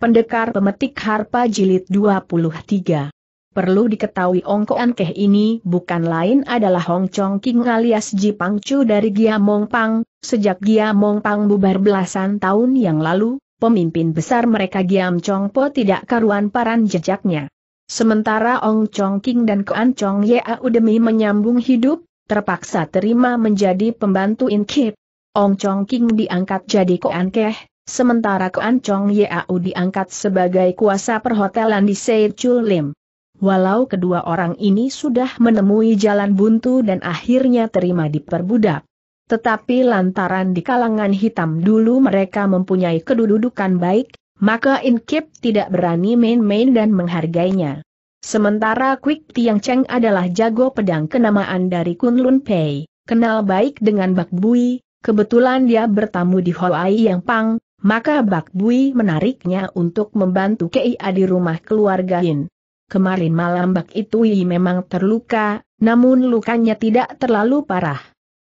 Pendekar Pemetik Harpa Jilid 23 Perlu diketahui Ongko Ankeh ini bukan lain adalah Hong Chong King alias Ji Pang Chu dari Giamong Pang, sejak Giamong Pang bubar belasan tahun yang lalu, pemimpin besar mereka Giam Chong Po tidak karuan paran jejaknya. Sementara Ong Chong King dan Koan Chong Ye Au demi menyambung hidup, terpaksa terima menjadi pembantu Inkip. Ong Chong King diangkat jadi Koan Keh, sementara Kuan Chong Yau diangkat sebagai kuasa perhotelan di Sei Chul Lim. Walau kedua orang ini sudah menemui jalan buntu dan akhirnya terima diperbudak. Tetapi lantaran di kalangan hitam dulu mereka mempunyai kedudukan baik, maka Inkip tidak berani main-main dan menghargainya. Sementara Quick Tiang Cheng adalah jago pedang kenamaan dari Kunlun Pei, kenal baik dengan Bak Bui, kebetulan dia bertamu di Hoai Yang Pang, maka Bak Bui menariknya untuk membantu KIA di rumah keluarga Hin. Kemarin malam Bak Itui memang terluka, namun lukanya tidak terlalu parah.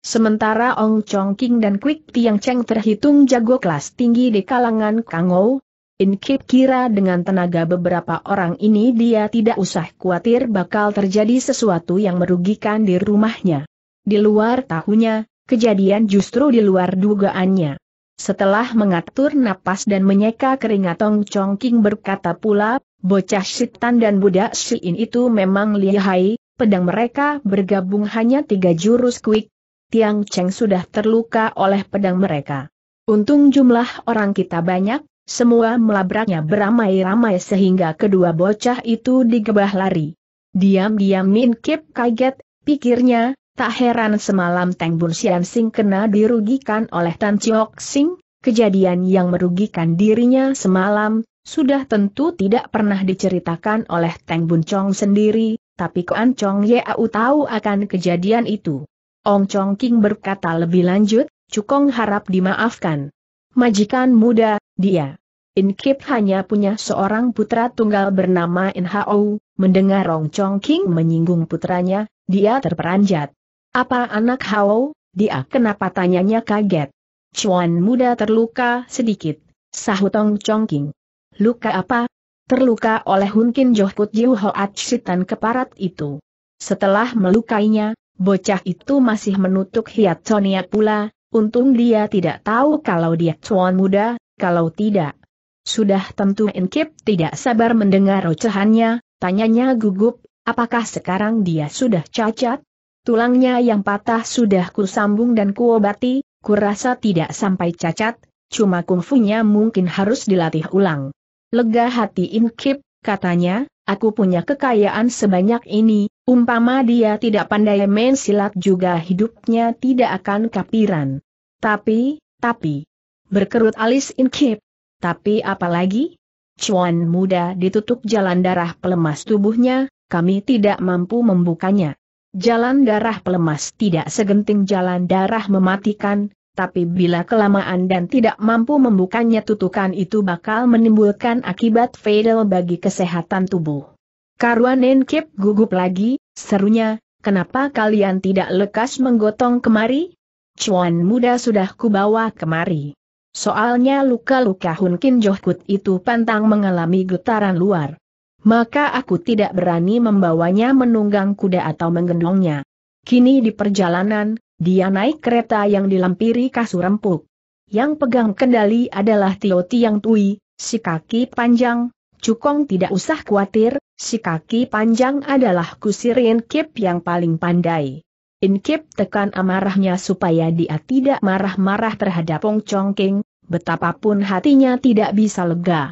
Sementara Ong Chong King dan Quick Tiang Cheng terhitung jago kelas tinggi di kalangan Kangou, Inkip kira dengan tenaga beberapa orang ini dia tidak usah khawatir bakal terjadi sesuatu yang merugikan di rumahnya. Di luar tahunya, kejadian justru di luar dugaannya. Setelah mengatur napas dan menyeka keringat Tong Chong King berkata pula, bocah Sitan dan budak Siin itu memang lihai, pedang mereka bergabung hanya tiga jurus kuik. Tiang Cheng sudah terluka oleh pedang mereka. Untung jumlah orang kita banyak, semua melabraknya beramai-ramai sehingga kedua bocah itu digebah lari. Diam-diam Min Kip kaget, pikirnya, Tak heran semalam Teng Bun Sian Sing kena dirugikan oleh Tan Chiok Sing, kejadian yang merugikan dirinya semalam, sudah tentu tidak pernah diceritakan oleh Teng Bun Chong sendiri, tapi Koan Chong Au tahu akan kejadian itu. Ong Chong King berkata lebih lanjut, Cukong harap dimaafkan. Majikan muda, dia. In Kip hanya punya seorang putra tunggal bernama In Hao, mendengar Ong Chong King menyinggung putranya, dia terperanjat. Apa anak Hao? Dia kenapa tanyanya kaget? Chuan muda terluka sedikit, sahut Tong Chongqing. Luka apa? Terluka oleh Hunkin Johkut Jiu Hoat Sitan keparat itu. Setelah melukainya, bocah itu masih menutup hiat Sonia pula, untung dia tidak tahu kalau dia Chuan muda, kalau tidak. Sudah tentu Enkip tidak sabar mendengar ocehannya, tanyanya gugup, apakah sekarang dia sudah cacat? Tulangnya yang patah sudah kusambung dan kuobati, kurasa tidak sampai cacat, cuma kungfunya mungkin harus dilatih ulang. Lega hati Inkip, katanya, aku punya kekayaan sebanyak ini, umpama dia tidak pandai main silat juga hidupnya tidak akan kapiran. Tapi, tapi, berkerut alis Inkip. Tapi apalagi? Cuan muda ditutup jalan darah pelemas tubuhnya, kami tidak mampu membukanya. Jalan darah pelemas tidak segenting jalan darah mematikan, tapi bila kelamaan dan tidak mampu membukanya tutukan itu bakal menimbulkan akibat fatal bagi kesehatan tubuh. Karuan Kip gugup lagi, serunya, kenapa kalian tidak lekas menggotong kemari? Cuan muda sudah kubawa kemari. Soalnya luka-luka Hun Kin Johkut itu pantang mengalami getaran luar maka aku tidak berani membawanya menunggang kuda atau menggendongnya. Kini di perjalanan, dia naik kereta yang dilampiri kasur empuk. Yang pegang kendali adalah Tio Tiang Tui, si kaki panjang, Cukong tidak usah khawatir, si kaki panjang adalah kusir Inkip yang paling pandai. Inkip tekan amarahnya supaya dia tidak marah-marah terhadap Pong Chong King, betapapun hatinya tidak bisa lega.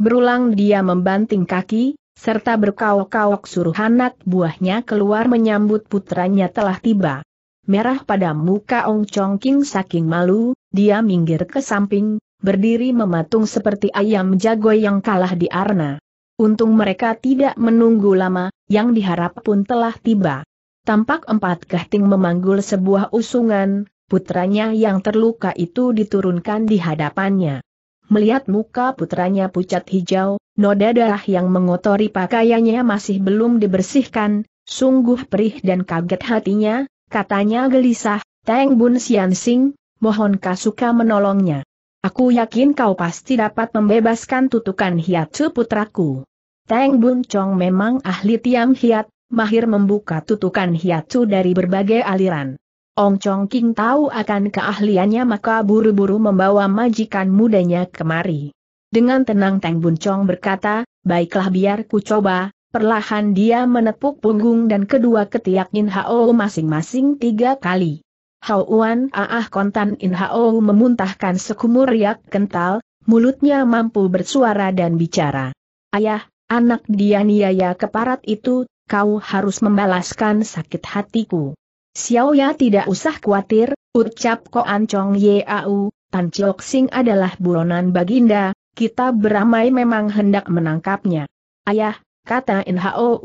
Berulang dia membanting kaki, serta berkaok-kaok suruh anak buahnya keluar menyambut putranya telah tiba. Merah pada muka Ong Chong King saking malu, dia minggir ke samping, berdiri mematung seperti ayam jago yang kalah di arna. Untung mereka tidak menunggu lama, yang diharap pun telah tiba. Tampak empat kahting memanggul sebuah usungan, putranya yang terluka itu diturunkan di hadapannya melihat muka putranya pucat hijau, noda darah yang mengotori pakaiannya masih belum dibersihkan, sungguh perih dan kaget hatinya, katanya gelisah, Teng Bun Sian Sing, mohon Kasuka menolongnya. Aku yakin kau pasti dapat membebaskan tutukan hiatsu putraku. Teng Bun Chong memang ahli tiang hiat, mahir membuka tutukan hiatsu dari berbagai aliran. Ong Chong King tahu akan keahliannya maka buru-buru membawa majikan mudanya kemari. Dengan tenang Teng Bun Chong berkata, baiklah biar ku coba, perlahan dia menepuk punggung dan kedua ketiak In Hao masing-masing tiga kali. Hao Wan Aah Kontan In Hao memuntahkan sekumur riak kental, mulutnya mampu bersuara dan bicara. Ayah, anak dia niaya keparat itu, kau harus membalaskan sakit hatiku. Xiao ya tidak usah khawatir, ucap Ko Chong Yau, Tan Chok Sing adalah buronan baginda, kita beramai memang hendak menangkapnya. Ayah, kata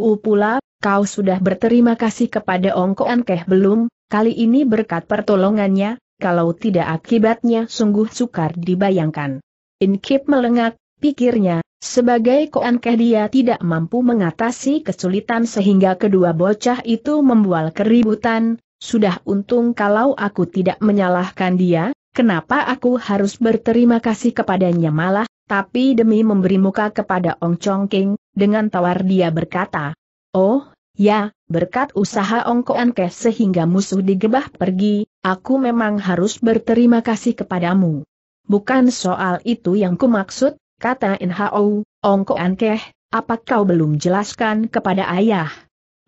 U pula, kau sudah berterima kasih kepada Ong Ankeh Keh belum, kali ini berkat pertolongannya, kalau tidak akibatnya sungguh sukar dibayangkan. Inkip melengak, pikirnya, sebagai koankeh dia tidak mampu mengatasi kesulitan sehingga kedua bocah itu membual keributan, sudah untung kalau aku tidak menyalahkan dia, kenapa aku harus berterima kasih kepadanya malah, tapi demi memberi muka kepada Ong Chong King, dengan tawar dia berkata, Oh, ya, berkat usaha Ong Koankeh sehingga musuh digebah pergi, aku memang harus berterima kasih kepadamu. Bukan soal itu yang kumaksud, kata Hao, Ong Ko Ankeh, apa kau belum jelaskan kepada ayah?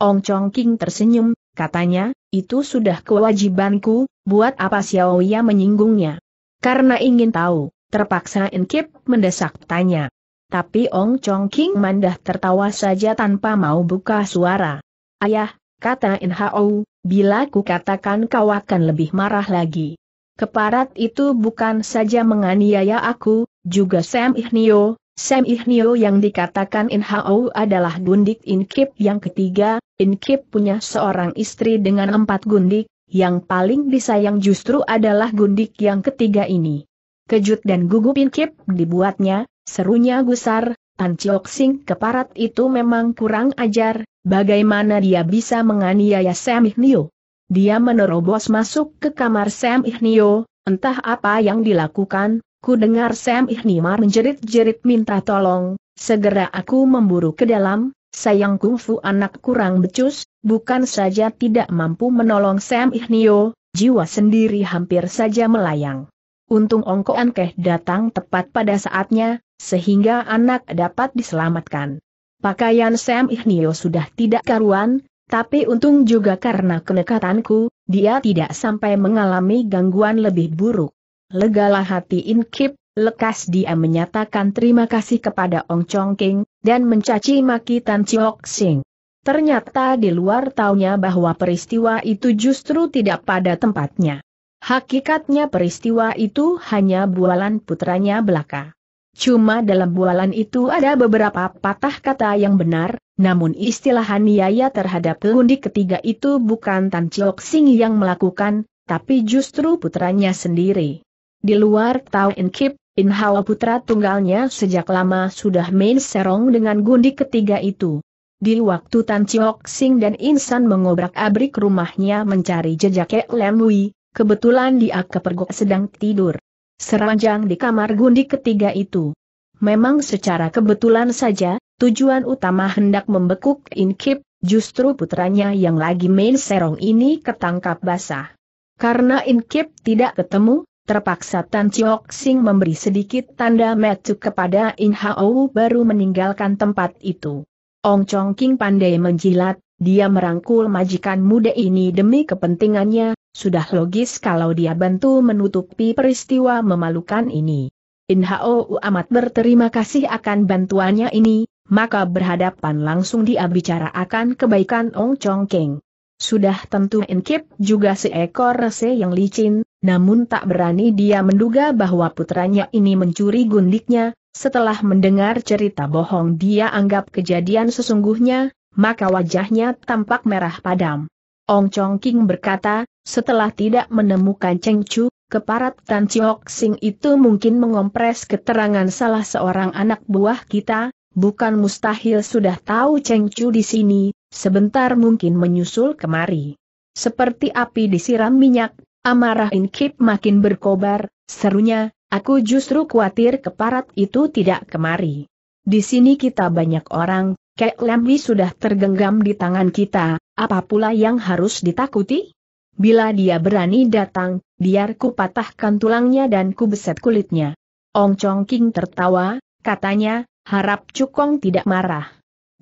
Ong Chong King tersenyum, katanya, itu sudah kewajibanku, buat apa Ya menyinggungnya? Karena ingin tahu, terpaksa Kip mendesak tanya. Tapi Ong Chong King mandah tertawa saja tanpa mau buka suara. Ayah, kata Hao, bila ku katakan kau akan lebih marah lagi. Keparat itu bukan saja menganiaya aku, juga Sam Ihnio, Sam Ihnio yang dikatakan Inhao adalah gundik Inkip yang ketiga, Inkip punya seorang istri dengan empat gundik, yang paling disayang justru adalah gundik yang ketiga ini. Kejut dan gugup Inkip dibuatnya, serunya gusar, Tan Chiok Sing keparat itu memang kurang ajar, bagaimana dia bisa menganiaya Sam Ihnio. Dia menerobos masuk ke kamar Sam Ihnio, entah apa yang dilakukan, ku dengar Sam Ihnimar menjerit-jerit minta tolong, segera aku memburu ke dalam, sayang kungfu anak kurang becus, bukan saja tidak mampu menolong Sam Ihnio, jiwa sendiri hampir saja melayang. Untung Ongko Ankeh datang tepat pada saatnya, sehingga anak dapat diselamatkan. Pakaian Sam Ihnio sudah tidak karuan, tapi untung juga karena kenekatanku, dia tidak sampai mengalami gangguan lebih buruk. Legalah hati Inkip, lekas dia menyatakan terima kasih kepada Ong Chong King, dan mencaci maki Tan Chiok Sing. Ternyata di luar taunya bahwa peristiwa itu justru tidak pada tempatnya. Hakikatnya peristiwa itu hanya bualan putranya belaka. Cuma dalam bualan itu ada beberapa patah kata yang benar, namun istilah Haniaya terhadap pengundi ketiga itu bukan Tan Chiok Sing yang melakukan, tapi justru putranya sendiri. Di luar Tau In Kip, In Hao putra tunggalnya sejak lama sudah main serong dengan gundi ketiga itu. Di waktu Tan Chiok Sing dan Insan mengobrak-abrik rumahnya mencari jejak Kek Lemui, kebetulan dia kepergok sedang tidur. Seranjang di kamar gundi ketiga itu. Memang secara kebetulan saja, Tujuan utama hendak membekuk Inkip, justru putranya yang lagi main serong ini ketangkap basah. Karena Inkip tidak ketemu, terpaksa Tan Chiok Sing memberi sedikit tanda metu kepada In Hao baru meninggalkan tempat itu. Ong Chong King pandai menjilat, dia merangkul majikan muda ini demi kepentingannya, sudah logis kalau dia bantu menutupi peristiwa memalukan ini. In Hao amat berterima kasih akan bantuannya ini, maka berhadapan langsung dia bicara akan kebaikan Ong Chong King. Sudah tentu Enkip juga seekor rese yang licin, namun tak berani dia menduga bahwa putranya ini mencuri gundiknya, setelah mendengar cerita bohong dia anggap kejadian sesungguhnya, maka wajahnya tampak merah padam. Ong Chong King berkata, setelah tidak menemukan Cheng Chu, keparat Tan Chiok Sing itu mungkin mengompres keterangan salah seorang anak buah kita, bukan mustahil sudah tahu Cheng Chu di sini, sebentar mungkin menyusul kemari. Seperti api disiram minyak, amarah Inkip makin berkobar, serunya, aku justru khawatir keparat itu tidak kemari. Di sini kita banyak orang, Kek Lembi sudah tergenggam di tangan kita, apa pula yang harus ditakuti? Bila dia berani datang, biar ku patahkan tulangnya dan ku beset kulitnya. Ong Chong King tertawa, katanya, harap Cukong tidak marah.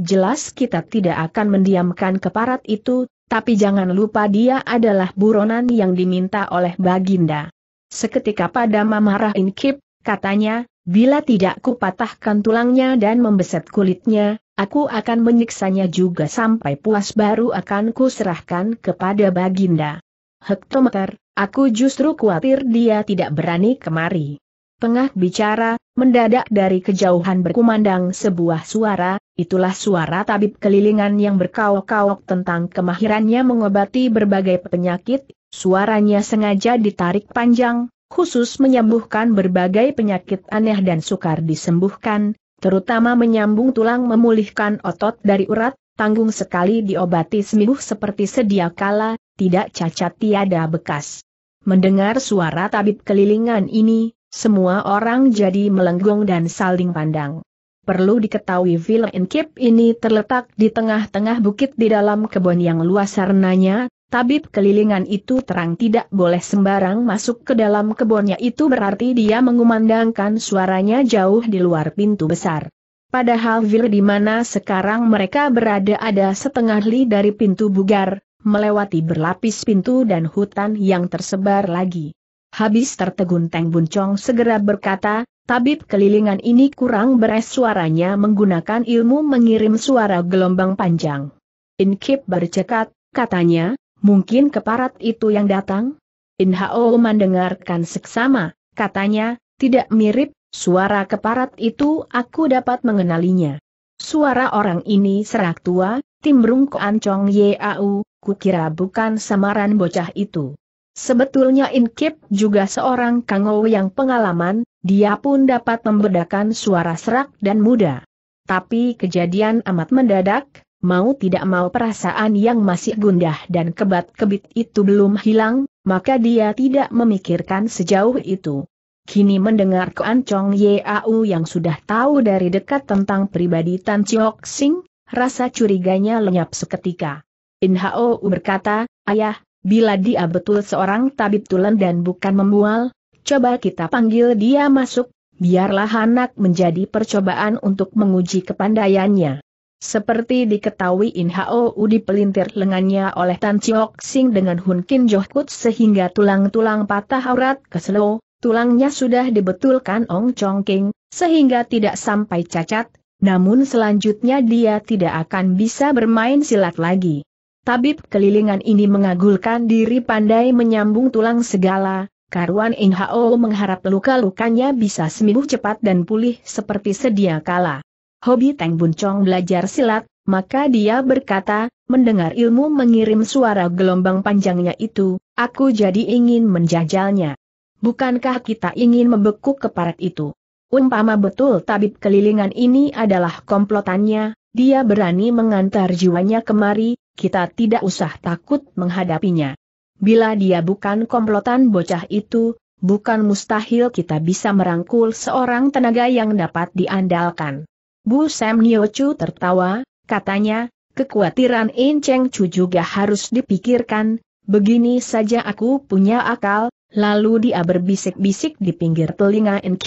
Jelas kita tidak akan mendiamkan keparat itu, tapi jangan lupa dia adalah buronan yang diminta oleh Baginda. Seketika pada Mamarah Inkip, katanya, bila tidak kupatahkan tulangnya dan membeset kulitnya, aku akan menyiksanya juga sampai puas baru akan kuserahkan kepada Baginda. Hektometer, aku justru khawatir dia tidak berani kemari. Tengah bicara, mendadak dari kejauhan berkumandang sebuah suara, itulah suara tabib kelilingan yang berkaok-kaok tentang kemahirannya mengobati berbagai penyakit, suaranya sengaja ditarik panjang, khusus menyembuhkan berbagai penyakit aneh dan sukar disembuhkan, terutama menyambung tulang memulihkan otot dari urat, tanggung sekali diobati sembuh seperti sedia kala, tidak cacat tiada bekas. Mendengar suara tabib kelilingan ini, semua orang jadi melenggong dan saling pandang. Perlu diketahui Villa Inkip ini terletak di tengah-tengah bukit di dalam kebun yang luas sarnanya, tabib kelilingan itu terang tidak boleh sembarang masuk ke dalam kebunnya itu berarti dia mengumandangkan suaranya jauh di luar pintu besar. Padahal Villa di mana sekarang mereka berada ada setengah li dari pintu bugar, melewati berlapis pintu dan hutan yang tersebar lagi. Habis tertegun Teng Buncong segera berkata, Tabib kelilingan ini kurang beres suaranya menggunakan ilmu mengirim suara gelombang panjang. Inkip bercekat, katanya, mungkin keparat itu yang datang? Inhao mendengarkan seksama, katanya, tidak mirip, suara keparat itu aku dapat mengenalinya. Suara orang ini serak tua, timbrung Koancong Yau, kukira bukan samaran bocah itu. Sebetulnya Inkip juga seorang kango yang pengalaman, dia pun dapat membedakan suara serak dan muda. Tapi kejadian amat mendadak, mau tidak mau perasaan yang masih gundah dan kebat-kebit itu belum hilang, maka dia tidak memikirkan sejauh itu. Kini mendengar keancong Chong Yau yang sudah tahu dari dekat tentang pribadi Tan Chiok Sing, rasa curiganya lenyap seketika. In Hao berkata, Ayah, Bila dia betul seorang tabib tulen dan bukan membual, coba kita panggil dia masuk, biarlah anak menjadi percobaan untuk menguji kepandaiannya. Seperti diketahui In Hao dipelintir lengannya oleh Tan Chiok Sing dengan Hun Kin Johkut sehingga tulang-tulang patah aurat keselo, tulangnya sudah dibetulkan Ong Chong King, sehingga tidak sampai cacat, namun selanjutnya dia tidak akan bisa bermain silat lagi. Tabib kelilingan ini mengagulkan diri pandai menyambung tulang segala, karuan Inhao mengharap luka-lukanya bisa sembuh cepat dan pulih seperti sedia kala. Hobi Teng Buncong belajar silat, maka dia berkata, mendengar ilmu mengirim suara gelombang panjangnya itu, aku jadi ingin menjajalnya. Bukankah kita ingin membekuk keparat itu? Umpama betul tabib kelilingan ini adalah komplotannya, dia berani mengantar jiwanya kemari, kita tidak usah takut menghadapinya. Bila dia bukan komplotan bocah itu, bukan mustahil kita bisa merangkul seorang tenaga yang dapat diandalkan. Bu Sam Niochu tertawa, katanya, kekhawatiran In Cheng Chu juga harus dipikirkan, begini saja aku punya akal, lalu dia berbisik-bisik di pinggir telinga In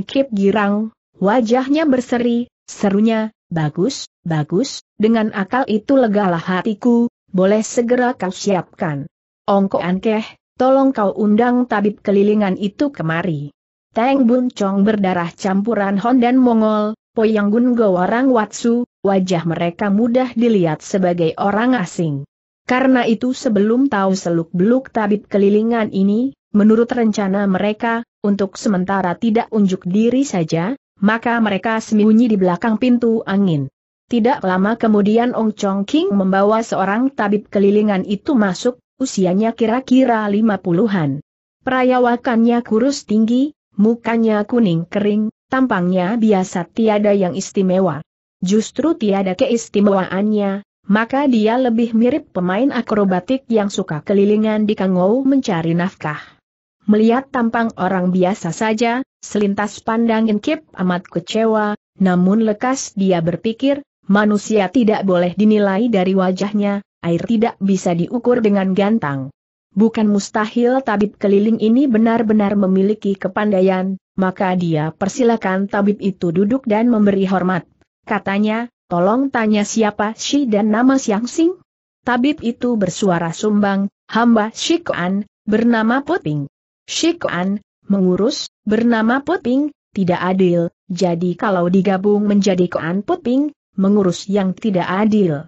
Kip girang, wajahnya berseri, serunya, Bagus, bagus, dengan akal itu legalah hatiku, boleh segera kau siapkan. Ongko Ankeh, tolong kau undang tabib kelilingan itu kemari. Teng Bun Chong berdarah campuran Hon dan Mongol, Poyang Gun Gowarang Watsu, wajah mereka mudah dilihat sebagai orang asing. Karena itu sebelum tahu seluk-beluk tabib kelilingan ini, menurut rencana mereka, untuk sementara tidak unjuk diri saja, maka mereka sembunyi di belakang pintu angin. Tidak lama kemudian Ong Chong King membawa seorang tabib kelilingan itu masuk, usianya kira-kira lima puluhan. Perayawakannya kurus tinggi, mukanya kuning kering, tampangnya biasa tiada yang istimewa. Justru tiada keistimewaannya, maka dia lebih mirip pemain akrobatik yang suka kelilingan di Kangou mencari nafkah. Melihat tampang orang biasa saja, selintas pandang Enkip amat kecewa, namun lekas dia berpikir, manusia tidak boleh dinilai dari wajahnya, air tidak bisa diukur dengan gantang. Bukan mustahil tabib keliling ini benar-benar memiliki kepandaian, maka dia persilakan tabib itu duduk dan memberi hormat. Katanya, tolong tanya siapa si dan nama Siang Sing? Tabib itu bersuara sumbang, hamba Shikuan, bernama Puting. Shikuan, mengurus, bernama Puting tidak adil, jadi kalau digabung menjadi Kuan Puting mengurus yang tidak adil.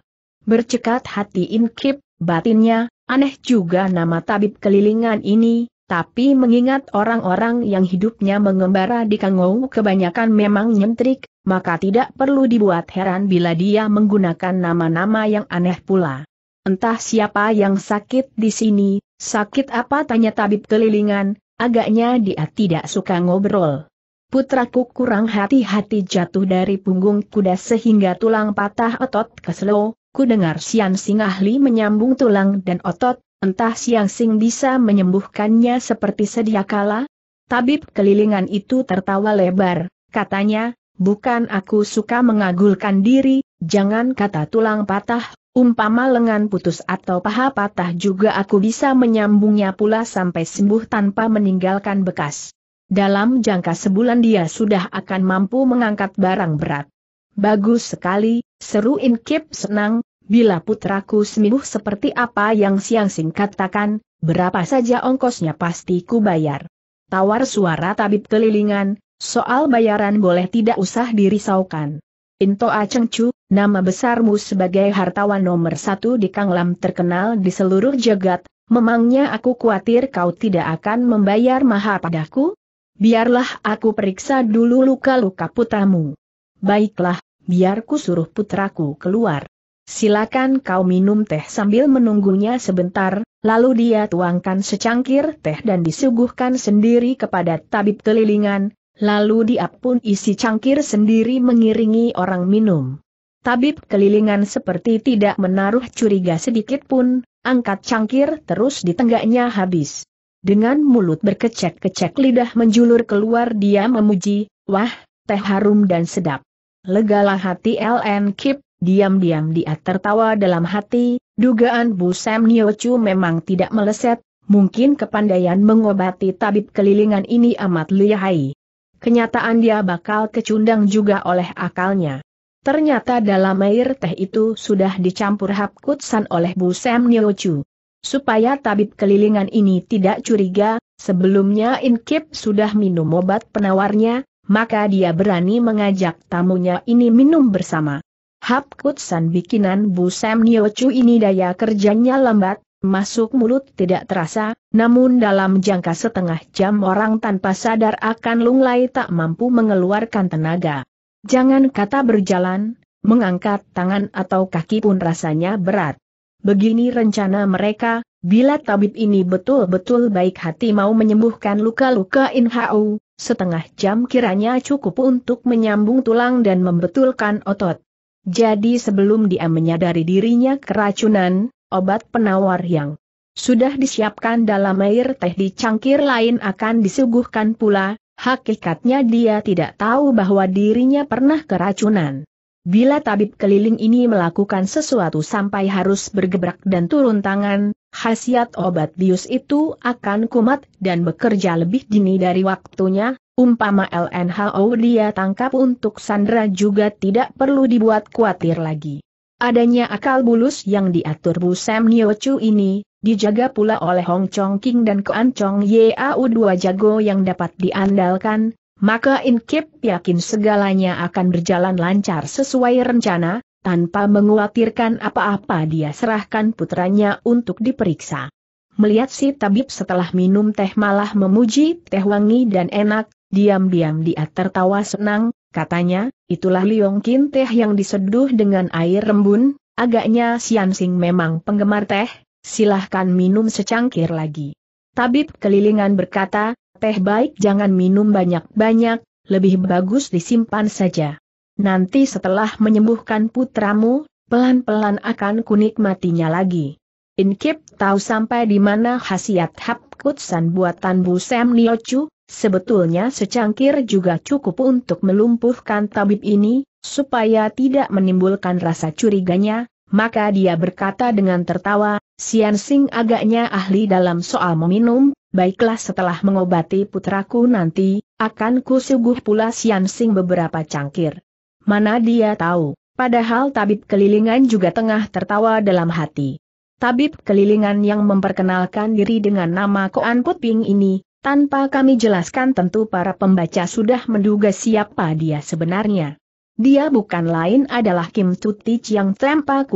Bercekat hati Inkip, batinnya, aneh juga nama tabib kelilingan ini, tapi mengingat orang-orang yang hidupnya mengembara di Kangou kebanyakan memang nyentrik, maka tidak perlu dibuat heran bila dia menggunakan nama-nama yang aneh pula. Entah siapa yang sakit di sini, Sakit apa tanya tabib kelilingan, agaknya dia tidak suka ngobrol. Putraku kurang hati-hati jatuh dari punggung kuda sehingga tulang patah otot keselo, ku dengar Sian Sing ahli menyambung tulang dan otot, entah Sian Sing bisa menyembuhkannya seperti sedia kala? Tabib kelilingan itu tertawa lebar, katanya, bukan aku suka mengagulkan diri, jangan kata tulang patah Umpama lengan putus atau paha patah juga aku bisa menyambungnya pula sampai sembuh tanpa meninggalkan bekas. Dalam jangka sebulan dia sudah akan mampu mengangkat barang berat. Bagus sekali, seru Inkip senang, bila putraku sembuh seperti apa yang siang singkat katakan, berapa saja ongkosnya pasti ku bayar. Tawar suara tabib kelilingan, soal bayaran boleh tidak usah dirisaukan. Into Aceng Chu, nama besarmu sebagai hartawan nomor satu di Kang Lam terkenal di seluruh jagat, memangnya aku khawatir kau tidak akan membayar maha padaku? Biarlah aku periksa dulu luka-luka putramu. Baiklah, biarku suruh putraku keluar. Silakan kau minum teh sambil menunggunya sebentar, lalu dia tuangkan secangkir teh dan disuguhkan sendiri kepada tabib kelilingan, Lalu dia pun isi cangkir sendiri mengiringi orang minum. Tabib kelilingan seperti tidak menaruh curiga sedikit pun, angkat cangkir terus ditenggaknya habis. Dengan mulut berkecek-kecek lidah menjulur keluar dia memuji, wah, teh harum dan sedap. Legalah hati LN Kip, diam-diam dia tertawa dalam hati, dugaan Bu Sam Niochu memang tidak meleset, mungkin kepandaian mengobati tabib kelilingan ini amat lihai. Kenyataan dia bakal kecundang juga oleh akalnya. Ternyata dalam air teh itu sudah dicampur hap kutsan oleh Bu Sam Nyochu. Supaya tabib kelilingan ini tidak curiga, sebelumnya Inkip sudah minum obat penawarnya, maka dia berani mengajak tamunya ini minum bersama. Hap kutsan bikinan Bu Sam Nyochu ini daya kerjanya lambat, masuk mulut tidak terasa, namun dalam jangka setengah jam orang tanpa sadar akan lunglai tak mampu mengeluarkan tenaga. Jangan kata berjalan, mengangkat tangan atau kaki pun rasanya berat. Begini rencana mereka, bila tabib ini betul-betul baik hati mau menyembuhkan luka-luka inhau, setengah jam kiranya cukup untuk menyambung tulang dan membetulkan otot. Jadi sebelum dia menyadari dirinya keracunan, obat penawar yang sudah disiapkan dalam air teh di cangkir lain akan disuguhkan pula, hakikatnya dia tidak tahu bahwa dirinya pernah keracunan. Bila tabib keliling ini melakukan sesuatu sampai harus bergebrak dan turun tangan, khasiat obat bius itu akan kumat dan bekerja lebih dini dari waktunya, umpama LNHO dia tangkap untuk Sandra juga tidak perlu dibuat khawatir lagi. Adanya akal bulus yang diatur Bu Sam Nio Chu ini, dijaga pula oleh Hong Chong King dan Koan Chong Yeau dua jago yang dapat diandalkan, maka In Kip yakin segalanya akan berjalan lancar sesuai rencana, tanpa menguatirkan apa-apa dia serahkan putranya untuk diperiksa. Melihat si tabib setelah minum teh malah memuji teh wangi dan enak, diam-diam dia tertawa senang, Katanya, itulah Liong Kin teh yang diseduh dengan air rembun, agaknya Sian Sing memang penggemar teh, silahkan minum secangkir lagi. Tabib kelilingan berkata, teh baik jangan minum banyak-banyak, lebih bagus disimpan saja. Nanti setelah menyembuhkan putramu, pelan-pelan akan kunikmatinya lagi. Inkip tahu sampai di mana khasiat hapkutsan buatan Bu Sam Niochu, Sebetulnya secangkir juga cukup untuk melumpuhkan tabib ini, supaya tidak menimbulkan rasa curiganya, maka dia berkata dengan tertawa, Sian Sing agaknya ahli dalam soal meminum, baiklah setelah mengobati putraku nanti, akan kusuguh pula Sian Sing beberapa cangkir. Mana dia tahu, padahal tabib kelilingan juga tengah tertawa dalam hati. Tabib kelilingan yang memperkenalkan diri dengan nama Koan Putping ini, tanpa kami jelaskan tentu para pembaca sudah menduga siapa dia sebenarnya. Dia bukan lain adalah Kim Tuti yang Tempa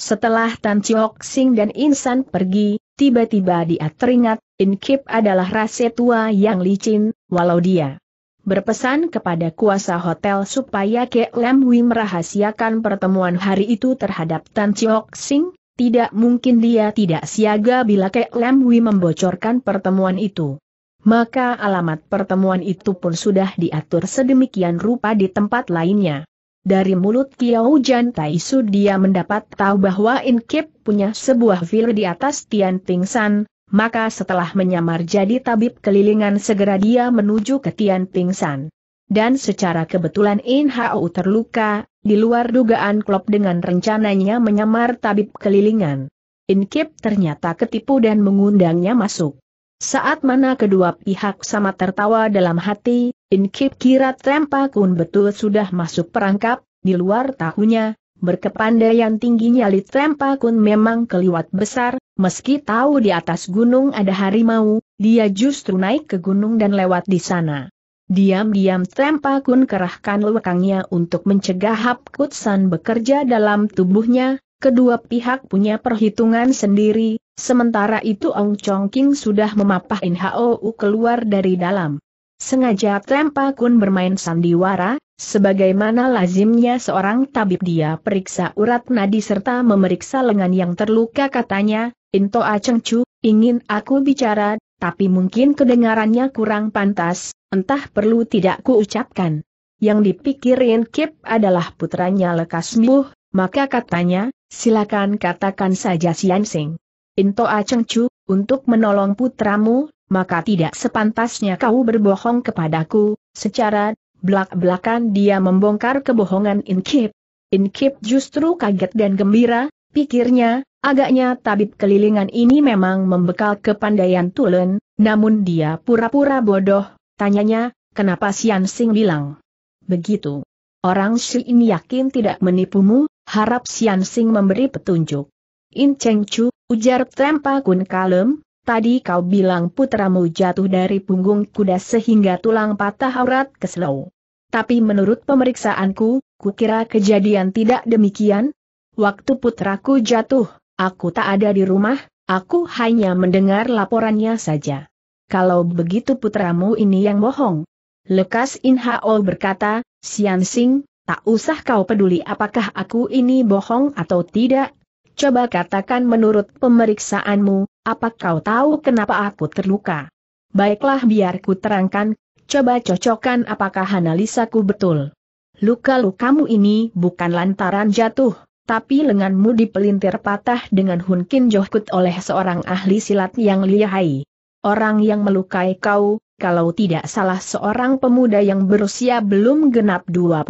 Setelah Tan Chiok Sing dan Insan pergi, tiba-tiba dia teringat, Inkip adalah rase tua yang licin, walau dia berpesan kepada kuasa hotel supaya Ke Lam Wui merahasiakan pertemuan hari itu terhadap Tan Chiok Sing, tidak mungkin dia tidak siaga bila Ke Lam Wui membocorkan pertemuan itu maka alamat pertemuan itu pun sudah diatur sedemikian rupa di tempat lainnya. Dari mulut Kiao Jan Su dia mendapat tahu bahwa Inkip punya sebuah villa di atas Tian Ping San, maka setelah menyamar jadi tabib kelilingan segera dia menuju ke Tian Ping San. Dan secara kebetulan In Hao terluka, di luar dugaan Klop dengan rencananya menyamar tabib kelilingan. Inkip ternyata ketipu dan mengundangnya masuk. Saat mana kedua pihak sama tertawa dalam hati, Inkip kira Trempa Kun betul sudah masuk perangkap, di luar tahunya, berkepandaian tingginya Li Trempa Kun memang keliwat besar, meski tahu di atas gunung ada harimau, dia justru naik ke gunung dan lewat di sana. Diam-diam Trempa Kun kerahkan lewakangnya untuk mencegah Hap Kutsan bekerja dalam tubuhnya, kedua pihak punya perhitungan sendiri, Sementara itu Ong Chong King sudah memapah In Hou keluar dari dalam. Sengaja Tempa Kun bermain sandiwara, sebagaimana lazimnya seorang tabib dia periksa urat nadi serta memeriksa lengan yang terluka katanya, Into Aceng Chu, ingin aku bicara, tapi mungkin kedengarannya kurang pantas, entah perlu tidak kuucapkan. Yang dipikirin Kip adalah putranya Lekas sembuh, maka katanya, silakan katakan saja Sian Sing. A Into Cheng Chu, untuk menolong putramu, maka tidak sepantasnya kau berbohong kepadaku, secara belak-belakan dia membongkar kebohongan Kip. Inkip. Kip justru kaget dan gembira, pikirnya, agaknya tabib kelilingan ini memang membekal kepandaian Tulen, namun dia pura-pura bodoh, tanyanya, kenapa Sian Sing bilang begitu. Orang ini yakin tidak menipumu, harap Sian Sing memberi petunjuk. In Cheng Chu, Ujar Trempa Kun Kalem, tadi kau bilang putramu jatuh dari punggung kuda sehingga tulang patah aurat keslow. Tapi menurut pemeriksaanku, kukira kejadian tidak demikian. Waktu putraku jatuh, aku tak ada di rumah, aku hanya mendengar laporannya saja. Kalau begitu putramu ini yang bohong. Lekas Inhaol berkata, Sian Sing, tak usah kau peduli apakah aku ini bohong atau tidak, Coba katakan menurut pemeriksaanmu, apa kau tahu kenapa aku terluka? Baiklah biar ku terangkan, coba cocokkan apakah analisaku betul. Luka-lukamu ini bukan lantaran jatuh, tapi lenganmu dipelintir patah dengan hunkin johkut oleh seorang ahli silat yang lihai. Orang yang melukai kau, kalau tidak salah seorang pemuda yang berusia belum genap 20.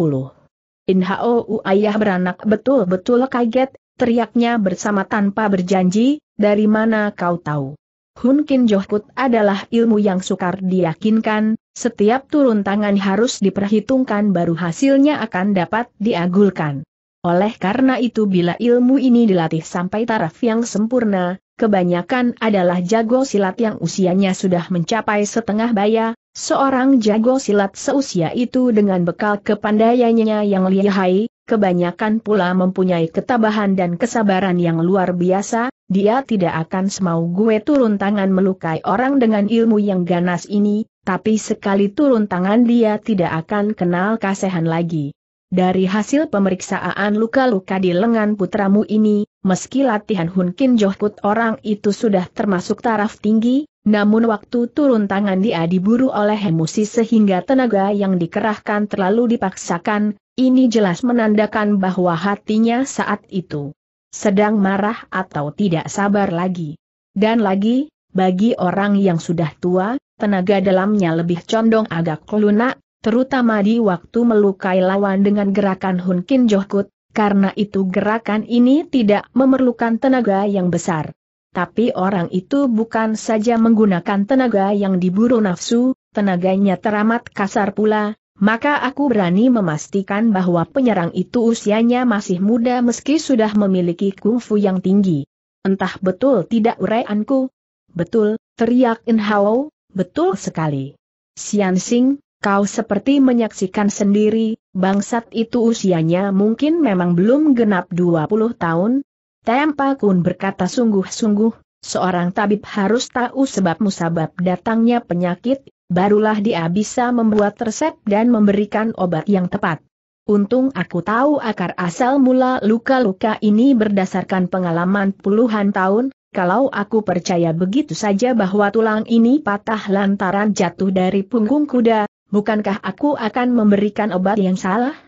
Inhao ayah beranak betul-betul kaget, teriaknya bersama tanpa berjanji, dari mana kau tahu? Hun Kin Johkut adalah ilmu yang sukar diyakinkan, setiap turun tangan harus diperhitungkan baru hasilnya akan dapat diagulkan. Oleh karena itu bila ilmu ini dilatih sampai taraf yang sempurna, kebanyakan adalah jago silat yang usianya sudah mencapai setengah baya, seorang jago silat seusia itu dengan bekal kepandaiannya yang lihai, kebanyakan pula mempunyai ketabahan dan kesabaran yang luar biasa, dia tidak akan semau gue turun tangan melukai orang dengan ilmu yang ganas ini, tapi sekali turun tangan dia tidak akan kenal kasehan lagi. Dari hasil pemeriksaan luka-luka di lengan putramu ini, meski latihan Hun Kin Johkut orang itu sudah termasuk taraf tinggi, namun waktu turun tangan dia diburu oleh emosi sehingga tenaga yang dikerahkan terlalu dipaksakan, ini jelas menandakan bahwa hatinya saat itu sedang marah atau tidak sabar lagi. Dan lagi, bagi orang yang sudah tua, tenaga dalamnya lebih condong agak lunak, terutama di waktu melukai lawan dengan gerakan Hunkin Johkut, karena itu gerakan ini tidak memerlukan tenaga yang besar tapi orang itu bukan saja menggunakan tenaga yang diburu nafsu, tenaganya teramat kasar pula, maka aku berani memastikan bahwa penyerang itu usianya masih muda meski sudah memiliki kungfu yang tinggi. Entah betul tidak uraianku? Betul, teriak Inhao, betul sekali. Xian Sing, kau seperti menyaksikan sendiri, bangsat itu usianya mungkin memang belum genap 20 tahun, Tempa Kun berkata sungguh-sungguh, seorang tabib harus tahu sebab musabab datangnya penyakit, barulah dia bisa membuat resep dan memberikan obat yang tepat. Untung aku tahu akar asal mula luka-luka ini berdasarkan pengalaman puluhan tahun, kalau aku percaya begitu saja bahwa tulang ini patah lantaran jatuh dari punggung kuda, bukankah aku akan memberikan obat yang salah?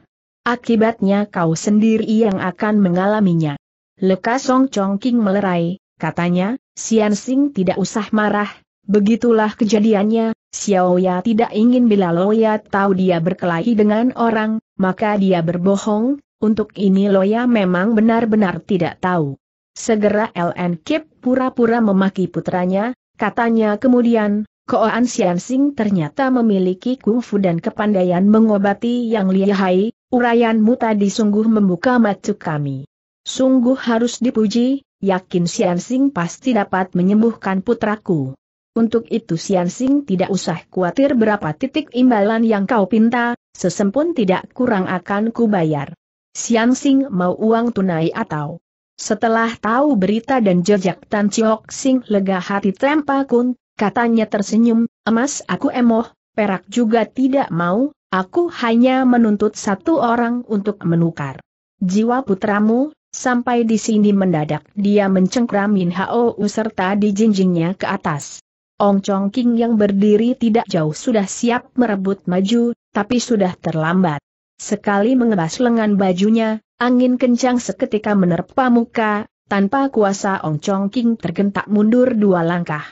Akibatnya kau sendiri yang akan mengalaminya. Lekas Song Chong King melerai, katanya, Sian Sing tidak usah marah, begitulah kejadiannya, Xiao Ya tidak ingin bila Loya tahu dia berkelahi dengan orang, maka dia berbohong, untuk ini Loya memang benar-benar tidak tahu. Segera LN Kip pura-pura memaki putranya, katanya kemudian, Koan Sian Sing ternyata memiliki kungfu dan kepandaian mengobati yang lihai, urayanmu tadi sungguh membuka mata kami. Sungguh harus dipuji, yakin Sian Sing pasti dapat menyembuhkan putraku. Untuk itu Sian Sing tidak usah khawatir berapa titik imbalan yang kau pinta, sesempun tidak kurang akan kubayar. Sian Sing mau uang tunai atau... Setelah tahu berita dan jejak Tan Chiok Sing lega hati tempa Kun, katanya tersenyum, emas aku emoh, perak juga tidak mau, aku hanya menuntut satu orang untuk menukar. Jiwa putramu, Sampai di sini mendadak dia mencengkram Min Hao serta dijinjingnya ke atas. Ong Chong King yang berdiri tidak jauh sudah siap merebut maju, tapi sudah terlambat. Sekali mengebas lengan bajunya, angin kencang seketika menerpa muka, tanpa kuasa Ong Chong King tergentak mundur dua langkah.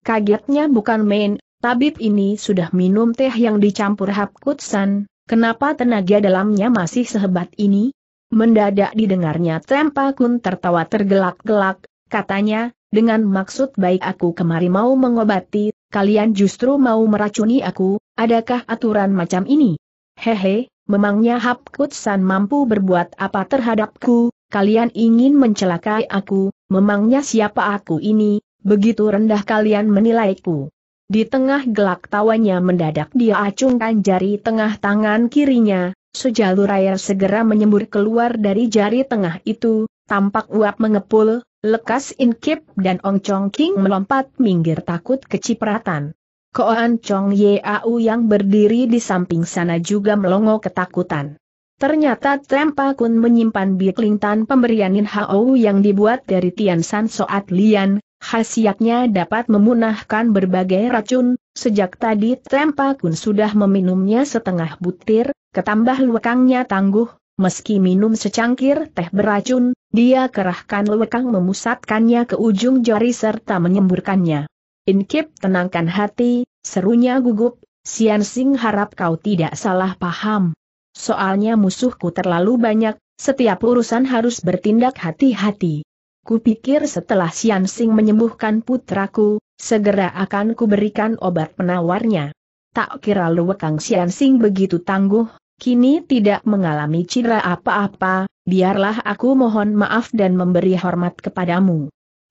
Kagetnya bukan main, tabib ini sudah minum teh yang dicampur hap kutsan, kenapa tenaga dalamnya masih sehebat ini? Mendadak didengarnya Tempa Kun tertawa tergelak-gelak, katanya, dengan maksud baik aku kemari mau mengobati, kalian justru mau meracuni aku, adakah aturan macam ini? Hehe, memangnya Hapkut San mampu berbuat apa terhadapku, kalian ingin mencelakai aku, memangnya siapa aku ini, begitu rendah kalian menilaiku. Di tengah gelak tawanya mendadak dia acungkan jari tengah tangan kirinya, Sejalur air segera menyembur keluar dari jari tengah itu, tampak uap mengepul, lekas Inkip dan Ong Chong King melompat minggir takut kecipratan. Koan Chong Yau yang berdiri di samping sana juga melongo ketakutan. Ternyata Tempa Kun menyimpan biklintan pemberian In Hao yang dibuat dari Tian San Soat Lian, Khasiatnya dapat memunahkan berbagai racun, sejak tadi Tempa Kun sudah meminumnya setengah butir, Ketambah lekangnya tangguh, meski minum secangkir teh beracun, dia kerahkan lekang memusatkannya ke ujung jari serta menyemburkannya. Inkip tenangkan hati, serunya gugup, Sian Sing harap kau tidak salah paham. Soalnya musuhku terlalu banyak, setiap urusan harus bertindak hati-hati. Kupikir setelah Sian Sing menyembuhkan putraku, segera akan kuberikan obat penawarnya tak kira luwekang Sian Sing begitu tangguh, kini tidak mengalami cedera apa-apa, biarlah aku mohon maaf dan memberi hormat kepadamu.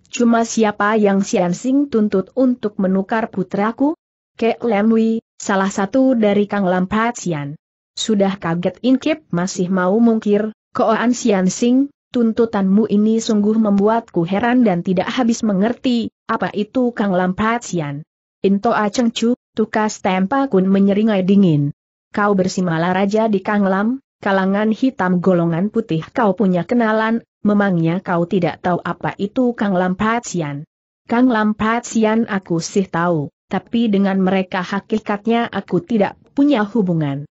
Cuma siapa yang Sian Sing tuntut untuk menukar putraku? Kek Lemwi, salah satu dari Kang Lam Sian. Sudah kaget Inkip masih mau mungkir, koan Sian Sing, tuntutanmu ini sungguh membuatku heran dan tidak habis mengerti, apa itu Kang Lam Sian. Into Aceng Chu, Tukas Tempa Kun menyeringai dingin. Kau bersimala raja di Kanglam, kalangan hitam golongan putih kau punya kenalan, memangnya kau tidak tahu apa itu Kanglam Patsian. Kanglam Patsian aku sih tahu, tapi dengan mereka hakikatnya aku tidak punya hubungan.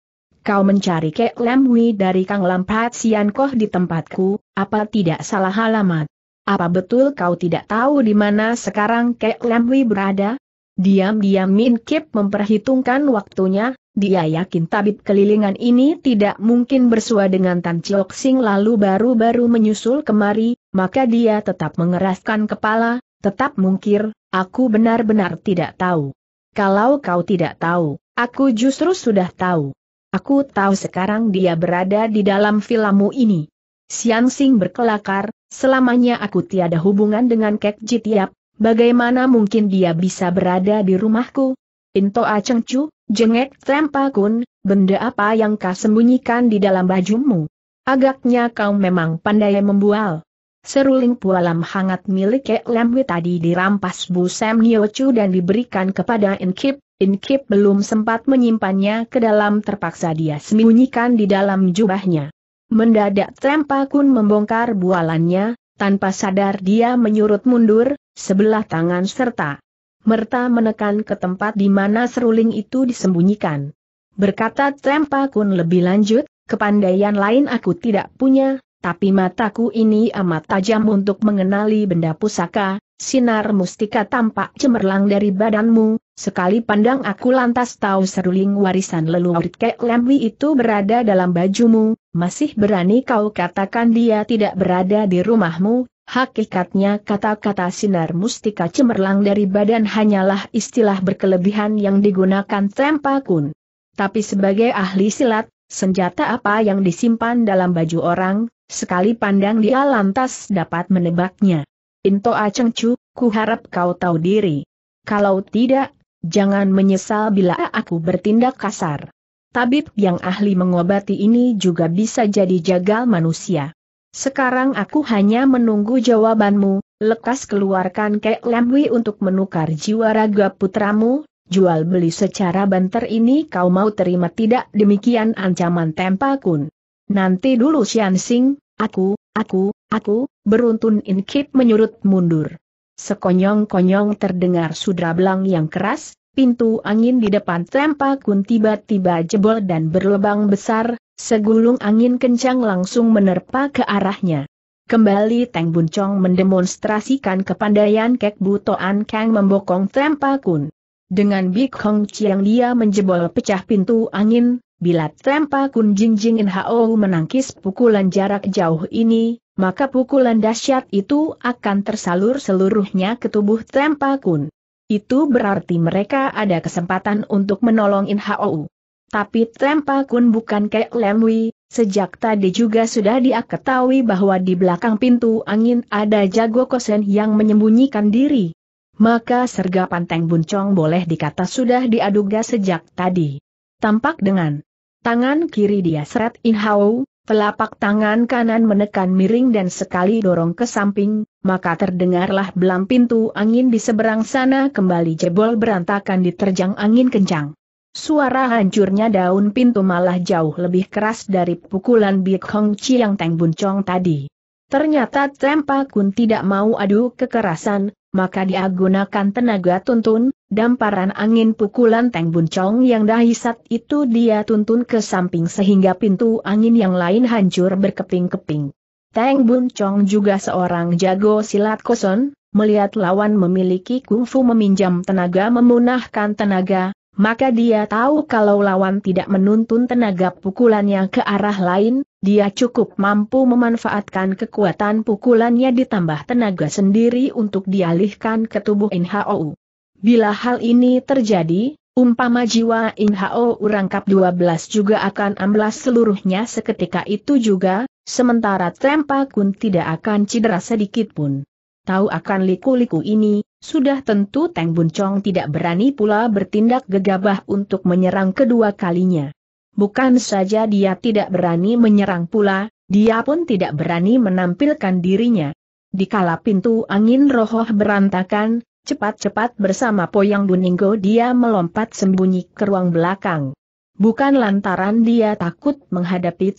Kau mencari Kek Lemwi dari Kanglam Patsian Koh di tempatku, apa tidak salah alamat? Apa betul kau tidak tahu di mana sekarang Kek Lemwi berada? Diam-diam Min Kip memperhitungkan waktunya, dia yakin tabib kelilingan ini tidak mungkin bersua dengan Tan Chiok Sing lalu baru-baru menyusul kemari, maka dia tetap mengeraskan kepala, tetap mungkir, aku benar-benar tidak tahu. Kalau kau tidak tahu, aku justru sudah tahu. Aku tahu sekarang dia berada di dalam filamu ini. Siang Sing berkelakar, selamanya aku tiada hubungan dengan Kek Jitiap, Bagaimana mungkin dia bisa berada di rumahku? Into A Chu, jengek Trempakun, benda apa yang kau sembunyikan di dalam bajumu? Agaknya kau memang pandai membual. Seruling pualam hangat milik Kek Lemwi tadi dirampas Bu Sam Chu dan diberikan kepada Inkip. Inkip belum sempat menyimpannya ke dalam terpaksa dia sembunyikan di dalam jubahnya. Mendadak Trempakun membongkar bualannya, tanpa sadar dia menyurut mundur, sebelah tangan serta merta menekan ke tempat di mana seruling itu disembunyikan. Berkata Trempa Kun lebih lanjut, kepandaian lain aku tidak punya, tapi mataku ini amat tajam untuk mengenali benda pusaka, sinar mustika tampak cemerlang dari badanmu, sekali pandang aku lantas tahu seruling warisan leluhur Kek Lemwi itu berada dalam bajumu, masih berani kau katakan dia tidak berada di rumahmu, Hakikatnya kata-kata sinar mustika cemerlang dari badan hanyalah istilah berkelebihan yang digunakan tempakun. Tapi sebagai ahli silat, senjata apa yang disimpan dalam baju orang, sekali pandang dia lantas dapat menebaknya. Into Aceng Chu, ku harap kau tahu diri. Kalau tidak, jangan menyesal bila aku bertindak kasar. Tabib yang ahli mengobati ini juga bisa jadi jagal manusia. Sekarang aku hanya menunggu jawabanmu, lekas keluarkan Kek Lamwi untuk menukar jiwa raga putramu, jual beli secara banter ini kau mau terima tidak demikian ancaman Tempa Kun. Nanti dulu Xian Xing, aku, aku, aku, beruntun Inkip menyurut mundur. Sekonyong-konyong terdengar sudra belang yang keras, pintu angin di depan Tempa Kun tiba-tiba jebol dan berlebang besar, Segulung angin kencang langsung menerpa ke arahnya. Kembali Teng Buncong mendemonstrasikan kepandaian Kek Butoan Kang membokong Tempa Kun. Dengan Big Hong Chiang dia menjebol pecah pintu angin, bila Tempa Kun Jing Jing In Hao menangkis pukulan jarak jauh ini, maka pukulan dahsyat itu akan tersalur seluruhnya ke tubuh Tempa Kun. Itu berarti mereka ada kesempatan untuk menolong In Hao. Tapi tempa Kun bukan kayak Lemwi, sejak tadi juga sudah dia ketahui bahwa di belakang pintu angin ada jago kosen yang menyembunyikan diri. Maka serga panteng buncong boleh dikata sudah diaduga sejak tadi. Tampak dengan tangan kiri dia seret inhau, Telapak tangan kanan menekan miring dan sekali dorong ke samping, maka terdengarlah belam pintu angin di seberang sana kembali jebol berantakan diterjang angin kencang. Suara hancurnya daun pintu malah jauh lebih keras dari pukulan Big Hong Chi yang Teng Bun Chong tadi. Ternyata Tempa Kun tidak mau adu kekerasan, maka dia gunakan tenaga tuntun, damparan angin pukulan Teng Bun Chong yang dahisat itu dia tuntun ke samping sehingga pintu angin yang lain hancur berkeping-keping. Teng Bun Chong juga seorang jago silat koson, melihat lawan memiliki kungfu meminjam tenaga memunahkan tenaga, maka dia tahu kalau lawan tidak menuntun tenaga pukulannya ke arah lain, dia cukup mampu memanfaatkan kekuatan pukulannya ditambah tenaga sendiri untuk dialihkan ke tubuh NHOU. Bila hal ini terjadi, umpama jiwa NHOU rangkap 12 juga akan amblas seluruhnya seketika itu juga, sementara Trempa Kun tidak akan cedera sedikit pun. Tahu akan liku-liku ini, sudah tentu Teng Buncong tidak berani pula bertindak gegabah untuk menyerang kedua kalinya. Bukan saja dia tidak berani menyerang pula, dia pun tidak berani menampilkan dirinya. Di kala pintu angin rohoh berantakan, cepat-cepat bersama Poyang Buninggo dia melompat sembunyi ke ruang belakang. Bukan lantaran dia takut menghadapi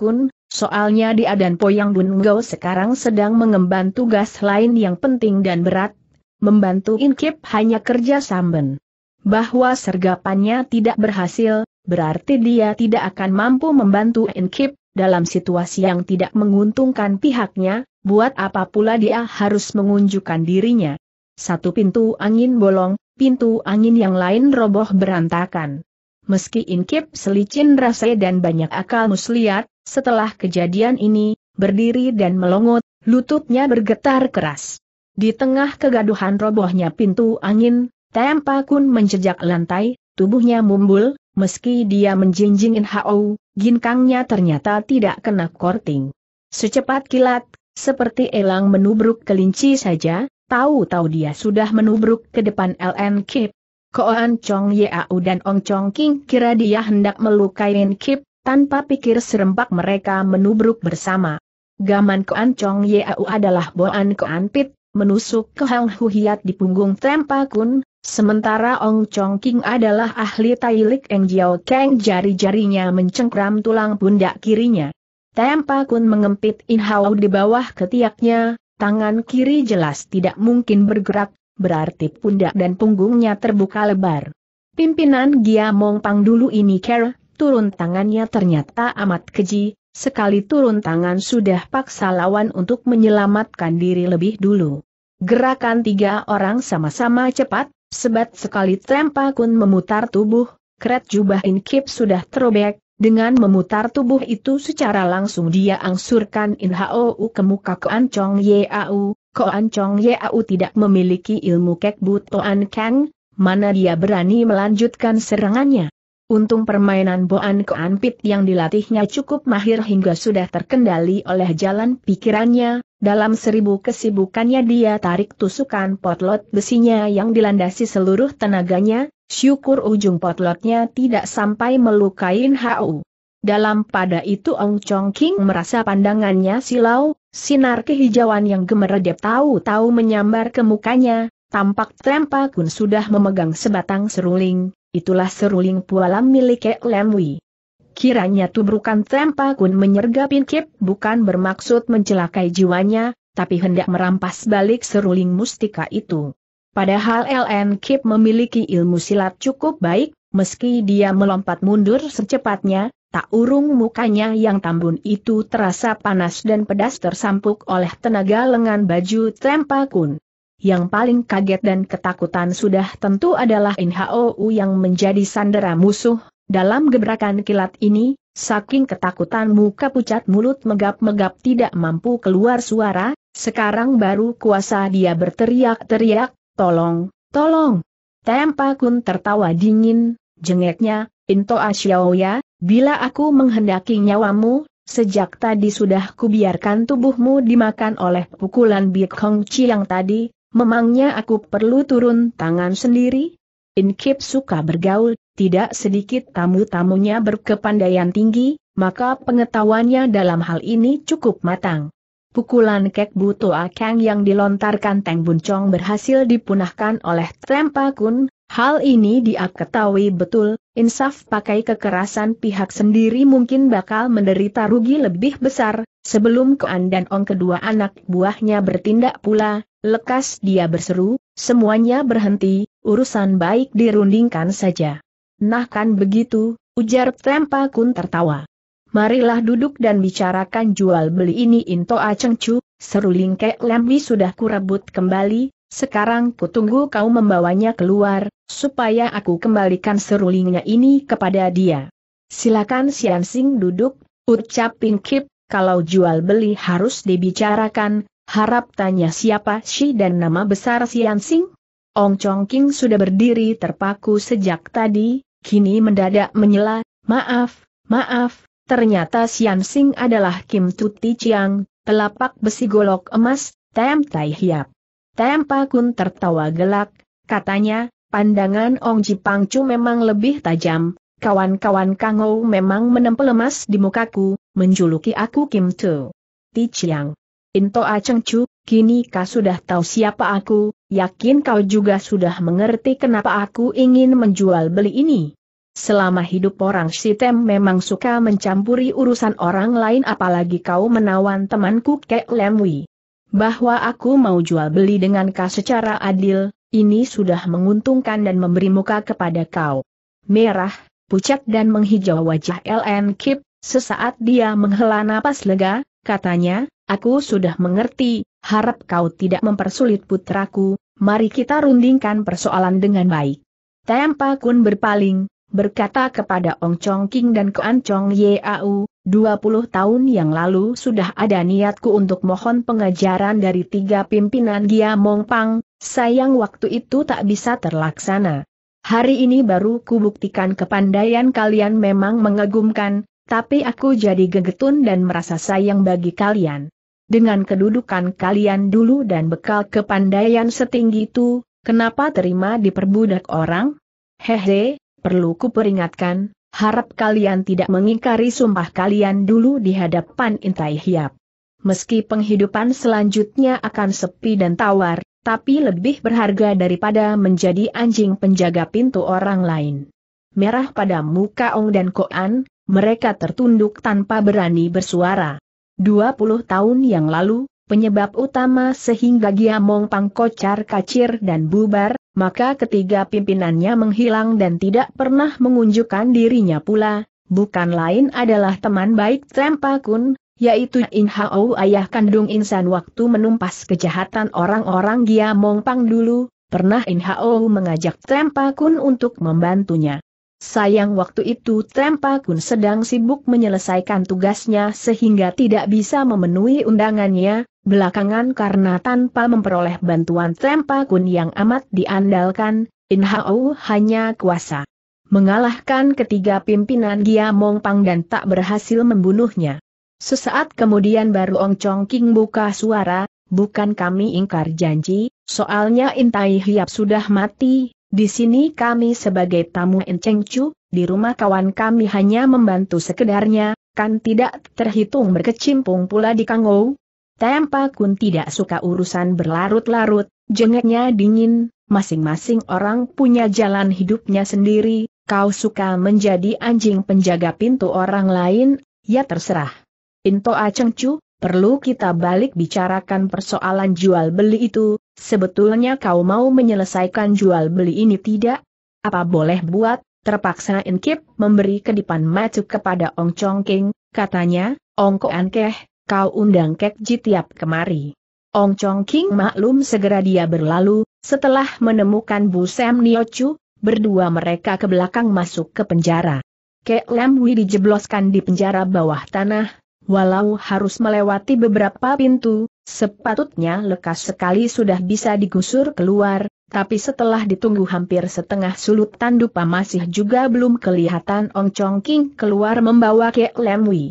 Kun, soalnya dia dan Poyang Buninggo sekarang sedang mengemban tugas lain yang penting dan berat, membantu Inkip hanya kerja samben. Bahwa sergapannya tidak berhasil, berarti dia tidak akan mampu membantu Inkip, dalam situasi yang tidak menguntungkan pihaknya, buat apa pula dia harus mengunjukkan dirinya. Satu pintu angin bolong, pintu angin yang lain roboh berantakan. Meski Inkip selicin rasa dan banyak akal muslihat, setelah kejadian ini, berdiri dan melongot, lututnya bergetar keras. Di tengah kegaduhan robohnya pintu angin, Tempa Kun menjejak lantai, tubuhnya mumbul, meski dia menjinjingin Hao, ginkangnya ternyata tidak kena korting. Secepat kilat, seperti elang menubruk kelinci saja, tahu-tahu dia sudah menubruk ke depan LN Kip. Koan Chong Yeau dan Ong Chong King kira dia hendak melukai Lin Kip, tanpa pikir serempak mereka menubruk bersama. Gaman Koan Chong Yeau adalah Boan Koan Pit, menusuk ke Hang Huhiat di punggung Tempa Kun, sementara Ong Chong King adalah ahli Tailik Eng Jiao Kang jari-jarinya mencengkram tulang pundak kirinya. Tempa Kun mengempit Hao di bawah ketiaknya, tangan kiri jelas tidak mungkin bergerak, berarti pundak dan punggungnya terbuka lebar. Pimpinan Gia Mong Pang dulu ini care, turun tangannya ternyata amat keji, sekali turun tangan sudah paksa lawan untuk menyelamatkan diri lebih dulu. Gerakan tiga orang sama-sama cepat, sebat sekali Trempa kun memutar tubuh, kret jubah Inkip sudah terobek, dengan memutar tubuh itu secara langsung dia angsurkan Inhou ke muka Koan Chong Yeau, Koan tidak memiliki ilmu Kek Butoan keng, mana dia berani melanjutkan serangannya. Untung permainan Boan Keanpit yang dilatihnya cukup mahir hingga sudah terkendali oleh jalan pikirannya, dalam seribu kesibukannya dia tarik tusukan potlot besinya yang dilandasi seluruh tenaganya, syukur ujung potlotnya tidak sampai melukain Hau. Dalam pada itu Ong Chong King merasa pandangannya silau, sinar kehijauan yang gemeredep tahu-tahu menyambar ke mukanya, tampak Trempa Kun sudah memegang sebatang seruling, itulah seruling pualam milik Kek Lemwi. Kiranya tubrukan Tempa Kun menyergapin Kip bukan bermaksud mencelakai jiwanya, tapi hendak merampas balik seruling mustika itu. Padahal LN Kip memiliki ilmu silat cukup baik, meski dia melompat mundur secepatnya, tak urung mukanya yang tambun itu terasa panas dan pedas tersampuk oleh tenaga lengan baju Tempa Kun. Yang paling kaget dan ketakutan sudah tentu adalah NHOU yang menjadi sandera musuh. Dalam gebrakan kilat ini, saking ketakutan muka pucat mulut megap-megap tidak mampu keluar suara, sekarang baru kuasa dia berteriak-teriak, tolong, tolong. Tempa Kun tertawa dingin, jengeknya, Into Asyaoya, bila aku menghendaki nyawamu, Sejak tadi sudah kubiarkan tubuhmu dimakan oleh pukulan Hong Chi yang tadi, Memangnya aku perlu turun tangan sendiri? Inkip suka bergaul, tidak sedikit tamu-tamunya berkepandaian tinggi, maka pengetahuannya dalam hal ini cukup matang. Pukulan kek buto akang yang dilontarkan Teng Buncong berhasil dipunahkan oleh Tempa Kun, hal ini dia ketahui betul, insaf pakai kekerasan pihak sendiri mungkin bakal menderita rugi lebih besar, sebelum Koan dan Ong kedua anak buahnya bertindak pula, Lekas dia berseru, semuanya berhenti, urusan baik dirundingkan saja. Nah kan begitu, ujar Tempa Kun tertawa. Marilah duduk dan bicarakan jual beli ini Into Acengcu, seru Lingkek Lembi sudah kurebut kembali, sekarang kutunggu kau membawanya keluar, supaya aku kembalikan serulingnya ini kepada dia. Silakan Sian Sing duduk, ucap Pingkip, kalau jual beli harus dibicarakan, Harap tanya siapa si dan nama besar Sian Sing? Ong Chong King sudah berdiri terpaku sejak tadi, kini mendadak menyela, maaf, maaf, ternyata Sian Sing adalah Kim Tuti Chiang, telapak besi golok emas, Tem Tai Hiap. Tem Pakun tertawa gelak, katanya, pandangan Ong Ji Pangcu memang lebih tajam, kawan-kawan Kang Kangou memang menempel emas di mukaku, menjuluki aku Kim Tu. Ti Chiang. Into Acengcu, kini kau sudah tahu siapa aku, yakin kau juga sudah mengerti kenapa aku ingin menjual beli ini. Selama hidup orang Sitem memang suka mencampuri urusan orang lain apalagi kau menawan temanku Kek Lemwi. Bahwa aku mau jual beli dengan kau secara adil, ini sudah menguntungkan dan memberi muka kepada kau. Merah, pucat dan menghijau wajah LN Kip, sesaat dia menghela napas lega, katanya, Aku sudah mengerti, harap kau tidak mempersulit putraku, mari kita rundingkan persoalan dengan baik. Tempa Kun berpaling, berkata kepada Ong Chong King dan Kuan Chong Yeau, 20 tahun yang lalu sudah ada niatku untuk mohon pengajaran dari tiga pimpinan Gia Mong Pang, sayang waktu itu tak bisa terlaksana. Hari ini baru kubuktikan kepandaian kalian memang mengagumkan, tapi aku jadi gegetun dan merasa sayang bagi kalian. Dengan kedudukan kalian dulu dan bekal kepandaian setinggi itu, kenapa terima diperbudak orang? Hehe, perlu kuperingatkan, harap kalian tidak mengingkari sumpah kalian dulu di hadapan Intai Hiap. Meski penghidupan selanjutnya akan sepi dan tawar, tapi lebih berharga daripada menjadi anjing penjaga pintu orang lain. Merah pada muka Ong dan Koan, mereka tertunduk tanpa berani bersuara. 20 tahun yang lalu, penyebab utama sehingga Giamong Pang kocar kacir dan bubar, maka ketiga pimpinannya menghilang dan tidak pernah mengunjukkan dirinya pula, bukan lain adalah teman baik Trempa Kun, yaitu In Hao ayah kandung insan waktu menumpas kejahatan orang-orang Giamong Pang dulu, pernah In Hao mengajak Trempa Kun untuk membantunya. Sayang waktu itu Trempa Kun sedang sibuk menyelesaikan tugasnya sehingga tidak bisa memenuhi undangannya, belakangan karena tanpa memperoleh bantuan Trempa Kun yang amat diandalkan, Inhao hanya kuasa mengalahkan ketiga pimpinan Gia Pang dan tak berhasil membunuhnya. Sesaat kemudian baru Ong Chong King buka suara, bukan kami ingkar janji, soalnya Intai Hiap sudah mati, di sini kami sebagai tamu Enceng Chu, di rumah kawan kami hanya membantu sekedarnya, kan tidak terhitung berkecimpung pula di Kangou. Tempa Kun tidak suka urusan berlarut-larut, jengeknya dingin, masing-masing orang punya jalan hidupnya sendiri, kau suka menjadi anjing penjaga pintu orang lain, ya terserah. Into Aceng Chu, perlu kita balik bicarakan persoalan jual beli itu, sebetulnya kau mau menyelesaikan jual beli ini tidak? Apa boleh buat, terpaksa Enkip memberi kedipan macu kepada Ong Chong King, katanya, Ong Ko Keh, kau undang Kek Ji tiap kemari. Ong Chong King maklum segera dia berlalu, setelah menemukan Bu Sam Niochu, berdua mereka ke belakang masuk ke penjara. Kek Lam Wi dijebloskan di penjara bawah tanah, walau harus melewati beberapa pintu, sepatutnya lekas sekali sudah bisa digusur keluar, tapi setelah ditunggu hampir setengah sulut tandupa masih juga belum kelihatan Ong Chong King keluar membawa Kek Lem Wei.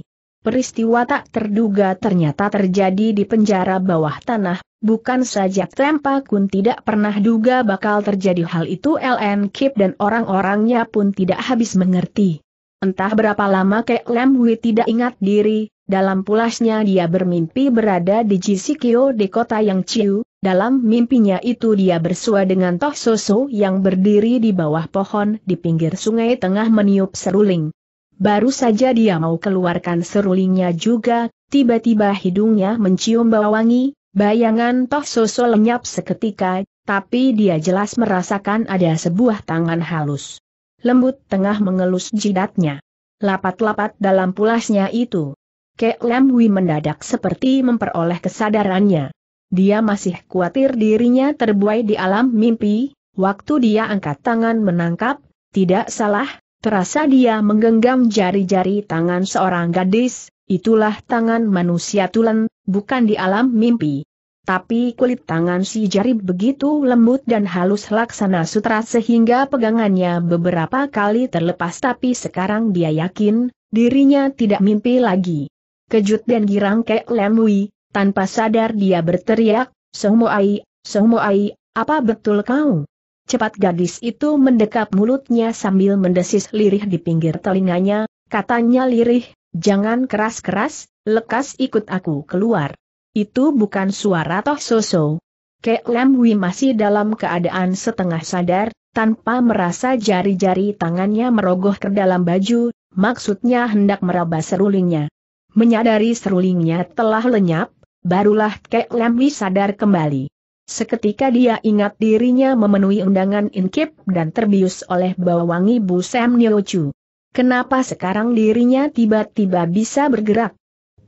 Peristiwa tak terduga ternyata terjadi di penjara bawah tanah, bukan saja Tempa Kun tidak pernah duga bakal terjadi hal itu LN Kip dan orang-orangnya pun tidak habis mengerti. Entah berapa lama Kek Lem Wei tidak ingat diri, dalam pulasnya dia bermimpi berada di Jisikyo di kota yang Ciu, dalam mimpinya itu dia bersua dengan Toh Soso yang berdiri di bawah pohon di pinggir sungai tengah meniup seruling. Baru saja dia mau keluarkan serulingnya juga, tiba-tiba hidungnya mencium bau wangi, bayangan Toh Soso lenyap seketika, tapi dia jelas merasakan ada sebuah tangan halus. Lembut tengah mengelus jidatnya. Lapat-lapat dalam pulasnya itu. Kek Lam Hui mendadak seperti memperoleh kesadarannya. Dia masih khawatir dirinya terbuai di alam mimpi, waktu dia angkat tangan menangkap, tidak salah, terasa dia menggenggam jari-jari tangan seorang gadis, itulah tangan manusia tulen, bukan di alam mimpi. Tapi kulit tangan si jari begitu lembut dan halus laksana sutra sehingga pegangannya beberapa kali terlepas tapi sekarang dia yakin, dirinya tidak mimpi lagi. Kejut dan girang Kek Lemui, tanpa sadar dia berteriak, semua Somoai, apa betul kau? Cepat gadis itu mendekap mulutnya sambil mendesis lirih di pinggir telinganya, katanya lirih, jangan keras-keras, lekas ikut aku keluar. Itu bukan suara Toh Soso. Kek Lemwi masih dalam keadaan setengah sadar, tanpa merasa jari-jari tangannya merogoh ke dalam baju, maksudnya hendak meraba serulingnya menyadari serulingnya telah lenyap, barulah Kek Lemwi sadar kembali. Seketika dia ingat dirinya memenuhi undangan Inkip dan terbius oleh bau wangi Bu Sam Niochu. Kenapa sekarang dirinya tiba-tiba bisa bergerak?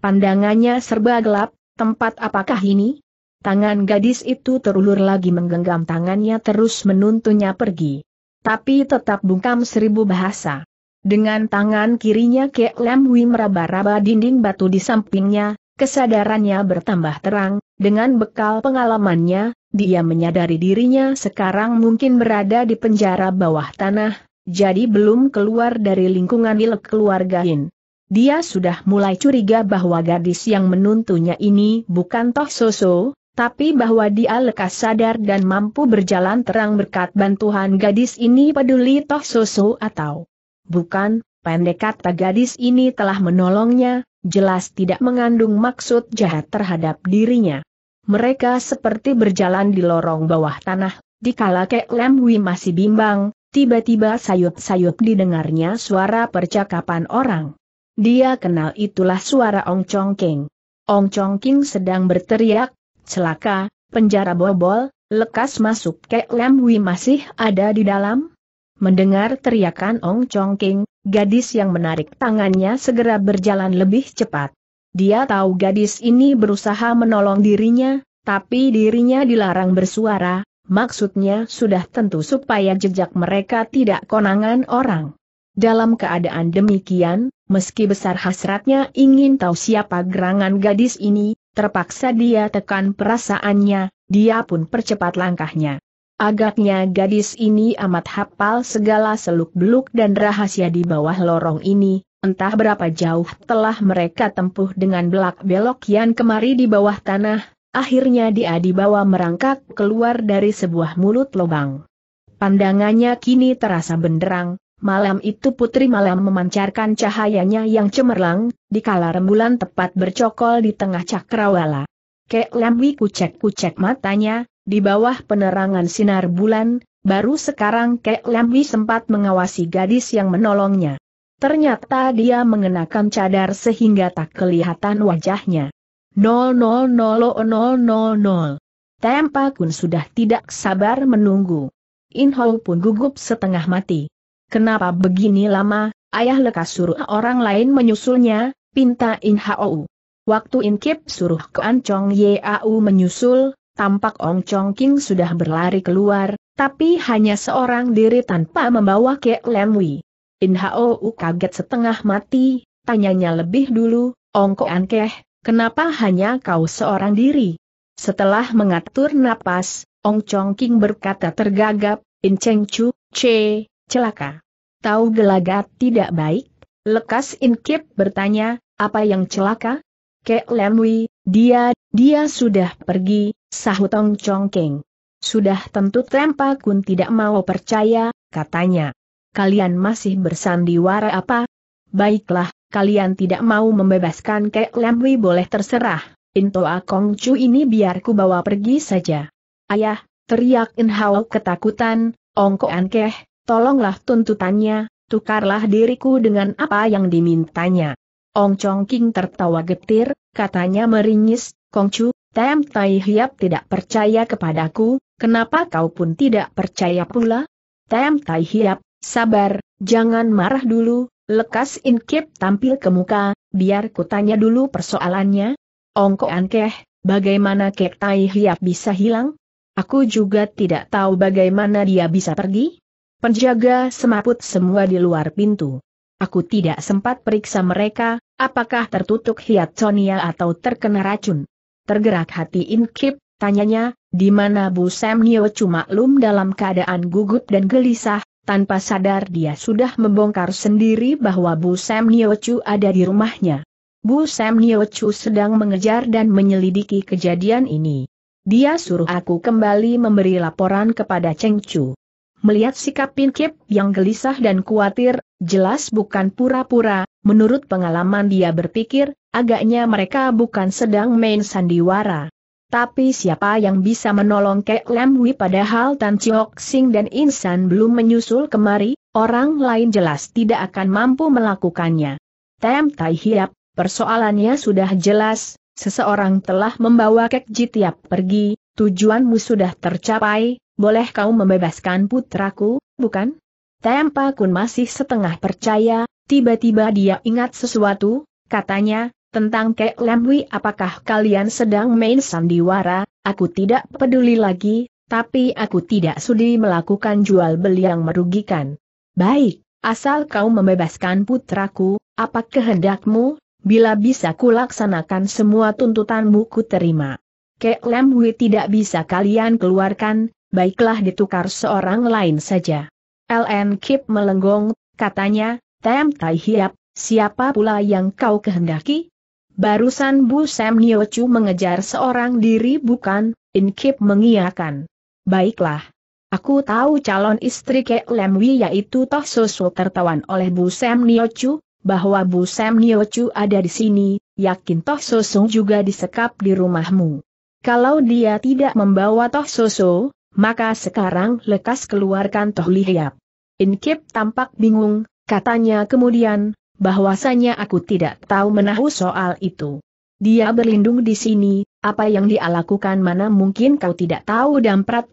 Pandangannya serba gelap, tempat apakah ini? Tangan gadis itu terulur lagi menggenggam tangannya terus menuntunnya pergi. Tapi tetap bungkam seribu bahasa. Dengan tangan kirinya Kek Lem Wi meraba-raba dinding batu di sampingnya, kesadarannya bertambah terang, dengan bekal pengalamannya, dia menyadari dirinya sekarang mungkin berada di penjara bawah tanah, jadi belum keluar dari lingkungan milik keluarga Hin. Dia sudah mulai curiga bahwa gadis yang menuntunya ini bukan Toh Soso, tapi bahwa dia lekas sadar dan mampu berjalan terang berkat bantuan gadis ini peduli Toh Soso atau Bukan, pendek kata gadis ini telah menolongnya, jelas tidak mengandung maksud jahat terhadap dirinya. Mereka seperti berjalan di lorong bawah tanah, dikala Kek Lemwi masih bimbang, tiba-tiba sayup-sayup didengarnya suara percakapan orang. Dia kenal itulah suara Ong Chong King. Ong Chong King sedang berteriak, celaka, penjara bobol, lekas masuk Kek Lem masih ada di dalam? Mendengar teriakan Ong Chong King, gadis yang menarik tangannya segera berjalan lebih cepat. Dia tahu gadis ini berusaha menolong dirinya, tapi dirinya dilarang bersuara, maksudnya sudah tentu supaya jejak mereka tidak konangan orang. Dalam keadaan demikian, meski besar hasratnya ingin tahu siapa gerangan gadis ini, terpaksa dia tekan perasaannya, dia pun percepat langkahnya. Agaknya gadis ini amat hafal segala seluk-beluk dan rahasia di bawah lorong ini, entah berapa jauh telah mereka tempuh dengan belak-belok yang kemari di bawah tanah, akhirnya dia dibawa merangkak keluar dari sebuah mulut lubang. Pandangannya kini terasa benderang, Malam itu putri malam memancarkan cahayanya yang cemerlang, di kala rembulan tepat bercokol di tengah cakrawala. Kek Lamwi kucek-kucek matanya, di bawah penerangan sinar bulan, baru sekarang Kek Lambi sempat mengawasi gadis yang menolongnya. Ternyata dia mengenakan cadar sehingga tak kelihatan wajahnya. 000000. Tempa Kun sudah tidak sabar menunggu. Inho pun gugup setengah mati. Kenapa begini lama, ayah lekas suruh orang lain menyusulnya, pinta In Waktu In Kip suruh ke Ancong Yau menyusul, Tampak Ong Chong King sudah berlari keluar, tapi hanya seorang diri tanpa membawa Kek Lam Wei. In Hou kaget setengah mati, tanyanya lebih dulu, Ong Ko An Keh, kenapa hanya kau seorang diri? Setelah mengatur napas, Ong Chong King berkata tergagap, In Cheng Chu, C, celaka. Tahu gelagat tidak baik? Lekas In Kip bertanya, apa yang celaka? Kek Lam Wei, dia, dia sudah pergi, Sahut Ong Chong King. Sudah tentu Trempa Kun tidak mau percaya, katanya. Kalian masih bersandiwara apa? Baiklah, kalian tidak mau membebaskan Kek Lemwi boleh terserah. Into Akong Chu ini biar ku bawa pergi saja. Ayah, teriak In Hao ketakutan, An Ankeh, tolonglah tuntutannya, tukarlah diriku dengan apa yang dimintanya. Ong Chong King tertawa getir, katanya meringis, Chu, Tem Tai Hiap tidak percaya kepadaku, kenapa kau pun tidak percaya pula? Tem Tai Hiap, sabar, jangan marah dulu, lekas Inkip tampil ke muka, biar kutanya dulu persoalannya. Ongko Ankeh, bagaimana Kek Tai Hiap bisa hilang? Aku juga tidak tahu bagaimana dia bisa pergi. Penjaga semaput semua di luar pintu. Aku tidak sempat periksa mereka, apakah tertutup hiat Sonia atau terkena racun. Tergerak hati Inkip, tanyanya, di mana Bu cuma lum dalam keadaan gugup dan gelisah, tanpa sadar dia sudah membongkar sendiri bahwa Bu Sam Chu ada di rumahnya. Bu Sam Chu sedang mengejar dan menyelidiki kejadian ini. Dia suruh aku kembali memberi laporan kepada Cheng Chu. Melihat sikap Pinkip yang gelisah dan khawatir, jelas bukan pura-pura, menurut pengalaman dia berpikir, Agaknya mereka bukan sedang main sandiwara. Tapi siapa yang bisa menolong Kek Lam Wi padahal Tan Chiok Sing dan Insan belum menyusul kemari, orang lain jelas tidak akan mampu melakukannya. Tem Tai Hiap, persoalannya sudah jelas, seseorang telah membawa Kek Jitiap pergi, tujuanmu sudah tercapai, boleh kau membebaskan putraku, bukan? Tempa Kun masih setengah percaya, tiba-tiba dia ingat sesuatu, katanya, tentang Kek Lemwi apakah kalian sedang main sandiwara, aku tidak peduli lagi, tapi aku tidak sudi melakukan jual beli yang merugikan. Baik, asal kau membebaskan putraku, apa kehendakmu, bila bisa kulaksanakan semua tuntutanmu ku terima. Kek Lemwi tidak bisa kalian keluarkan, baiklah ditukar seorang lain saja. LN Kip melenggong, katanya, Tem Tai Hiap, siapa pula yang kau kehendaki? Barusan Bu Sam Niochu mengejar seorang diri bukan? Inkip mengiakan. Baiklah. Aku tahu calon istri Kek Lemwi yaitu Toh Soso tertawan oleh Bu Sam Niochu, bahwa Bu Sam Niochu ada di sini, yakin Toh Soso juga disekap di rumahmu. Kalau dia tidak membawa Toh Soso, maka sekarang lekas keluarkan Toh Lihiap. Inkip tampak bingung, katanya kemudian, bahwasanya aku tidak tahu menahu soal itu. Dia berlindung di sini, apa yang dia lakukan mana mungkin kau tidak tahu damprat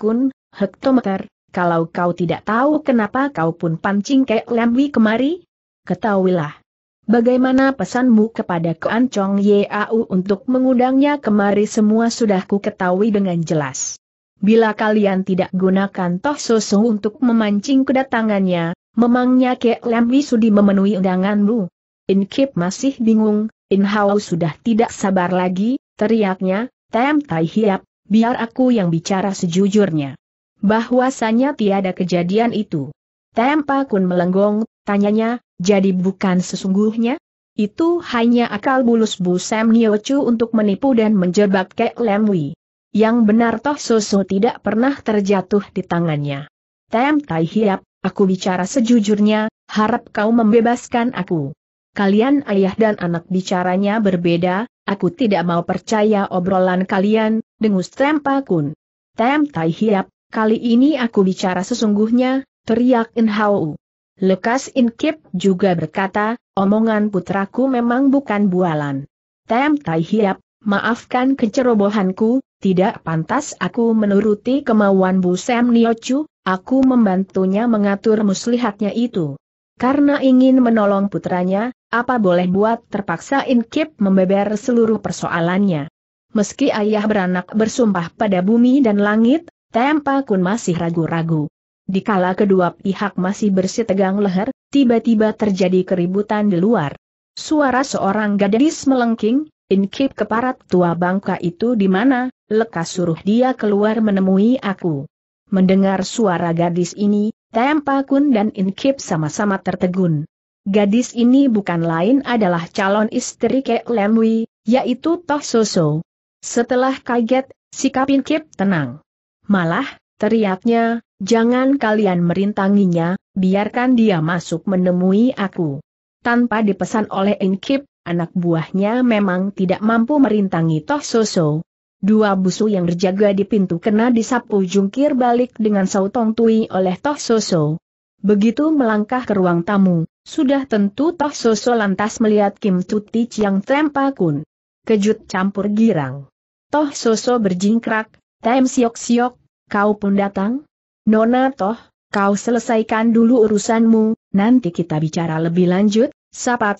kun hektometer, kalau kau tidak tahu kenapa kau pun pancing kek lembwi kemari? Ketahuilah. Bagaimana pesanmu kepada Kuan Chong Yau untuk mengundangnya kemari semua sudah ku ketahui dengan jelas. Bila kalian tidak gunakan toh susu untuk memancing kedatangannya, Memangnya Kek Lem Wisudi memenuhi undanganmu? In Kip masih bingung, In Hao sudah tidak sabar lagi, teriaknya, Tem Tai Hiap, biar aku yang bicara sejujurnya. Bahwasanya tiada kejadian itu. Tempa Kun melenggong, tanyanya, jadi bukan sesungguhnya? Itu hanya akal bulus Bu Sam Niochu untuk menipu dan menjebak Kek Lemwi. Yang benar Toh susu tidak pernah terjatuh di tangannya. Tem Tai Hiap, Aku bicara sejujurnya, harap kau membebaskan aku. Kalian ayah dan anak bicaranya berbeda, aku tidak mau percaya obrolan kalian, dengus tempa Kun. Tem Tai Hiap, kali ini aku bicara sesungguhnya, teriak In Hau. Lekas In Kip juga berkata, omongan putraku memang bukan bualan. Tem Tai Hiap, maafkan kecerobohanku, tidak pantas aku menuruti kemauan Bu Sam Niochu, Aku membantunya mengatur muslihatnya itu. Karena ingin menolong putranya, apa boleh buat terpaksa Inkip membeber seluruh persoalannya. Meski ayah beranak bersumpah pada bumi dan langit, Tempa Kun masih ragu-ragu. Dikala kedua pihak masih bersitegang leher, tiba-tiba terjadi keributan di luar. Suara seorang gadis melengking, Inkip keparat tua bangka itu di mana, lekas suruh dia keluar menemui aku. Mendengar suara gadis ini, Tempa Kun dan Inkip sama-sama tertegun. Gadis ini bukan lain adalah calon istri Kek Lemwi, yaitu Toh Soso. Setelah kaget, sikap Inkip tenang. Malah, teriaknya, jangan kalian merintanginya, biarkan dia masuk menemui aku. Tanpa dipesan oleh Inkip, anak buahnya memang tidak mampu merintangi Toh Soso. Dua busu yang berjaga di pintu kena disapu jungkir balik dengan sautong tui oleh Toh Soso. Begitu melangkah ke ruang tamu, sudah tentu Toh Soso lantas melihat Kim Tuti yang kun. Kejut campur girang. Toh Soso berjingkrak, Taem Siok Siok, kau pun datang? Nona Toh, kau selesaikan dulu urusanmu, nanti kita bicara lebih lanjut, sapa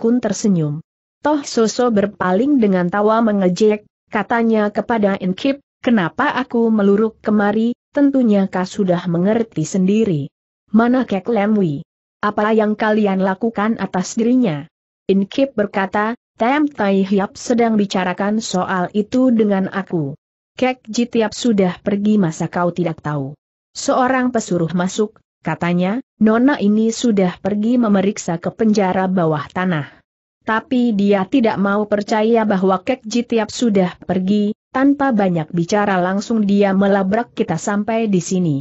kun tersenyum. Toh Soso berpaling dengan tawa mengejek, Katanya kepada Enkip, kenapa aku meluruk kemari, tentunya kau sudah mengerti sendiri. Mana Kek Lemwi? Apa yang kalian lakukan atas dirinya? Inkip berkata, Tem Tai Hiap sedang bicarakan soal itu dengan aku. Kek Jitiap sudah pergi masa kau tidak tahu. Seorang pesuruh masuk, katanya, Nona ini sudah pergi memeriksa ke penjara bawah tanah. Tapi dia tidak mau percaya bahwa Kek tiap sudah pergi, tanpa banyak bicara langsung dia melabrak kita sampai di sini.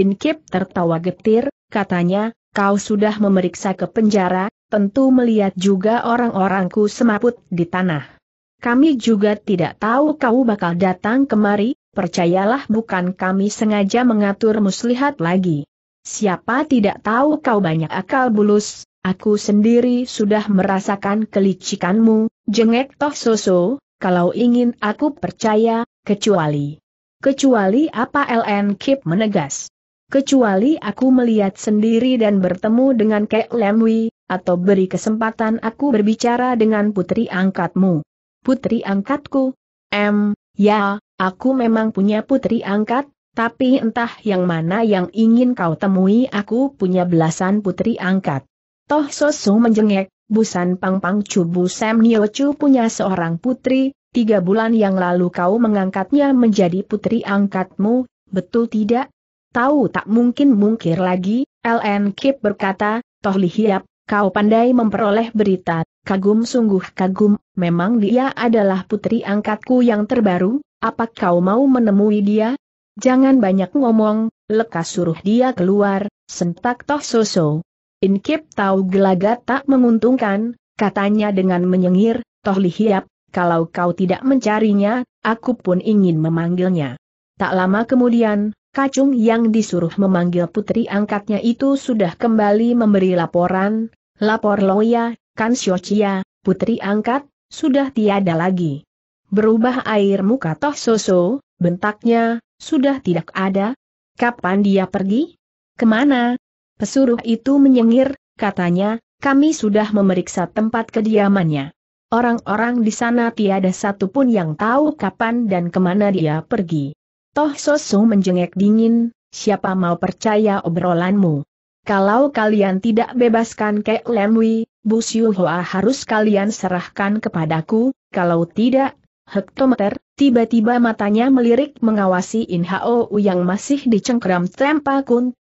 Inkip tertawa getir, katanya, kau sudah memeriksa ke penjara, tentu melihat juga orang-orangku semaput di tanah. Kami juga tidak tahu kau bakal datang kemari, percayalah bukan kami sengaja mengatur muslihat lagi. Siapa tidak tahu kau banyak akal bulus, Aku sendiri sudah merasakan kelicikanmu, jengek Toh Soso, kalau ingin aku percaya, kecuali. Kecuali apa LN Kip menegas. Kecuali aku melihat sendiri dan bertemu dengan Kek Lemwi, atau beri kesempatan aku berbicara dengan putri angkatmu. Putri angkatku? Em, ya, aku memang punya putri angkat, tapi entah yang mana yang ingin kau temui aku punya belasan putri angkat. Toh Sosu menjengek, Busan Pang Pang Chu Sam Nio Chu punya seorang putri, tiga bulan yang lalu kau mengangkatnya menjadi putri angkatmu, betul tidak? Tahu tak mungkin mungkir lagi, LN Kip berkata, Toh Lihiap, kau pandai memperoleh berita, kagum sungguh kagum, memang dia adalah putri angkatku yang terbaru, apa kau mau menemui dia? Jangan banyak ngomong, lekas suruh dia keluar, sentak Toh Soso. Inkip tahu gelagat tak menguntungkan, katanya dengan menyengir, Toh Lihiap, kalau kau tidak mencarinya, aku pun ingin memanggilnya. Tak lama kemudian, Kacung yang disuruh memanggil putri angkatnya itu sudah kembali memberi laporan, lapor Loya, Kan Xiochia, putri angkat, sudah tiada lagi. Berubah air muka Toh Soso, bentaknya, sudah tidak ada. Kapan dia pergi? Kemana? Pesuruh itu menyengir, katanya, kami sudah memeriksa tempat kediamannya. Orang-orang di sana tiada satu pun yang tahu kapan dan kemana dia pergi. Toh Sosu menjengek dingin, siapa mau percaya obrolanmu? Kalau kalian tidak bebaskan Kek Lemwi, Bu Hoa harus kalian serahkan kepadaku, kalau tidak, hektometer, tiba-tiba matanya melirik mengawasi In yang masih dicengkram Trempa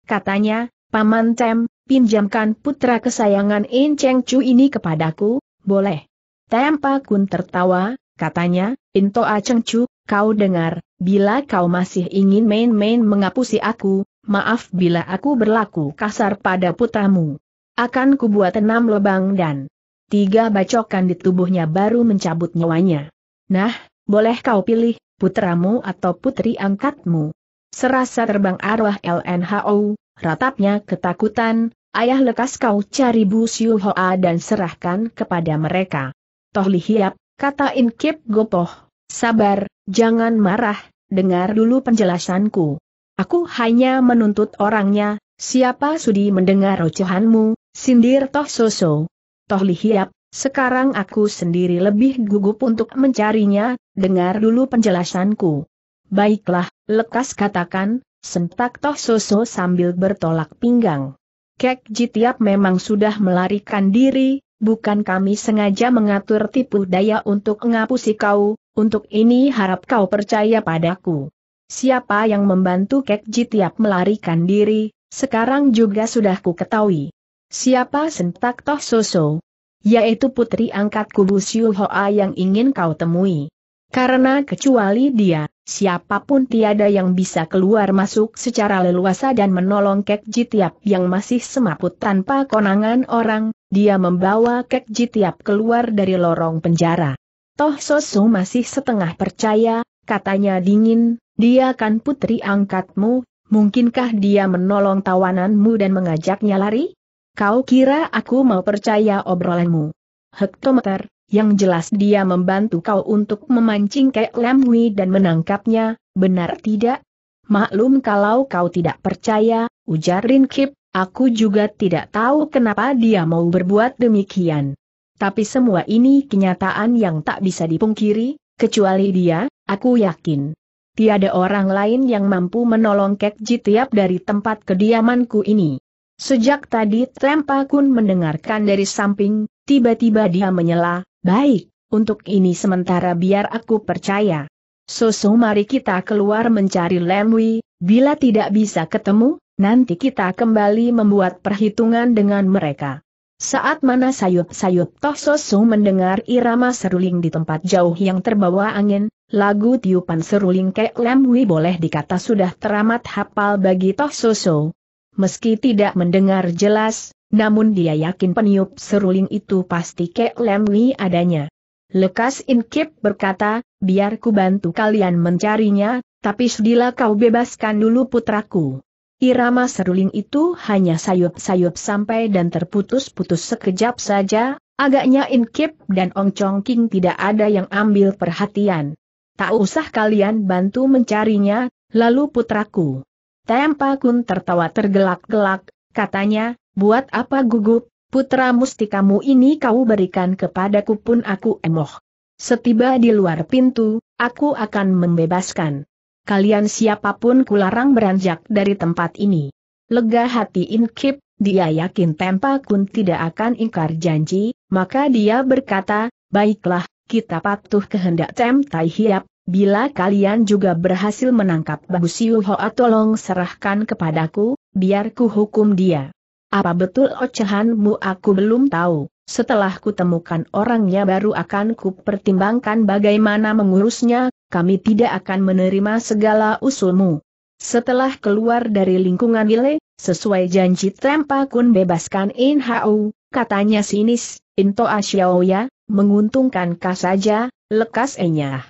katanya, Paman Tem, pinjamkan putra kesayangan In Cheng Chu ini kepadaku, boleh. Tempa Kun tertawa, katanya, Into A Cheng Chu, kau dengar, bila kau masih ingin main-main mengapusi aku, maaf bila aku berlaku kasar pada putramu. Akan kubuat enam lubang dan tiga bacokan di tubuhnya baru mencabut nyawanya. Nah, boleh kau pilih, putramu atau putri angkatmu. Serasa terbang arwah LNHO, Ratapnya ketakutan, ayah lekas kau cari Bu Siu Hoa dan serahkan kepada mereka. Toh lihiap, kata Inkip Gopoh, sabar, jangan marah, dengar dulu penjelasanku. Aku hanya menuntut orangnya, siapa sudi mendengar ocehanmu, sindir Toh Soso. Toh lihiap, sekarang aku sendiri lebih gugup untuk mencarinya, dengar dulu penjelasanku. Baiklah, lekas katakan, sentak Toh Soso sambil bertolak pinggang. Kek Jitiap memang sudah melarikan diri, bukan kami sengaja mengatur tipu daya untuk ngapusi kau, untuk ini harap kau percaya padaku. Siapa yang membantu Kek Jitiap melarikan diri, sekarang juga sudah ku ketahui. Siapa sentak Toh Soso? Yaitu putri angkat kubu Siu Hoa yang ingin kau temui. Karena kecuali dia, siapapun tiada yang bisa keluar masuk secara leluasa dan menolong Kek Jitiap yang masih semaput tanpa konangan orang, dia membawa Kek Jitiap keluar dari lorong penjara. Toh Sosu masih setengah percaya, katanya dingin, dia kan putri angkatmu, mungkinkah dia menolong tawananmu dan mengajaknya lari? Kau kira aku mau percaya obrolanmu? Hektometer, yang jelas dia membantu kau untuk memancing Kek Lemwi dan menangkapnya, benar tidak? Maklum kalau kau tidak percaya, ujar Rin Kip, aku juga tidak tahu kenapa dia mau berbuat demikian. Tapi semua ini kenyataan yang tak bisa dipungkiri, kecuali dia, aku yakin. Tiada orang lain yang mampu menolong Kek Jitiap dari tempat kediamanku ini. Sejak tadi Tempa Kun mendengarkan dari samping, tiba-tiba dia menyela, Baik, untuk ini sementara biar aku percaya. Soso mari kita keluar mencari Lemwi, bila tidak bisa ketemu, nanti kita kembali membuat perhitungan dengan mereka. Saat mana sayup-sayup toh Soso mendengar irama seruling di tempat jauh yang terbawa angin, lagu tiupan seruling kek Lemwi boleh dikata sudah teramat hafal bagi toh Soso. Meski tidak mendengar jelas, namun dia yakin peniup seruling itu pasti Kek Lemwi adanya. Lekas Inkip berkata, biar ku bantu kalian mencarinya, tapi sedila kau bebaskan dulu putraku. Irama seruling itu hanya sayup-sayup sampai dan terputus-putus sekejap saja, agaknya Inkip dan Ong Chong King tidak ada yang ambil perhatian. Tak usah kalian bantu mencarinya, lalu putraku. Tempa Kun tertawa tergelak-gelak, katanya, buat apa gugup, putra mustikamu ini kau berikan kepadaku pun aku emoh. Setiba di luar pintu, aku akan membebaskan. Kalian siapapun kularang beranjak dari tempat ini. Lega hati Inkip, dia yakin Tempa Kun tidak akan ingkar janji, maka dia berkata, baiklah, kita patuh kehendak Tem Tai Hiap, bila kalian juga berhasil menangkap Bagusiu Hoa tolong serahkan kepadaku, biar ku hukum dia. Apa betul ocehanmu oh aku belum tahu, setelah kutemukan orangnya baru akan kupertimbangkan bagaimana mengurusnya, kami tidak akan menerima segala usulmu. Setelah keluar dari lingkungan Wile, sesuai janji Tempa Kun bebaskan In Hau, katanya sinis, Into Asyaoya, menguntungkan menguntungkankah saja, lekas enyah.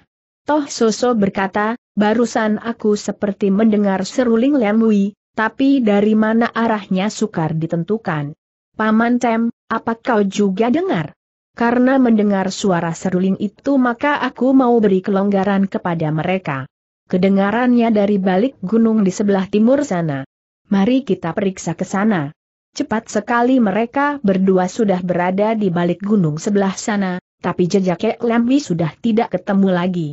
Toh Soso berkata, barusan aku seperti mendengar seruling Lemui, tapi dari mana arahnya sukar ditentukan. Paman Tem, apa kau juga dengar? Karena mendengar suara seruling itu maka aku mau beri kelonggaran kepada mereka. Kedengarannya dari balik gunung di sebelah timur sana. Mari kita periksa ke sana. Cepat sekali mereka berdua sudah berada di balik gunung sebelah sana, tapi jejak Kek Lambi sudah tidak ketemu lagi.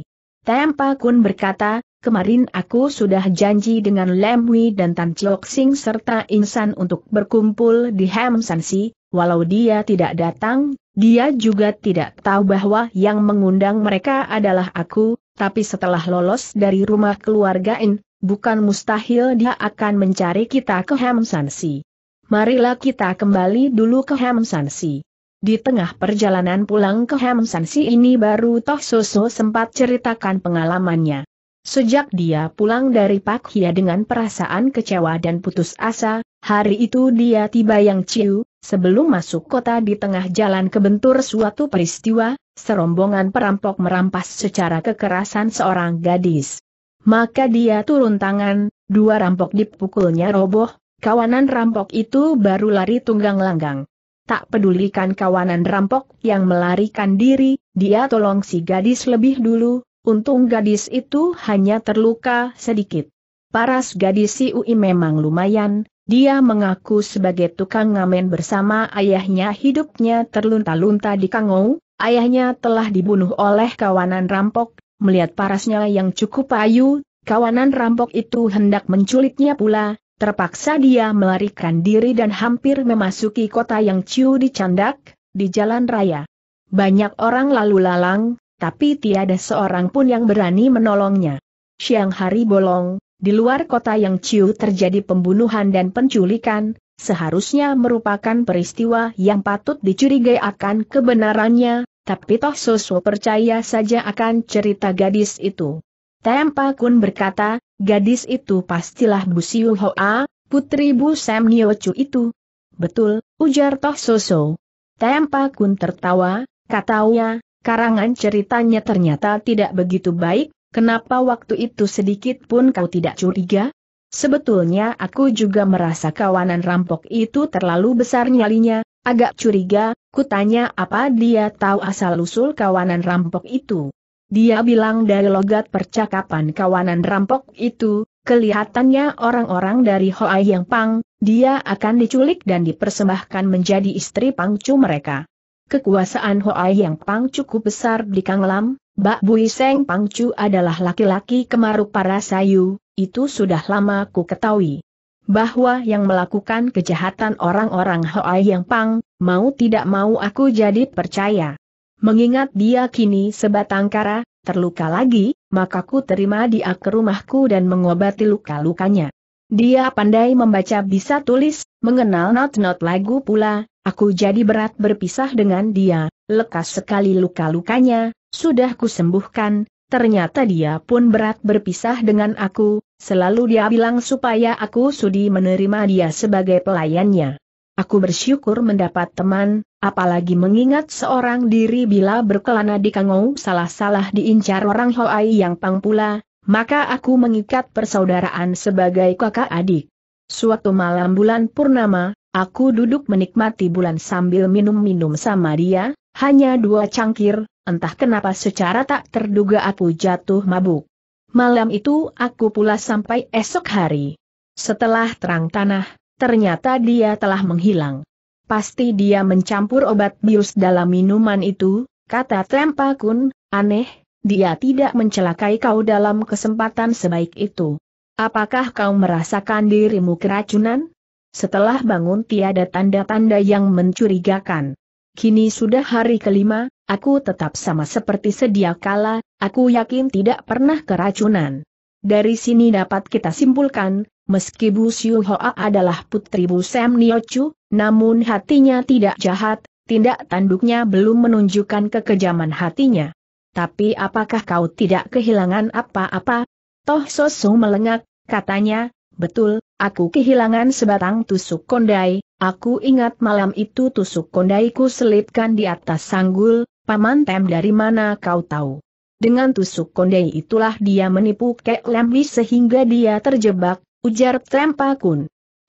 Tempa Kun berkata, Kemarin aku sudah janji dengan Lem Wei dan Tan Chok Sing serta Insan untuk berkumpul di Ham Sansi, walau dia tidak datang, dia juga tidak tahu bahwa yang mengundang mereka adalah aku, tapi setelah lolos dari rumah keluarga In, bukan mustahil dia akan mencari kita ke Ham Sansi. Marilah kita kembali dulu ke Ham Sansi. Di tengah perjalanan pulang ke Ham Sansi ini baru Toh Soso sempat ceritakan pengalamannya. Sejak dia pulang dari Pak Hia dengan perasaan kecewa dan putus asa, hari itu dia tiba yang ciu, sebelum masuk kota di tengah jalan kebentur suatu peristiwa, serombongan perampok merampas secara kekerasan seorang gadis. Maka dia turun tangan, dua rampok dipukulnya roboh, kawanan rampok itu baru lari tunggang langgang. Tak pedulikan kawanan rampok yang melarikan diri, dia tolong si gadis lebih dulu, Untung gadis itu hanya terluka sedikit. Paras gadis si Ui memang lumayan, dia mengaku sebagai tukang ngamen bersama ayahnya hidupnya terlunta-lunta di Kangou, ayahnya telah dibunuh oleh kawanan rampok, melihat parasnya yang cukup payu, kawanan rampok itu hendak menculiknya pula, terpaksa dia melarikan diri dan hampir memasuki kota yang Ciu dicandak, di jalan raya. Banyak orang lalu lalang, tapi tiada seorang pun yang berani menolongnya. Siang hari bolong, di luar kota yang Ciu terjadi pembunuhan dan penculikan, seharusnya merupakan peristiwa yang patut dicurigai akan kebenarannya, tapi toh sosok percaya saja akan cerita gadis itu. Tempa Kun berkata, gadis itu pastilah Bu Siu Hoa, putri Bu Sam Chu itu. Betul, ujar Toh Soso. Tempa Kun tertawa, katanya, karangan ceritanya ternyata tidak begitu baik, kenapa waktu itu sedikit pun kau tidak curiga? Sebetulnya aku juga merasa kawanan rampok itu terlalu besar nyalinya, agak curiga, kutanya apa dia tahu asal-usul kawanan rampok itu. Dia bilang dari logat percakapan kawanan rampok itu, kelihatannya orang-orang dari Hoa Yang Pang, dia akan diculik dan dipersembahkan menjadi istri pangcu mereka. Kekuasaan Hoai yang Pang cukup besar di Kang Lam, Bak Bui Seng Pangcu adalah laki-laki kemaruk para sayu, itu sudah lama ku ketahui. Bahwa yang melakukan kejahatan orang-orang Hoai yang Pang, mau tidak mau aku jadi percaya. Mengingat dia kini sebatang kara, terluka lagi, maka ku terima dia ke rumahku dan mengobati luka-lukanya. Dia pandai membaca bisa tulis, mengenal not-not lagu pula, Aku jadi berat berpisah dengan dia, lekas sekali luka-lukanya, sudah kusembuhkan, ternyata dia pun berat berpisah dengan aku, selalu dia bilang supaya aku sudi menerima dia sebagai pelayannya. Aku bersyukur mendapat teman, apalagi mengingat seorang diri bila berkelana di kangau salah-salah diincar orang Hoai yang pang pula, maka aku mengikat persaudaraan sebagai kakak adik. Suatu malam bulan purnama, Aku duduk menikmati bulan sambil minum-minum sama dia, hanya dua cangkir, entah kenapa secara tak terduga aku jatuh mabuk. Malam itu aku pula sampai esok hari. Setelah terang tanah, ternyata dia telah menghilang. Pasti dia mencampur obat bius dalam minuman itu, kata Trempa Kun, aneh, dia tidak mencelakai kau dalam kesempatan sebaik itu. Apakah kau merasakan dirimu keracunan? Setelah bangun tiada tanda-tanda yang mencurigakan. Kini sudah hari kelima, aku tetap sama seperti sedia kala, aku yakin tidak pernah keracunan. Dari sini dapat kita simpulkan, meski Bu Siu Hoa adalah putri Bu Sam Niochu, namun hatinya tidak jahat, tindak tanduknya belum menunjukkan kekejaman hatinya. Tapi apakah kau tidak kehilangan apa-apa? Toh Sosu melengak, katanya, Betul, aku kehilangan sebatang tusuk kondai, aku ingat malam itu tusuk kondaiku selipkan di atas sanggul, paman tem dari mana kau tahu. Dengan tusuk kondai itulah dia menipu Kek Lembi sehingga dia terjebak, ujar Trempa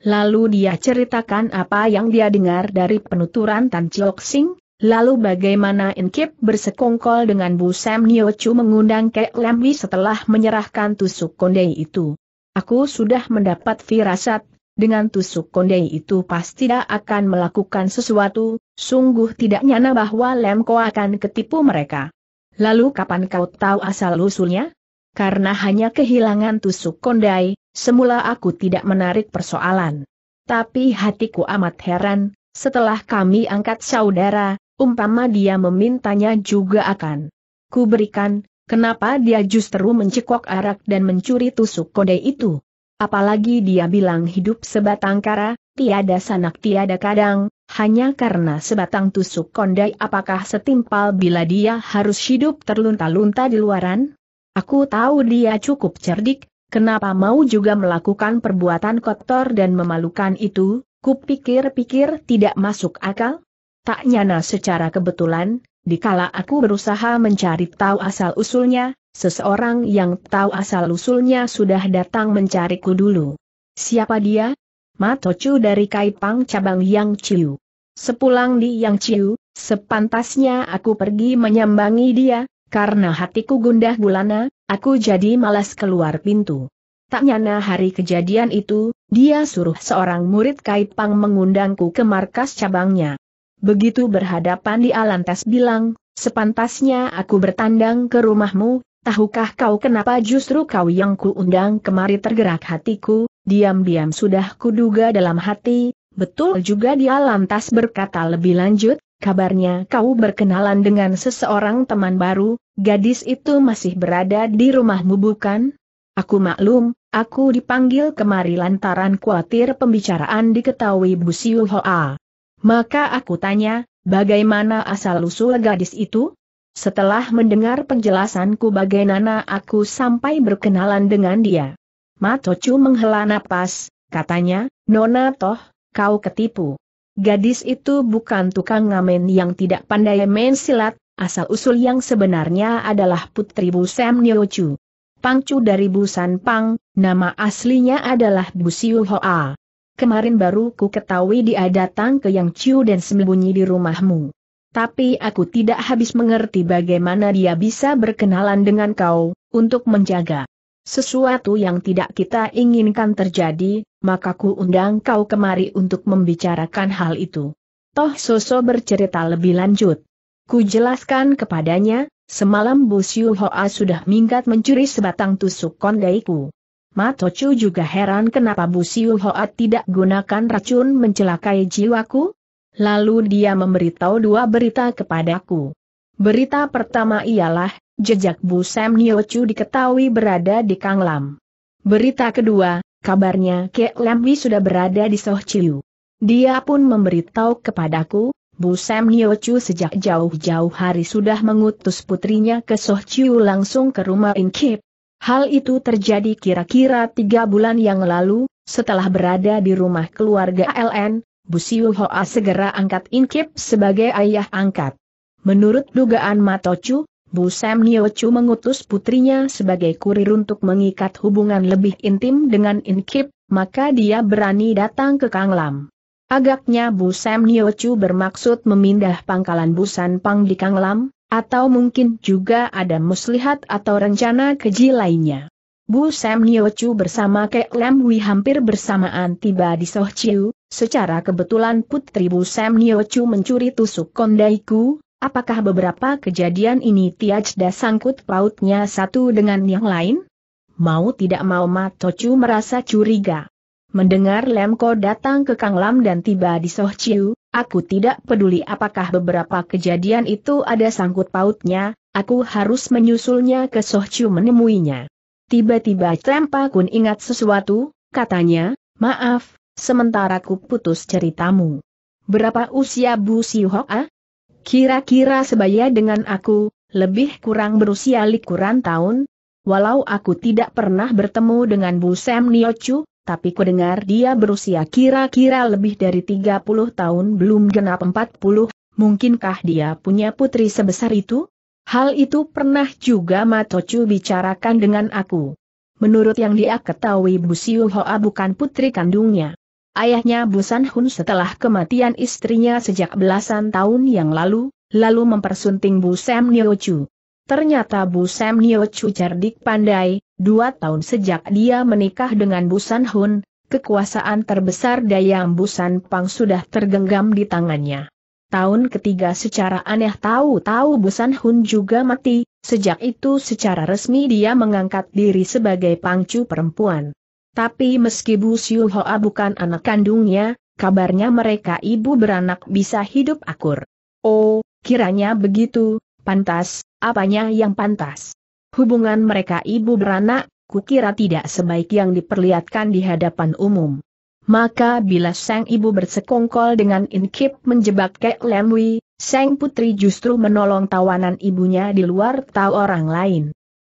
Lalu dia ceritakan apa yang dia dengar dari penuturan Tan Chok Sing, lalu bagaimana Inkip bersekongkol dengan Bu Sam Niochu mengundang Kek Lembi setelah menyerahkan tusuk kondai itu. Aku sudah mendapat firasat, dengan tusuk kondei itu pasti akan melakukan sesuatu, sungguh tidak nyana bahwa Lemko akan ketipu mereka. Lalu kapan kau tahu asal-usulnya? Karena hanya kehilangan tusuk kondai, semula aku tidak menarik persoalan. Tapi hatiku amat heran, setelah kami angkat saudara, umpama dia memintanya juga akan kuberikan, Kenapa dia justru mencekok arak dan mencuri tusuk kode itu? Apalagi dia bilang hidup sebatang kara, tiada sanak tiada kadang, hanya karena sebatang tusuk kondai apakah setimpal bila dia harus hidup terlunta-lunta di luaran? Aku tahu dia cukup cerdik, kenapa mau juga melakukan perbuatan kotor dan memalukan itu, kupikir-pikir tidak masuk akal? Tak nyana secara kebetulan, Dikala aku berusaha mencari tahu asal-usulnya, seseorang yang tahu asal-usulnya sudah datang mencariku dulu. Siapa dia? Matocu dari Kaipang cabang Yang Ciu. Sepulang di Yang Ciu, sepantasnya aku pergi menyambangi dia, karena hatiku gundah gulana, aku jadi malas keluar pintu. Tak nyana hari kejadian itu, dia suruh seorang murid Kaipang mengundangku ke markas cabangnya. Begitu berhadapan di Alantes bilang, sepantasnya aku bertandang ke rumahmu, tahukah kau kenapa justru kau yang kuundang kemari tergerak hatiku, diam-diam sudah kuduga dalam hati, betul juga di Alantas berkata lebih lanjut, kabarnya kau berkenalan dengan seseorang teman baru, gadis itu masih berada di rumahmu bukan? Aku maklum, aku dipanggil kemari lantaran khawatir pembicaraan diketahui Bu Siu Hoa. Maka aku tanya, bagaimana asal-usul gadis itu? Setelah mendengar penjelasanku bagaimana aku sampai berkenalan dengan dia. Matocu menghela napas, katanya, Nona toh, kau ketipu. Gadis itu bukan tukang ngamen yang tidak pandai main silat, asal-usul yang sebenarnya adalah putri Busem Niochu. Pangcu dari Busan Pang, nama aslinya adalah Busiu Hoa. Kemarin baru ku ketahui dia datang ke Yang Ciu dan sembunyi di rumahmu. Tapi aku tidak habis mengerti bagaimana dia bisa berkenalan dengan kau, untuk menjaga sesuatu yang tidak kita inginkan terjadi, maka ku undang kau kemari untuk membicarakan hal itu. Toh Soso bercerita lebih lanjut. Ku jelaskan kepadanya, semalam Bu Siu Hoa sudah minggat mencuri sebatang tusuk kondaiku. Matocu juga heran kenapa Siu Hoat tidak gunakan racun mencelakai jiwaku? Lalu dia memberitahu dua berita kepadaku. Berita pertama ialah, jejak Bu Sam Chu diketahui berada di Kang Lam. Berita kedua, kabarnya Kek Lambi sudah berada di Sohchiu. Dia pun memberitahu kepadaku, Bu Sam Chu sejak jauh-jauh hari sudah mengutus putrinya ke Sohchiu langsung ke rumah Inkip, Hal itu terjadi kira-kira tiga bulan yang lalu, setelah berada di rumah keluarga LN, Siu Hoa segera angkat Inkip sebagai ayah angkat. Menurut dugaan Matocu, Bu Sam Chu mengutus putrinya sebagai kurir untuk mengikat hubungan lebih intim dengan Inkip, maka dia berani datang ke Kang Lam. Agaknya Bu Sam Chu bermaksud memindah pangkalan Busan Pang di Kang Lam, atau mungkin juga ada muslihat atau rencana keji lainnya. Bu Sam Niochu bersama Kek Lam Wi hampir bersamaan tiba di Soh Chiu, secara kebetulan putri Bu Sam Niochu mencuri tusuk kondaiku, apakah beberapa kejadian ini tiada sangkut pautnya satu dengan yang lain? Mau tidak mau Matochu merasa curiga. Mendengar Lemko datang ke Kang Lam dan tiba di Soh Chiu, Aku tidak peduli apakah beberapa kejadian itu ada sangkut pautnya, aku harus menyusulnya ke Sohcu menemuinya. Tiba-tiba Trempa Kun ingat sesuatu, katanya, maaf, sementara ku putus ceritamu. Berapa usia Bu Sihoa? Ah? Kira-kira sebaya dengan aku, lebih kurang berusia likuran tahun. Walau aku tidak pernah bertemu dengan Bu Sam Niochu, tapi kudengar dia berusia kira-kira lebih dari 30 tahun belum genap 40, mungkinkah dia punya putri sebesar itu? Hal itu pernah juga Matochu bicarakan dengan aku. Menurut yang dia ketahui Bu Siu Hoa bukan putri kandungnya. Ayahnya Busan Hun setelah kematian istrinya sejak belasan tahun yang lalu, lalu mempersunting Bu Sam Niochu. Ternyata Bu Sam Niochu cerdik pandai, dua tahun sejak dia menikah dengan Busan Hun, kekuasaan terbesar Dayang Busan Pang sudah tergenggam di tangannya. Tahun ketiga secara aneh tahu-tahu Busan Hun juga mati, sejak itu secara resmi dia mengangkat diri sebagai pangcu perempuan. Tapi meski Bu Siu Hoa bukan anak kandungnya, kabarnya mereka ibu beranak bisa hidup akur. Oh, kiranya begitu, pantas, apanya yang pantas. Hubungan mereka ibu beranak, kukira tidak sebaik yang diperlihatkan di hadapan umum. Maka bila sang ibu bersekongkol dengan Inkip menjebak Kek Lemwi, sang putri justru menolong tawanan ibunya di luar tahu orang lain.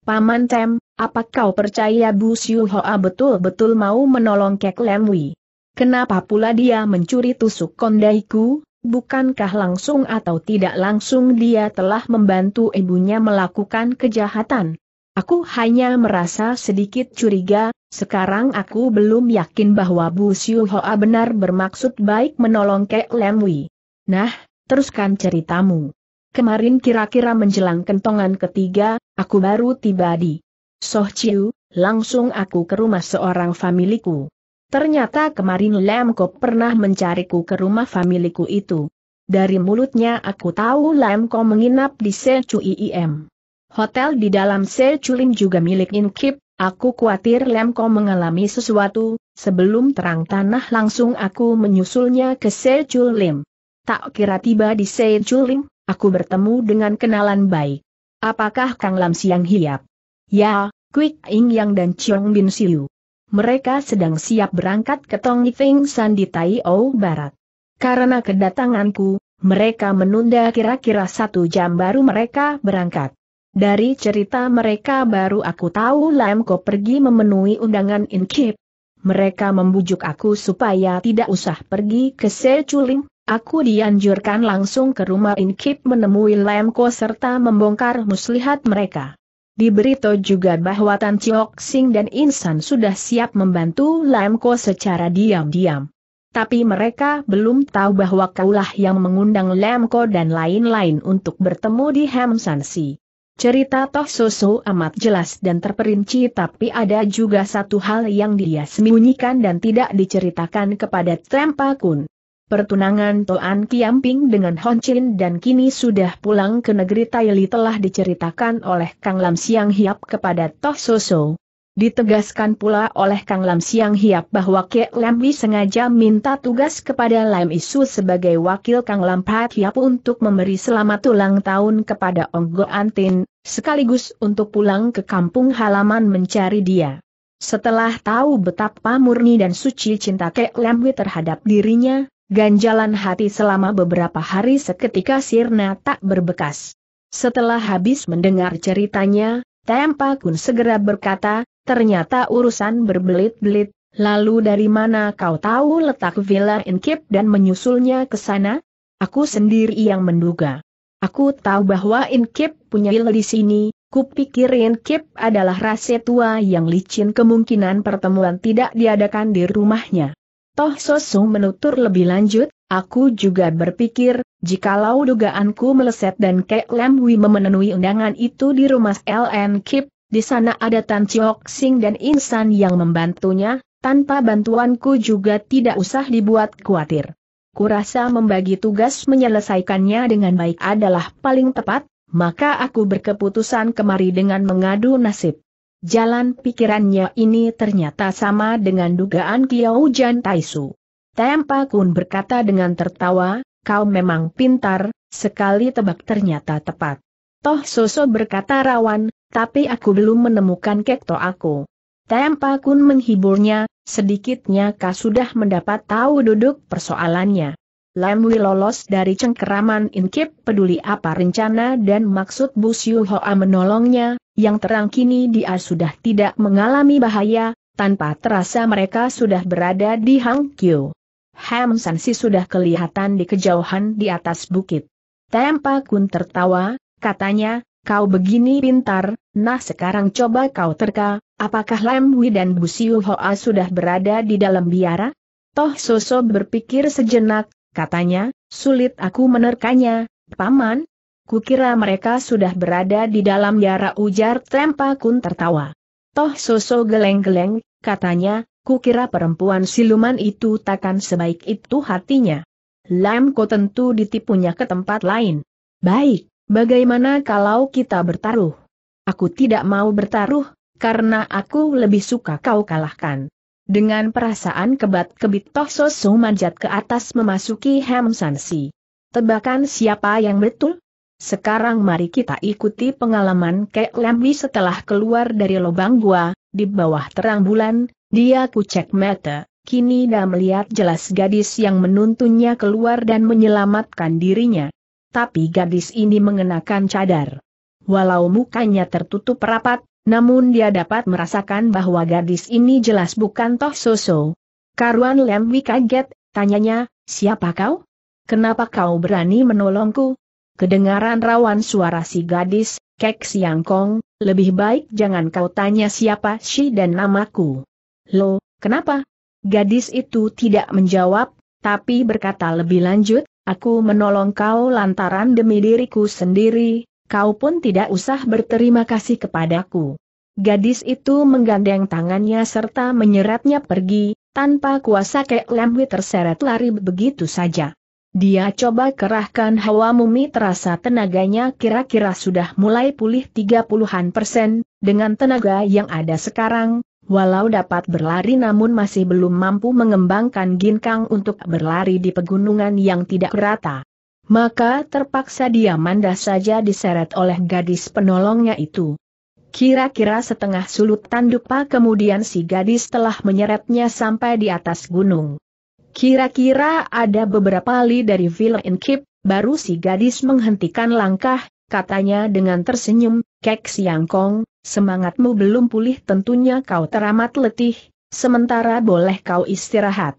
Paman Tem, apa kau percaya Bu Siu Hoa betul-betul mau menolong Kek Lemwi? Kenapa pula dia mencuri tusuk kondaiku? bukankah langsung atau tidak langsung dia telah membantu ibunya melakukan kejahatan? Aku hanya merasa sedikit curiga, sekarang aku belum yakin bahwa Bu Siu Hoa benar bermaksud baik menolong Kek Lem Nah, teruskan ceritamu. Kemarin kira-kira menjelang kentongan ketiga, aku baru tiba di Soh Chiu, langsung aku ke rumah seorang familiku. Ternyata kemarin Lemko pernah mencariku ke rumah familiku itu. Dari mulutnya aku tahu Lemko menginap di Sechu IIM. Hotel di dalam Sechulim juga milik Inkip, aku khawatir Lemko mengalami sesuatu, sebelum terang tanah langsung aku menyusulnya ke Sechulim. Tak kira tiba di Sechulim, aku bertemu dengan kenalan baik. Apakah Kang Lam Siang Hiap? Ya, Quick Ing Yang dan Chong Bin Siu mereka sedang siap berangkat ke Tongifeng San di Taiou Barat. Karena kedatanganku, mereka menunda kira-kira satu jam baru mereka berangkat. Dari cerita mereka baru aku tahu Lamko pergi memenuhi undangan Inkip. Mereka membujuk aku supaya tidak usah pergi ke Sechuling. Aku dianjurkan langsung ke rumah Inkip menemui Lamko serta membongkar muslihat mereka. Diberitahu juga bahwa Tan Chiok Sing dan Insan sudah siap membantu Lamko secara diam-diam. Tapi mereka belum tahu bahwa kaulah yang mengundang Lamko dan lain-lain untuk bertemu di San Si. Cerita Toh Soso amat jelas dan terperinci tapi ada juga satu hal yang dia sembunyikan dan tidak diceritakan kepada Trempa Kun. Pertunangan Toan Kiamping dengan Hon Chin dan kini sudah pulang ke negeri Taili telah diceritakan oleh Kang Lam Siang Hiap kepada Toh Soso. Ditegaskan pula oleh Kang Lam Siang Hiap bahwa Kek Lam Wi sengaja minta tugas kepada Lam Isu sebagai wakil Kang Lam Pat Hiap untuk memberi selamat ulang tahun kepada Ong Go Antin, sekaligus untuk pulang ke kampung halaman mencari dia. Setelah tahu betapa murni dan suci cinta Kek Lam Wi terhadap dirinya, Ganjalan hati selama beberapa hari seketika sirna tak berbekas. Setelah habis mendengar ceritanya, Tempa Kun segera berkata, ternyata urusan berbelit-belit, lalu dari mana kau tahu letak Villa Inkip dan menyusulnya ke sana? Aku sendiri yang menduga. Aku tahu bahwa Inkip punya villa di sini, kupikir Inkip adalah rasa tua yang licin kemungkinan pertemuan tidak diadakan di rumahnya. Toh Sosung menutur lebih lanjut, aku juga berpikir, jikalau dugaanku meleset dan Kek Lem Wi memenuhi undangan itu di rumah LN Kip, di sana ada Tan Chiok Sing dan Insan yang membantunya, tanpa bantuanku juga tidak usah dibuat khawatir. Kurasa membagi tugas menyelesaikannya dengan baik adalah paling tepat, maka aku berkeputusan kemari dengan mengadu nasib. Jalan pikirannya ini ternyata sama dengan dugaan Kiao Jan Taisu. Tempa Kun berkata dengan tertawa, kau memang pintar, sekali tebak ternyata tepat. Toh Soso berkata rawan, tapi aku belum menemukan kekto aku. Tempa Kun menghiburnya, sedikitnya kau sudah mendapat tahu duduk persoalannya. Lamwi lolos dari cengkeraman Inkip peduli apa rencana dan maksud Bu Siu Hoa menolongnya, yang terang kini dia sudah tidak mengalami bahaya, tanpa terasa mereka sudah berada di Hang Kyo. Ham Sansi sudah kelihatan di kejauhan di atas bukit. Tempa Kun tertawa, katanya, kau begini pintar, nah sekarang coba kau terka, apakah Lam Wei dan Bu Siu Hoa sudah berada di dalam biara? Toh Soso berpikir sejenak, Katanya, sulit aku menerkanya, Paman. Kukira mereka sudah berada di dalam biara ujar Trempa Kun tertawa. Toh Soso geleng-geleng, katanya, kukira perempuan siluman itu takkan sebaik itu hatinya. Lam ko tentu ditipunya ke tempat lain. Baik, bagaimana kalau kita bertaruh? Aku tidak mau bertaruh, karena aku lebih suka kau kalahkan. Dengan perasaan kebat-kebit Tososo manjat ke atas memasuki Hem Sansi. Tebakan siapa yang betul? Sekarang mari kita ikuti pengalaman Kek Lambi setelah keluar dari lubang gua, di bawah terang bulan, dia kucek mata, kini dah melihat jelas gadis yang menuntunnya keluar dan menyelamatkan dirinya. Tapi gadis ini mengenakan cadar. Walau mukanya tertutup rapat, namun dia dapat merasakan bahwa gadis ini jelas bukan Toh Soso. Karuan Lemwi kaget, tanyanya, siapa kau? Kenapa kau berani menolongku? Kedengaran rawan suara si gadis, Kek Siang Kong, lebih baik jangan kau tanya siapa si dan namaku. Lo, kenapa? Gadis itu tidak menjawab, tapi berkata lebih lanjut, aku menolong kau lantaran demi diriku sendiri, kau pun tidak usah berterima kasih kepadaku. Gadis itu menggandeng tangannya serta menyeretnya pergi, tanpa kuasa Kek Lamhui terseret lari begitu saja. Dia coba kerahkan hawa mumi terasa tenaganya kira-kira sudah mulai pulih 30-an persen, dengan tenaga yang ada sekarang, walau dapat berlari namun masih belum mampu mengembangkan ginkang untuk berlari di pegunungan yang tidak rata maka terpaksa dia mandah saja diseret oleh gadis penolongnya itu. Kira-kira setengah sulut tandupa kemudian si gadis telah menyeretnya sampai di atas gunung. Kira-kira ada beberapa li dari Villa Inkip, baru si gadis menghentikan langkah, katanya dengan tersenyum, Kek siang kong, semangatmu belum pulih tentunya kau teramat letih, sementara boleh kau istirahat.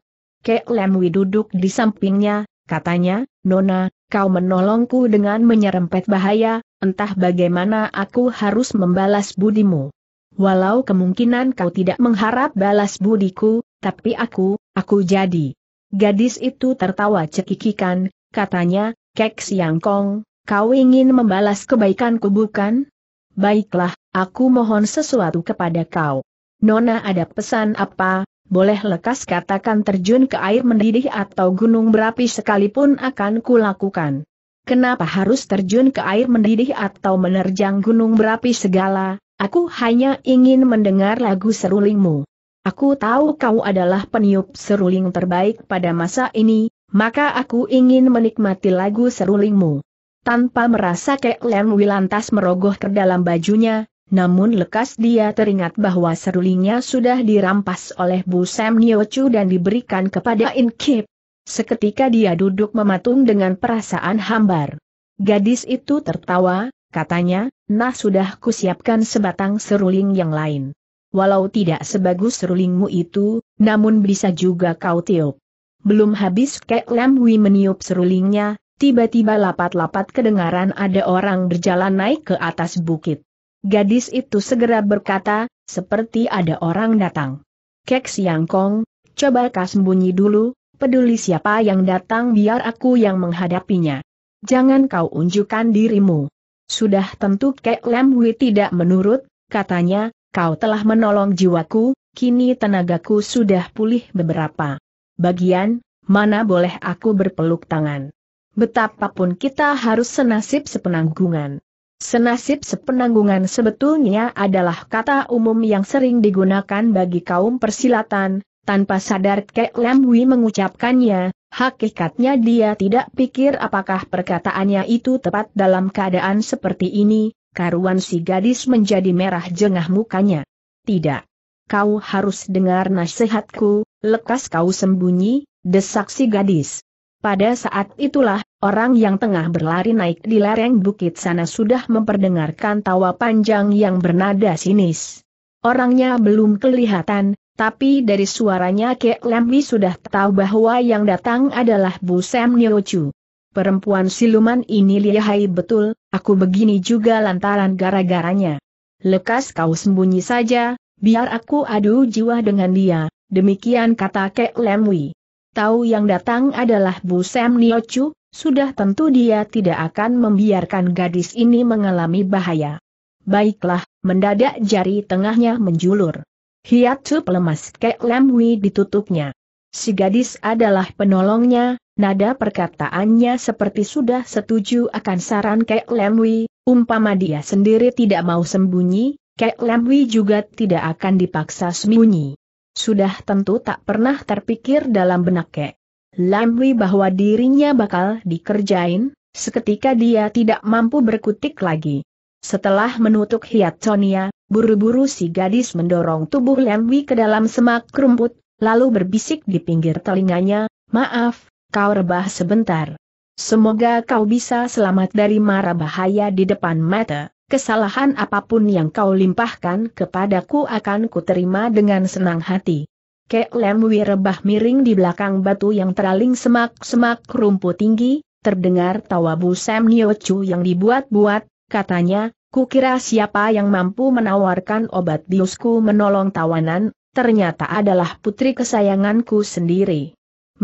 Kek Lemwi duduk di sampingnya, Katanya, Nona, kau menolongku dengan menyerempet bahaya, entah bagaimana aku harus membalas budimu. Walau kemungkinan kau tidak mengharap balas budiku, tapi aku, aku jadi. Gadis itu tertawa cekikikan, katanya, Kek Siang Kong, kau ingin membalas kebaikanku bukan? Baiklah, aku mohon sesuatu kepada kau. Nona ada pesan apa, boleh lekas katakan terjun ke air mendidih atau gunung berapi sekalipun akan kulakukan. Kenapa harus terjun ke air mendidih atau menerjang gunung berapi segala, aku hanya ingin mendengar lagu serulingmu. Aku tahu kau adalah peniup seruling terbaik pada masa ini, maka aku ingin menikmati lagu serulingmu. Tanpa merasa Kek Lem Wilantas merogoh ke dalam bajunya, namun lekas dia teringat bahwa serulingnya sudah dirampas oleh Bu Sam Niochu dan diberikan kepada Inkip. Seketika dia duduk mematung dengan perasaan hambar. Gadis itu tertawa, katanya, nah sudah kusiapkan sebatang seruling yang lain. Walau tidak sebagus serulingmu itu, namun bisa juga kau tiup. Belum habis Kek Lam Wi meniup serulingnya, tiba-tiba lapat-lapat kedengaran ada orang berjalan naik ke atas bukit. Gadis itu segera berkata, seperti ada orang datang. Kek Siang Kong, coba kau sembunyi dulu, peduli siapa yang datang biar aku yang menghadapinya. Jangan kau unjukkan dirimu. Sudah tentu Kek Lam Hui tidak menurut, katanya, kau telah menolong jiwaku, kini tenagaku sudah pulih beberapa. Bagian, mana boleh aku berpeluk tangan. Betapapun kita harus senasib sepenanggungan. Senasib sepenanggungan sebetulnya adalah kata umum yang sering digunakan bagi kaum persilatan, tanpa sadar Kek Lam mengucapkannya, hakikatnya dia tidak pikir apakah perkataannya itu tepat dalam keadaan seperti ini, karuan si gadis menjadi merah jengah mukanya. Tidak. Kau harus dengar nasihatku, lekas kau sembunyi, desak si gadis. Pada saat itulah, orang yang tengah berlari naik di lereng bukit sana sudah memperdengarkan tawa panjang yang bernada sinis. Orangnya belum kelihatan, tapi dari suaranya Kek Lembi sudah tahu bahwa yang datang adalah Bu Sam Niochu. Perempuan siluman ini lihai betul, aku begini juga lantaran gara-garanya. Lekas kau sembunyi saja, biar aku adu jiwa dengan dia, demikian kata Kek Lemwi tahu yang datang adalah Bu Sam Niochu, sudah tentu dia tidak akan membiarkan gadis ini mengalami bahaya. Baiklah, mendadak jari tengahnya menjulur. Hiatu pelemas kek lemwi ditutupnya. Si gadis adalah penolongnya, nada perkataannya seperti sudah setuju akan saran kek lemwi, umpama dia sendiri tidak mau sembunyi, kek lemwi juga tidak akan dipaksa sembunyi. Sudah tentu tak pernah terpikir dalam benak Kek, Lamwi bahwa dirinya bakal dikerjain, seketika dia tidak mampu berkutik lagi. Setelah menutup hiat Sonia, buru-buru si gadis mendorong tubuh Lamwi ke dalam semak rumput, lalu berbisik di pinggir telinganya, maaf, kau rebah sebentar. Semoga kau bisa selamat dari mara bahaya di depan mata kesalahan apapun yang kau limpahkan kepadaku akan kuterima dengan senang hati. Kek Lem Wirebah miring di belakang batu yang teraling semak-semak rumput tinggi, terdengar tawa Bu Sam Niochu yang dibuat-buat, katanya, kukira siapa yang mampu menawarkan obat biusku menolong tawanan, ternyata adalah putri kesayanganku sendiri.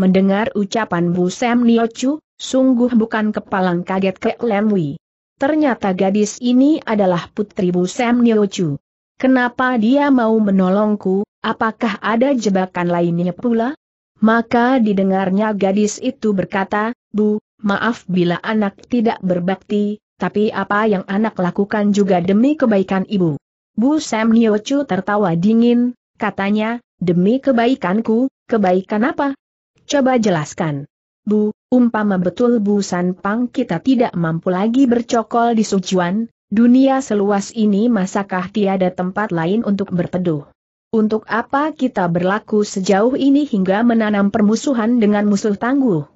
Mendengar ucapan Bu Sam Niochu, sungguh bukan kepalang kaget Kek Lem Ternyata gadis ini adalah putri bu Busem Niochu. Kenapa dia mau menolongku, apakah ada jebakan lainnya pula? Maka didengarnya gadis itu berkata, Bu, maaf bila anak tidak berbakti, tapi apa yang anak lakukan juga demi kebaikan ibu. Bu Sam Niochu tertawa dingin, katanya, demi kebaikanku, kebaikan apa? Coba jelaskan. Bu, umpama betul Bu pang kita tidak mampu lagi bercokol di Sujuan, dunia seluas ini masakah tiada tempat lain untuk berteduh? Untuk apa kita berlaku sejauh ini hingga menanam permusuhan dengan musuh tangguh?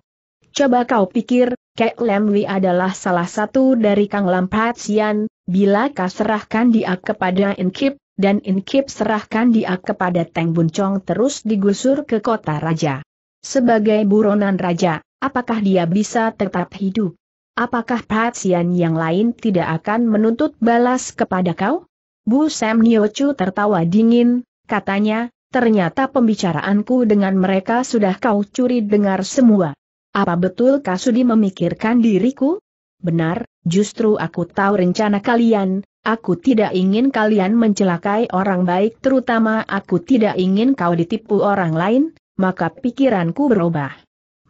Coba kau pikir, Kek Lemwi adalah salah satu dari Kang Lam Sian, bila kau serahkan dia kepada Inkip, dan Inkip serahkan dia kepada Teng Buncong terus digusur ke kota raja. Sebagai buronan raja, apakah dia bisa tetap hidup? Apakah perhatian yang lain tidak akan menuntut balas kepada kau? Bu Sam Niochu tertawa dingin, katanya, ternyata pembicaraanku dengan mereka sudah kau curi dengar semua. Apa betul Kasudi memikirkan diriku? Benar, justru aku tahu rencana kalian, aku tidak ingin kalian mencelakai orang baik terutama aku tidak ingin kau ditipu orang lain, maka pikiranku berubah.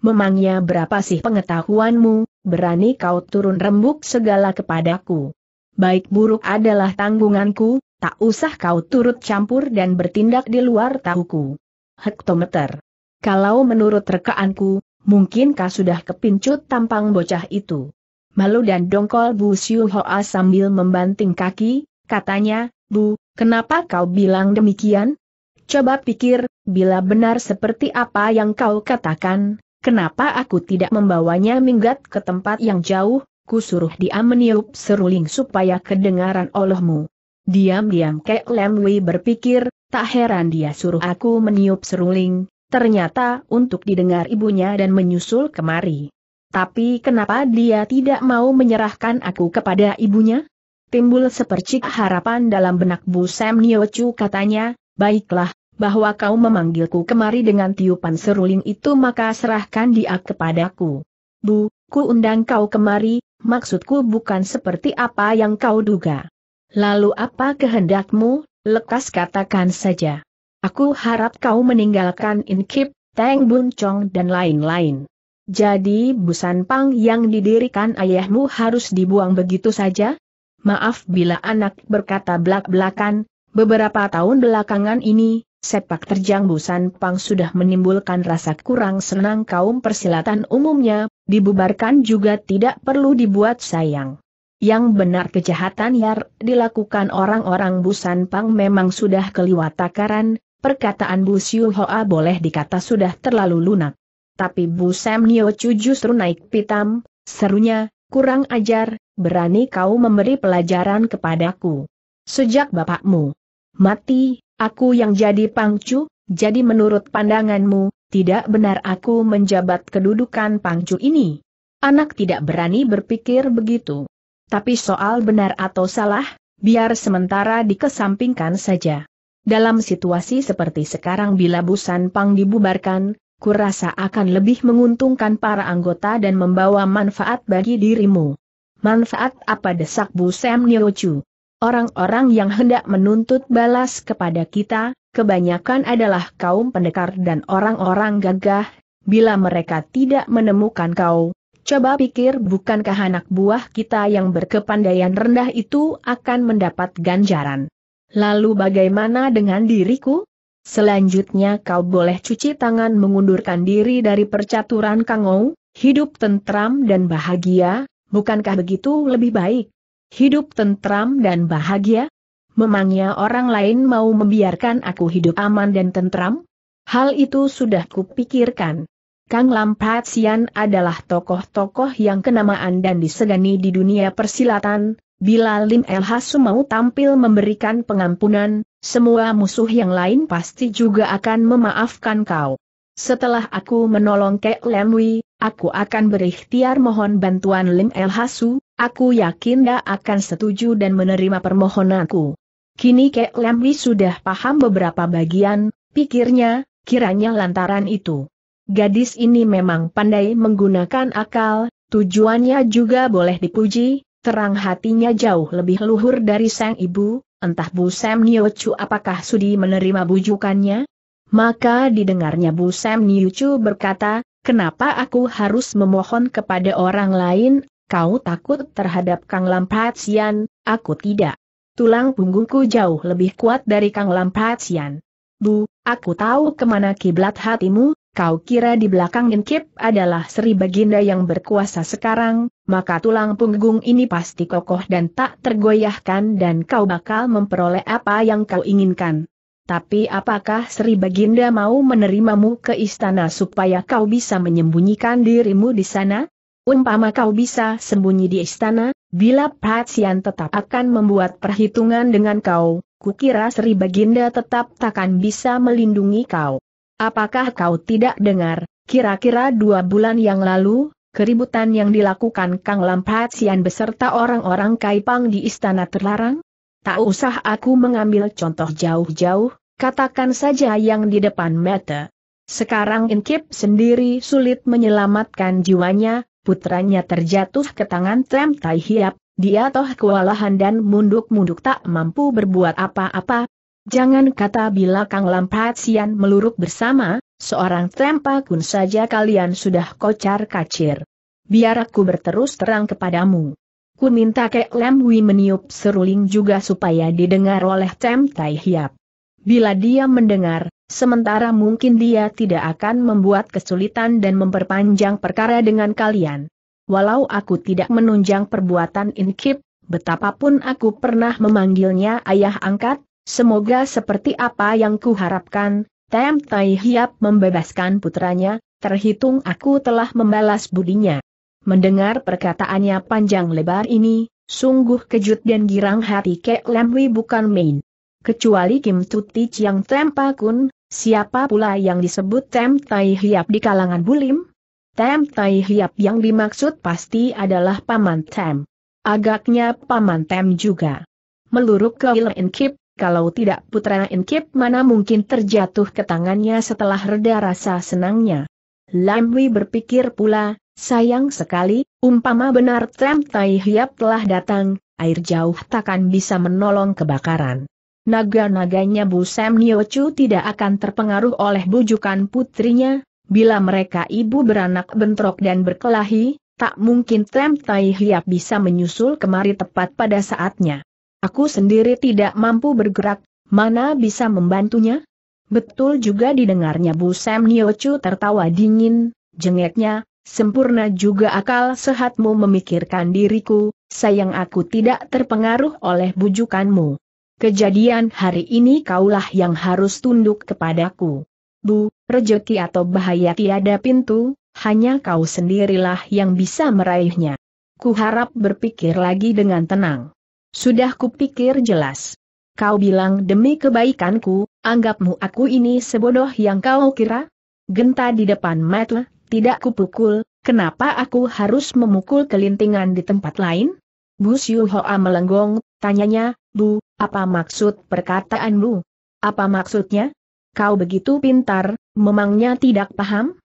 Memangnya berapa sih pengetahuanmu, berani kau turun rembuk segala kepadaku. Baik buruk adalah tanggunganku, tak usah kau turut campur dan bertindak di luar tahuku. Hektometer. Kalau menurut rekaanku, mungkinkah sudah kepincut tampang bocah itu? Malu dan dongkol Bu Siu Hoa sambil membanting kaki, katanya, Bu, kenapa kau bilang demikian? Coba pikir, bila benar seperti apa yang kau katakan, kenapa aku tidak membawanya minggat ke tempat yang jauh, Kusuruh suruh dia meniup seruling supaya kedengaran olehmu. Diam-diam Kek Lemwi berpikir, tak heran dia suruh aku meniup seruling, ternyata untuk didengar ibunya dan menyusul kemari. Tapi kenapa dia tidak mau menyerahkan aku kepada ibunya? Timbul sepercik harapan dalam benak Bu Sam Niochu katanya, baiklah, bahwa kau memanggilku kemari dengan tiupan seruling itu maka serahkan dia kepadaku. Bu, ku undang kau kemari, maksudku bukan seperti apa yang kau duga. Lalu apa kehendakmu, lekas katakan saja. Aku harap kau meninggalkan Inkip, Teng Bun Chong dan lain-lain. Jadi busan pang yang didirikan ayahmu harus dibuang begitu saja? Maaf bila anak berkata belak-belakan, beberapa tahun belakangan ini, sepak terjang Busan Pang sudah menimbulkan rasa kurang senang kaum persilatan umumnya, dibubarkan juga tidak perlu dibuat sayang. Yang benar kejahatan yang dilakukan orang-orang Busan Pang memang sudah keliwat takaran, perkataan Bu Siu Hoa boleh dikata sudah terlalu lunak. Tapi Bu Sam Nio Chu justru naik pitam, serunya, kurang ajar, berani kau memberi pelajaran kepadaku. Sejak bapakmu mati, Aku yang jadi pangcu, jadi menurut pandanganmu, tidak benar aku menjabat kedudukan pangcu ini. Anak tidak berani berpikir begitu. Tapi soal benar atau salah, biar sementara dikesampingkan saja. Dalam situasi seperti sekarang bila Busan Pang dibubarkan, kurasa akan lebih menguntungkan para anggota dan membawa manfaat bagi dirimu. Manfaat apa desak Bu Sam Niochu? orang-orang yang hendak menuntut balas kepada kita, kebanyakan adalah kaum pendekar dan orang-orang gagah, bila mereka tidak menemukan kau, Coba pikir bukankah anak buah kita yang berkepandaian rendah itu akan mendapat ganjaran. Lalu bagaimana dengan diriku? Selanjutnya kau boleh cuci tangan mengundurkan diri dari percaturan kangou, hidup tentram dan bahagia, bukankah begitu lebih baik? Hidup tentram dan bahagia? Memangnya orang lain mau membiarkan aku hidup aman dan tentram? Hal itu sudah kupikirkan. Kang Lampat Patsian adalah tokoh-tokoh yang kenamaan dan disegani di dunia persilatan, bila Lim El Hasu mau tampil memberikan pengampunan, semua musuh yang lain pasti juga akan memaafkan kau. Setelah aku menolong Kek Lemwi, aku akan berikhtiar mohon bantuan Lim El Hasu, aku yakin dia akan setuju dan menerima permohonanku. Kini Kek Lemwi sudah paham beberapa bagian, pikirnya, kiranya lantaran itu. Gadis ini memang pandai menggunakan akal, tujuannya juga boleh dipuji, terang hatinya jauh lebih luhur dari sang ibu, entah Bu Sam Niochu apakah sudi menerima bujukannya? Maka didengarnya Bu Sam Niochu berkata, Kenapa aku harus memohon kepada orang lain, kau takut terhadap Kang Lampat Sian, aku tidak. Tulang punggungku jauh lebih kuat dari Kang Lampat Sian. Bu, aku tahu kemana kiblat hatimu, kau kira di belakang Inkip adalah Sri Baginda yang berkuasa sekarang, maka tulang punggung ini pasti kokoh dan tak tergoyahkan dan kau bakal memperoleh apa yang kau inginkan. Tapi apakah Sri Baginda mau menerimamu ke istana supaya kau bisa menyembunyikan dirimu di sana? Umpama kau bisa sembunyi di istana, bila Pratsian tetap akan membuat perhitungan dengan kau, kukira Sri Baginda tetap takkan bisa melindungi kau. Apakah kau tidak dengar, kira-kira dua bulan yang lalu, keributan yang dilakukan Kang Lam Pratsian beserta orang-orang Kaipang di istana terlarang? Tak usah aku mengambil contoh jauh-jauh, katakan saja yang di depan mata. Sekarang Inkip sendiri sulit menyelamatkan jiwanya, putranya terjatuh ke tangan Trem Tai Hiap, dia toh kewalahan dan munduk-munduk tak mampu berbuat apa-apa. Jangan kata bila Kang Lampat Sian meluruk bersama, seorang Trempa Kun saja kalian sudah kocar kacir. Biar aku berterus terang kepadamu. Ku minta Kek Lam Wi meniup seruling juga supaya didengar oleh Tem Tai Hiap. Bila dia mendengar, sementara mungkin dia tidak akan membuat kesulitan dan memperpanjang perkara dengan kalian. Walau aku tidak menunjang perbuatan Inkip, betapapun aku pernah memanggilnya ayah angkat, semoga seperti apa yang kuharapkan, Tem Tai Hiap membebaskan putranya, terhitung aku telah membalas budinya. Mendengar perkataannya panjang lebar ini, sungguh kejut dan girang hati Kek Lemwi bukan main. Kecuali Kim Tuti yang Tempa Kun, siapa pula yang disebut Tem Tai Hiap di kalangan bulim? Tem Tai Hiap yang dimaksud pasti adalah Paman Tem. Agaknya Paman Tem juga. Meluruk ke Kip, kalau tidak putra Enkip mana mungkin terjatuh ke tangannya setelah reda rasa senangnya. Lamwi berpikir pula, Sayang sekali, umpama benar Tram Tai Hiap telah datang, air jauh takkan bisa menolong kebakaran. Naga-naganya Bu Sam Niochu tidak akan terpengaruh oleh bujukan putrinya, bila mereka ibu beranak bentrok dan berkelahi, tak mungkin Tram Tai Hiap bisa menyusul kemari tepat pada saatnya. Aku sendiri tidak mampu bergerak, mana bisa membantunya? Betul juga didengarnya Bu Sam Niochu tertawa dingin, jengeknya, sempurna juga akal sehatmu memikirkan diriku, sayang aku tidak terpengaruh oleh bujukanmu. Kejadian hari ini kaulah yang harus tunduk kepadaku. Bu, rejeki atau bahaya tiada pintu, hanya kau sendirilah yang bisa meraihnya. Kuharap berpikir lagi dengan tenang. Sudah kupikir jelas. Kau bilang demi kebaikanku, anggapmu aku ini sebodoh yang kau kira? Genta di depan mata, tidak kupukul, kenapa aku harus memukul kelintingan di tempat lain? Bu Siu Hoa melenggong, tanyanya, Bu, apa maksud perkataanmu? Apa maksudnya? Kau begitu pintar, memangnya tidak paham?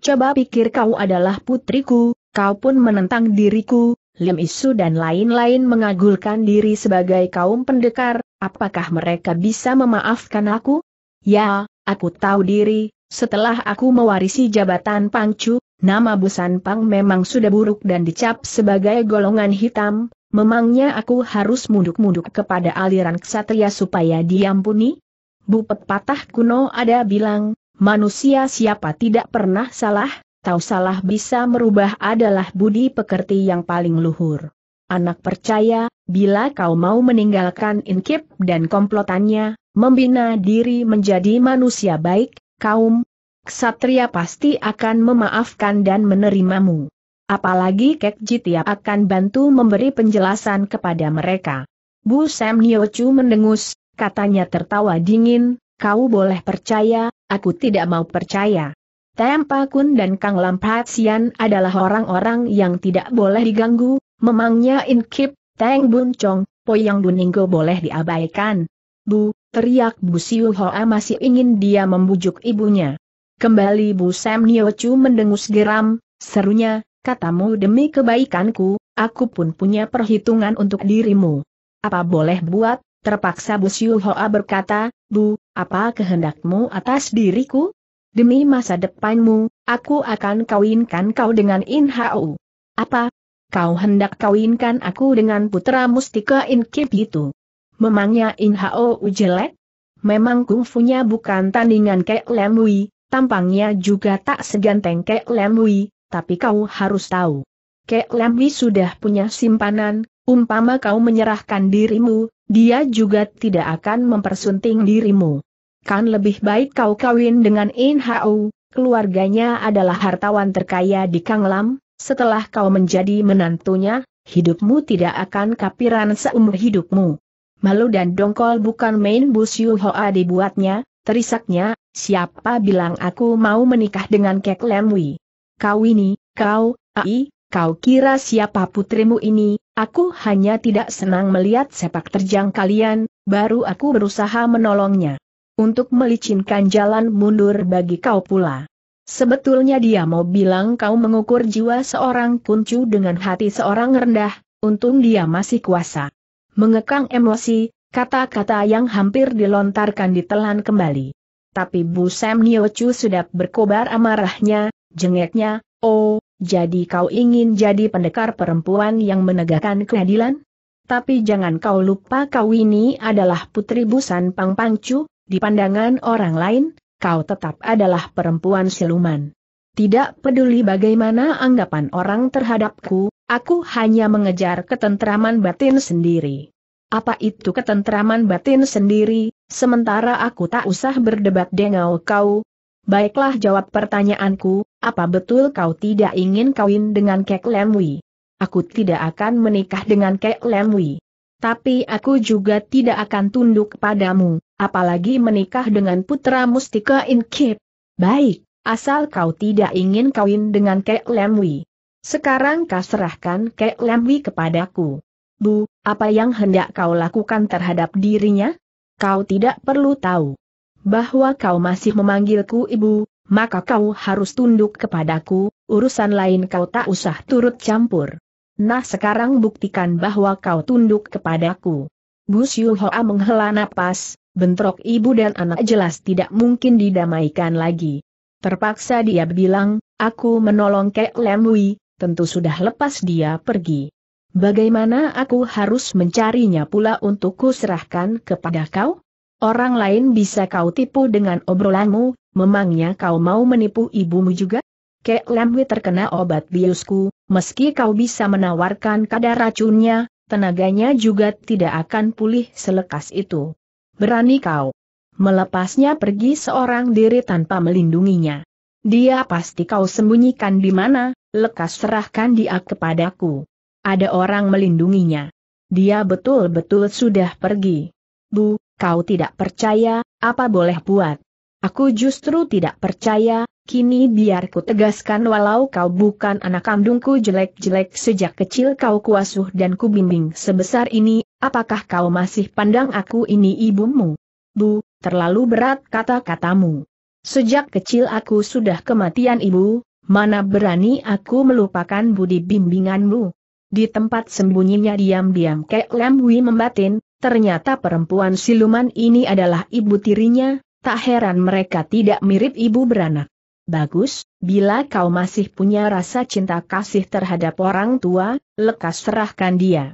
Coba pikir kau adalah putriku, kau pun menentang diriku, Lim Isu dan lain-lain mengagulkan diri sebagai kaum pendekar, apakah mereka bisa memaafkan aku? Ya, aku tahu diri, setelah aku mewarisi jabatan Pangcu, nama Busan Pang memang sudah buruk dan dicap sebagai golongan hitam, memangnya aku harus munduk-munduk kepada aliran ksatria supaya diampuni? Bu pepatah kuno ada bilang, manusia siapa tidak pernah salah, tahu salah bisa merubah adalah budi pekerti yang paling luhur. Anak percaya, bila kau mau meninggalkan inkip dan komplotannya, membina diri menjadi manusia baik, kaum ksatria pasti akan memaafkan dan menerimamu. Apalagi Kek Jitia akan bantu memberi penjelasan kepada mereka. Bu Sam Niochu mendengus, katanya tertawa dingin, kau boleh percaya, aku tidak mau percaya. Tempa Kun dan Kang Lam Patsian adalah orang-orang yang tidak boleh diganggu, memangnya Inkip, Teng Bun Chong, Poyang Buningo boleh diabaikan, Bu, teriak Bu Siu Hoa masih ingin dia membujuk ibunya. Kembali Bu Sam Nio Chu mendengus geram, serunya, katamu demi kebaikanku, aku pun punya perhitungan untuk dirimu. Apa boleh buat, terpaksa Bu Siu Hoa berkata, Bu, apa kehendakmu atas diriku? Demi masa depanmu, aku akan kawinkan kau dengan In Hau. Apa? Kau hendak kawinkan aku dengan putra Mustika In Kip itu? Memangnya In Hao jelek? Memang kungfunya bukan tandingan Kek Lemui, tampangnya juga tak seganteng Kek Lemui, tapi kau harus tahu. Kek Lemui sudah punya simpanan, umpama kau menyerahkan dirimu, dia juga tidak akan mempersunting dirimu. Kan lebih baik kau kawin dengan In Hao, keluarganya adalah hartawan terkaya di Kanglam, setelah kau menjadi menantunya, hidupmu tidak akan kapiran seumur hidupmu. Malu dan dongkol bukan main busyu Hoa dibuatnya, terisaknya, siapa bilang aku mau menikah dengan Kek Lemwi. Kau ini, kau, ai, kau kira siapa putrimu ini, aku hanya tidak senang melihat sepak terjang kalian, baru aku berusaha menolongnya. Untuk melicinkan jalan mundur bagi kau pula. Sebetulnya dia mau bilang kau mengukur jiwa seorang kuncu dengan hati seorang rendah, untung dia masih kuasa. Mengekang emosi, kata-kata yang hampir dilontarkan ditelan kembali. Tapi Bu Sam Niochu sudah berkobar amarahnya, jengeknya, oh, jadi kau ingin jadi pendekar perempuan yang menegakkan keadilan? Tapi jangan kau lupa kau ini adalah putri Busan Pang Pang Pangcu, di pandangan orang lain, kau tetap adalah perempuan siluman. Tidak peduli bagaimana anggapan orang terhadapku, Aku hanya mengejar ketentraman batin sendiri. Apa itu ketentraman batin sendiri, sementara aku tak usah berdebat dengan kau? Baiklah jawab pertanyaanku, apa betul kau tidak ingin kawin dengan Kek Lemwi? Aku tidak akan menikah dengan Kek Lemwi. Tapi aku juga tidak akan tunduk padamu, apalagi menikah dengan putra Mustika Inkip. Baik, asal kau tidak ingin kawin dengan Kek Lemwi. Sekarang kau serahkan Kek Lemwi kepadaku. Bu, apa yang hendak kau lakukan terhadap dirinya? Kau tidak perlu tahu. Bahwa kau masih memanggilku ibu, maka kau harus tunduk kepadaku, urusan lain kau tak usah turut campur. Nah sekarang buktikan bahwa kau tunduk kepadaku. Bu Siu Hoa menghela napas, bentrok ibu dan anak jelas tidak mungkin didamaikan lagi. Terpaksa dia bilang, aku menolong Kek Lemwi, tentu sudah lepas dia pergi. Bagaimana aku harus mencarinya pula untuk kuserahkan kepada kau? Orang lain bisa kau tipu dengan obrolanmu, memangnya kau mau menipu ibumu juga? Kek Lamwi terkena obat biusku, meski kau bisa menawarkan kadar racunnya, tenaganya juga tidak akan pulih selekas itu. Berani kau melepasnya pergi seorang diri tanpa melindunginya. Dia pasti kau sembunyikan di mana, lekas serahkan dia kepadaku. Ada orang melindunginya. Dia betul-betul sudah pergi. Bu, kau tidak percaya, apa boleh buat? Aku justru tidak percaya, kini biar ku tegaskan walau kau bukan anak kandungku jelek-jelek sejak kecil kau kuasuh dan ku bimbing sebesar ini, apakah kau masih pandang aku ini ibumu? Bu, terlalu berat kata-katamu. Sejak kecil aku sudah kematian ibu, mana berani aku melupakan budi bimbinganmu. Di tempat sembunyinya diam-diam Kek Lam membatin, ternyata perempuan siluman ini adalah ibu tirinya, tak heran mereka tidak mirip ibu beranak. Bagus, bila kau masih punya rasa cinta kasih terhadap orang tua, lekas serahkan dia.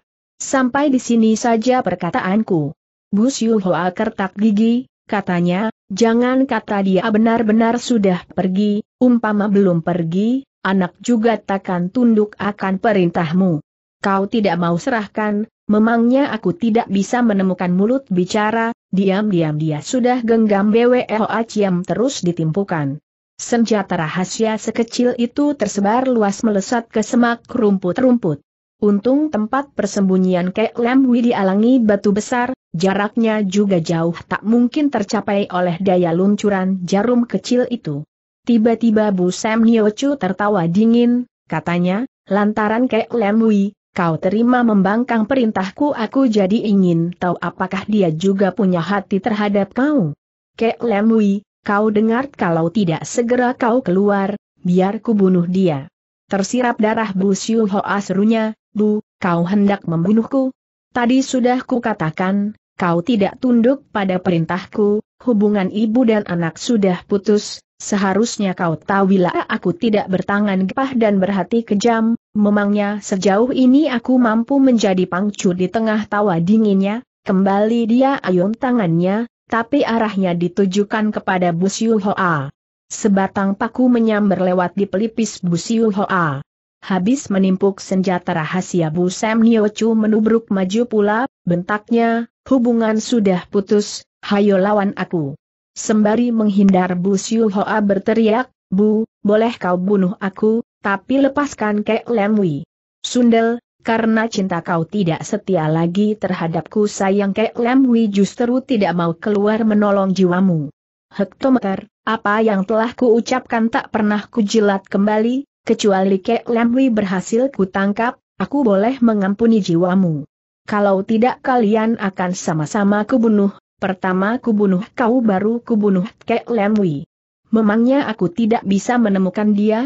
Sampai di sini saja perkataanku. Bu Hoa kertak gigi, Katanya, jangan kata dia benar-benar sudah pergi, umpama belum pergi, anak juga takkan tunduk akan perintahmu. Kau tidak mau serahkan, memangnya aku tidak bisa menemukan mulut bicara, diam-diam dia sudah genggam BWLA Ciam terus ditimpukan. Senjata rahasia sekecil itu tersebar luas melesat ke semak rumput-rumput. Untung tempat persembunyian Kek Lem dialangi batu besar, jaraknya juga jauh tak mungkin tercapai oleh daya luncuran jarum kecil itu. Tiba-tiba Bu Sam Niochu tertawa dingin, katanya, lantaran Kek Lem kau terima membangkang perintahku aku jadi ingin tahu apakah dia juga punya hati terhadap kau. Kek Lem kau dengar kalau tidak segera kau keluar, biar ku bunuh dia. Tersirap darah Bu Siu Hoa serunya, Bu, kau hendak membunuhku? Tadi sudah kukatakan, kau tidak tunduk pada perintahku, hubungan ibu dan anak sudah putus, seharusnya kau tahu bila aku tidak bertangan gepah dan berhati kejam, memangnya sejauh ini aku mampu menjadi pangcu di tengah tawa dinginnya, kembali dia ayun tangannya, tapi arahnya ditujukan kepada Bu Siu Hoa. Sebatang paku menyambar lewat di pelipis Siu Hoa. Habis menimpuk senjata rahasia Bu Sam Niochu menubruk maju pula, bentaknya, hubungan sudah putus, hayo lawan aku. Sembari menghindar Bu Siu Hoa berteriak, Bu, boleh kau bunuh aku, tapi lepaskan Kek Lemwi. Sundel, karena cinta kau tidak setia lagi terhadapku sayang Kek Lemwi justru tidak mau keluar menolong jiwamu. Hektometer, apa yang telah kuucapkan tak pernah kujilat kembali, Kecuali Kek Lemwi berhasil kutangkap, aku boleh mengampuni jiwamu. Kalau tidak kalian akan sama-sama kubunuh, pertama kubunuh kau baru kubunuh Kek Lemwi. Memangnya aku tidak bisa menemukan dia?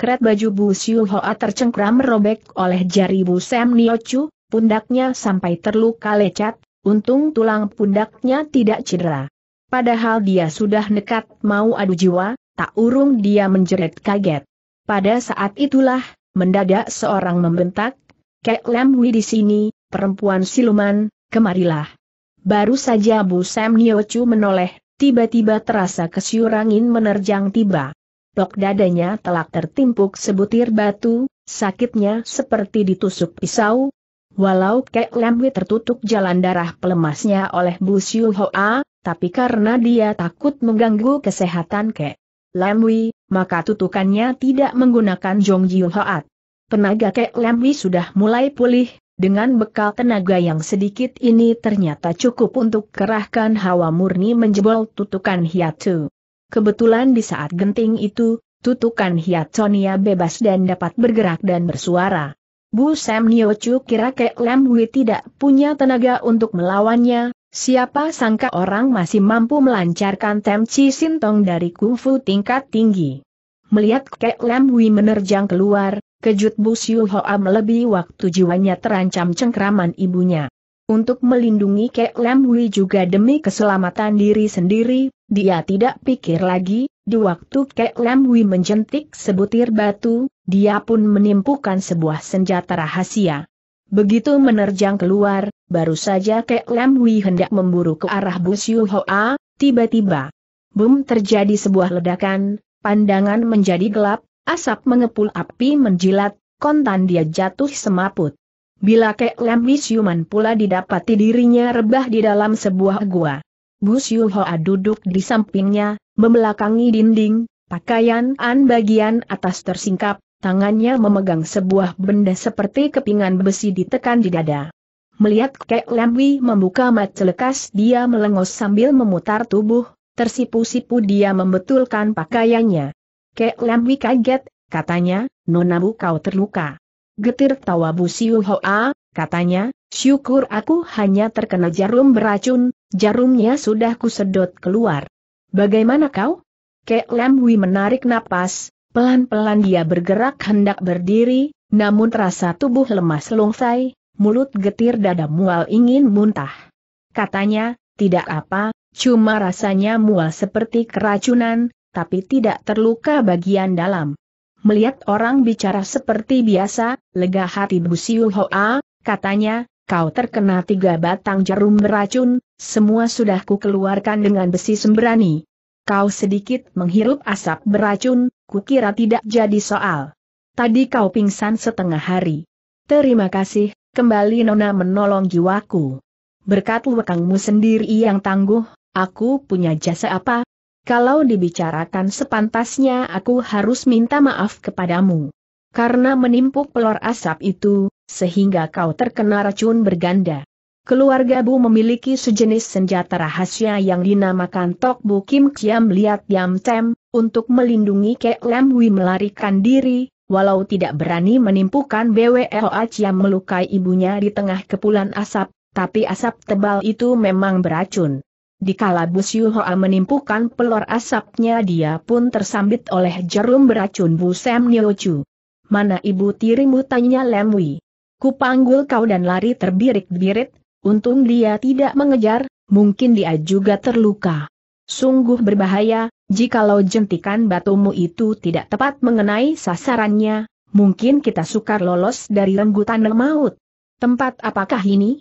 Keret baju Bu Siu Hoa tercengkram robek oleh jari Bu Sam Niochu, pundaknya sampai terluka lecat, untung tulang pundaknya tidak cedera. Padahal dia sudah nekat mau adu jiwa, tak urung dia menjerit kaget. Pada saat itulah, mendadak seorang membentak, Kek Lam Wi di sini, perempuan siluman, kemarilah. Baru saja Bu Sam Niochu menoleh, tiba-tiba terasa kesyurangin menerjang tiba. Tok dadanya telah tertimpuk sebutir batu, sakitnya seperti ditusuk pisau. Walau Kek Lam Wi tertutup jalan darah pelemasnya oleh Bu Siu Hoa, tapi karena dia takut mengganggu kesehatan Kek Lam Wi, maka tutukannya tidak menggunakan Jong Jiu Hoat. Tenaga Kek Lemwi sudah mulai pulih, dengan bekal tenaga yang sedikit ini ternyata cukup untuk kerahkan hawa murni menjebol tutukan Hiatu. Kebetulan di saat genting itu, tutukan Sonia bebas dan dapat bergerak dan bersuara. Bu Sam Niochu kira Kek Lemwi tidak punya tenaga untuk melawannya, Siapa sangka orang masih mampu melancarkan temci sintong dari kungfu tingkat tinggi. Melihat Kek Lam Hui menerjang keluar, kejut Bu Siu Hoa melebihi waktu jiwanya terancam cengkraman ibunya. Untuk melindungi Kek Lam Hui juga demi keselamatan diri sendiri, dia tidak pikir lagi, di waktu Kek Lam Hui menjentik sebutir batu, dia pun menimpukan sebuah senjata rahasia. Begitu menerjang keluar, baru saja Kek Lam Wi hendak memburu ke arah Bu Siu Hoa, tiba-tiba. Bum terjadi sebuah ledakan, pandangan menjadi gelap, asap mengepul api menjilat, kontan dia jatuh semaput. Bila Kek Lam Hui siuman pula didapati dirinya rebah di dalam sebuah gua. Bu Siu Hoa duduk di sampingnya, membelakangi dinding, pakaian an bagian atas tersingkap, tangannya memegang sebuah benda seperti kepingan besi ditekan di dada. Melihat Kek Lemwi membuka mata lekas dia melengos sambil memutar tubuh, tersipu-sipu dia membetulkan pakaiannya. Kek Lemwi kaget, katanya, Nonabu kau terluka. Getir tawa Bu Siu Hoa, katanya, Syukur aku hanya terkena jarum beracun, jarumnya sudah kusedot keluar. Bagaimana kau? Kek Lemwi menarik napas, Pelan-pelan dia bergerak hendak berdiri, namun terasa tubuh lemas lungsai, mulut getir dada mual ingin muntah. Katanya, tidak apa, cuma rasanya mual seperti keracunan, tapi tidak terluka bagian dalam. Melihat orang bicara seperti biasa, lega hati Busiu Hoa, katanya, kau terkena tiga batang jarum beracun, semua sudah ku keluarkan dengan besi sembrani. Kau sedikit menghirup asap beracun, kukira tidak jadi soal. Tadi kau pingsan setengah hari. Terima kasih, kembali Nona menolong jiwaku. Berkat lekangmu sendiri yang tangguh, aku punya jasa apa? Kalau dibicarakan sepantasnya aku harus minta maaf kepadamu. Karena menimpuk pelor asap itu, sehingga kau terkena racun berganda. Keluarga Bu memiliki sejenis senjata rahasia yang dinamakan Tok Bu Kim Kiam Liat Yam Tem, untuk melindungi Ke Lam Hui melarikan diri, walau tidak berani menimpukan Hoa Chiam melukai ibunya di tengah kepulan asap, tapi asap tebal itu memang beracun. Dikala Siu Hoa menimpukan pelor asapnya dia pun tersambit oleh jarum beracun Bu Sam Niochu. Mana ibu tirimu tanya Lam Lemwi. Kupanggul kau dan lari terbirik-birit, Untung dia tidak mengejar, mungkin dia juga terluka. Sungguh berbahaya, jikalau jentikan batumu itu tidak tepat mengenai sasarannya, mungkin kita sukar lolos dari renggutan maut. Tempat apakah ini?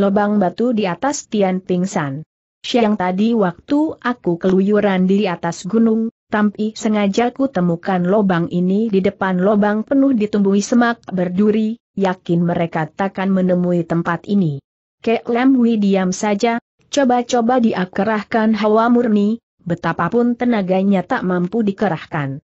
Lobang batu di atas Tian Pingsan. Siang tadi waktu aku keluyuran di atas gunung, Tampi sengaja ku temukan lobang ini di depan lobang penuh ditumbuhi semak berduri, yakin mereka takkan menemui tempat ini. Kek Lem Wi diam saja, coba-coba diakerahkan hawa murni, betapapun tenaganya tak mampu dikerahkan.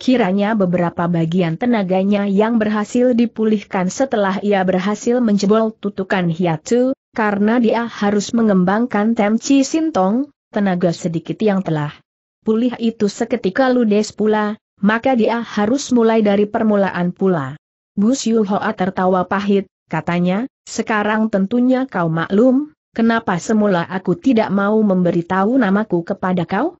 Kiranya beberapa bagian tenaganya yang berhasil dipulihkan setelah ia berhasil menjebol tutukan hiatu, karena dia harus mengembangkan temci sintong, tenaga sedikit yang telah pulih itu seketika ludes pula, maka dia harus mulai dari permulaan pula. Bu Hoa tertawa pahit, katanya, sekarang tentunya kau maklum, kenapa semula aku tidak mau memberitahu namaku kepada kau?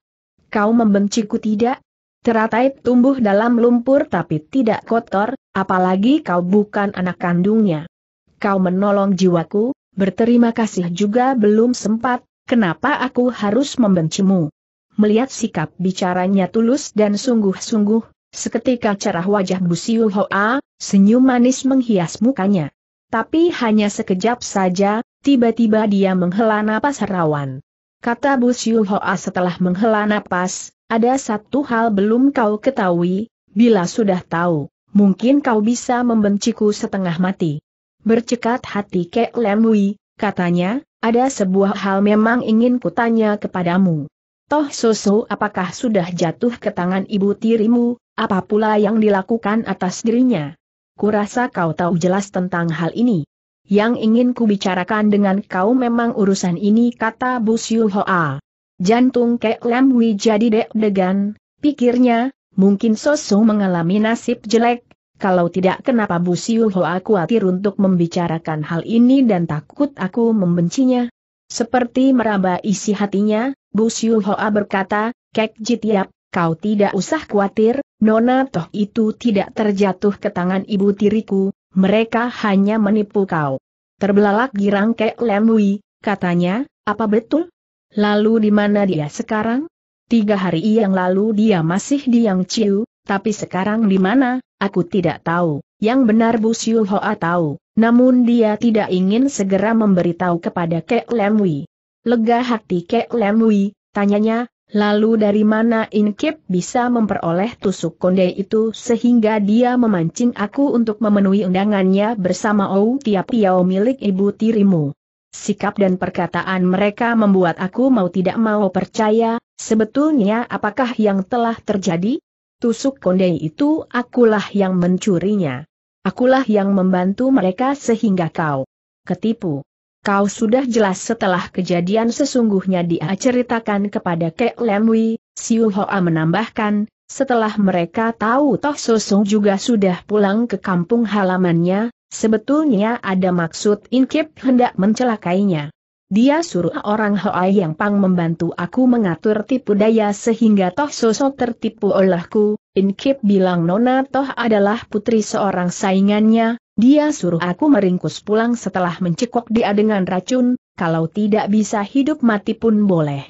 Kau membenciku tidak? Teratai tumbuh dalam lumpur tapi tidak kotor, apalagi kau bukan anak kandungnya. Kau menolong jiwaku, berterima kasih juga belum sempat, kenapa aku harus membencimu? Melihat sikap bicaranya tulus dan sungguh-sungguh, seketika cerah wajah Busiu Hoa, senyum manis menghias mukanya. Tapi hanya sekejap saja, tiba-tiba dia menghela napas rawan. Kata Bu Xiu setelah menghela napas, ada satu hal belum kau ketahui, bila sudah tahu, mungkin kau bisa membenciku setengah mati. Bercekat hati Kek Lemui, katanya, ada sebuah hal memang ingin kutanya kepadamu. Toh Soso apakah sudah jatuh ke tangan ibu tirimu, apa pula yang dilakukan atas dirinya? kurasa kau tahu jelas tentang hal ini. Yang ingin kubicarakan dengan kau memang urusan ini kata Bu Siu Hoa. Jantung Kek Lam jadi deg-degan, pikirnya, mungkin Soso mengalami nasib jelek, kalau tidak kenapa Bu Siu Hoa khawatir untuk membicarakan hal ini dan takut aku membencinya. Seperti meraba isi hatinya, Bu Siu Hoa berkata, Kek Jitiap, Kau tidak usah khawatir, Nona toh itu tidak terjatuh ke tangan ibu tiriku, mereka hanya menipu kau. Terbelalak girang Kek Lemui, katanya, apa betul? Lalu di mana dia sekarang? Tiga hari yang lalu dia masih di Yang Chiu, tapi sekarang di mana, aku tidak tahu. Yang benar Bu Siu Hoa tahu, namun dia tidak ingin segera memberitahu kepada Kek Lemui. Lega hati Kek Lemui, tanyanya, Lalu dari mana Inkip bisa memperoleh tusuk konde itu sehingga dia memancing aku untuk memenuhi undangannya bersama Ou Tiap Piao milik ibu tirimu. Sikap dan perkataan mereka membuat aku mau tidak mau percaya, sebetulnya apakah yang telah terjadi? Tusuk konde itu akulah yang mencurinya. Akulah yang membantu mereka sehingga kau ketipu. Kau sudah jelas setelah kejadian sesungguhnya dia ceritakan kepada Kek Lemwi, Siu Hoa menambahkan, setelah mereka tahu Toh Sosong juga sudah pulang ke kampung halamannya, sebetulnya ada maksud Inkip hendak mencelakainya. Dia suruh orang Hoa yang pang membantu aku mengatur tipu daya sehingga Toh Sosong tertipu olehku, Inkip bilang Nona Toh adalah putri seorang saingannya, dia suruh aku meringkus pulang setelah mencekok dia dengan racun, kalau tidak bisa hidup mati pun boleh.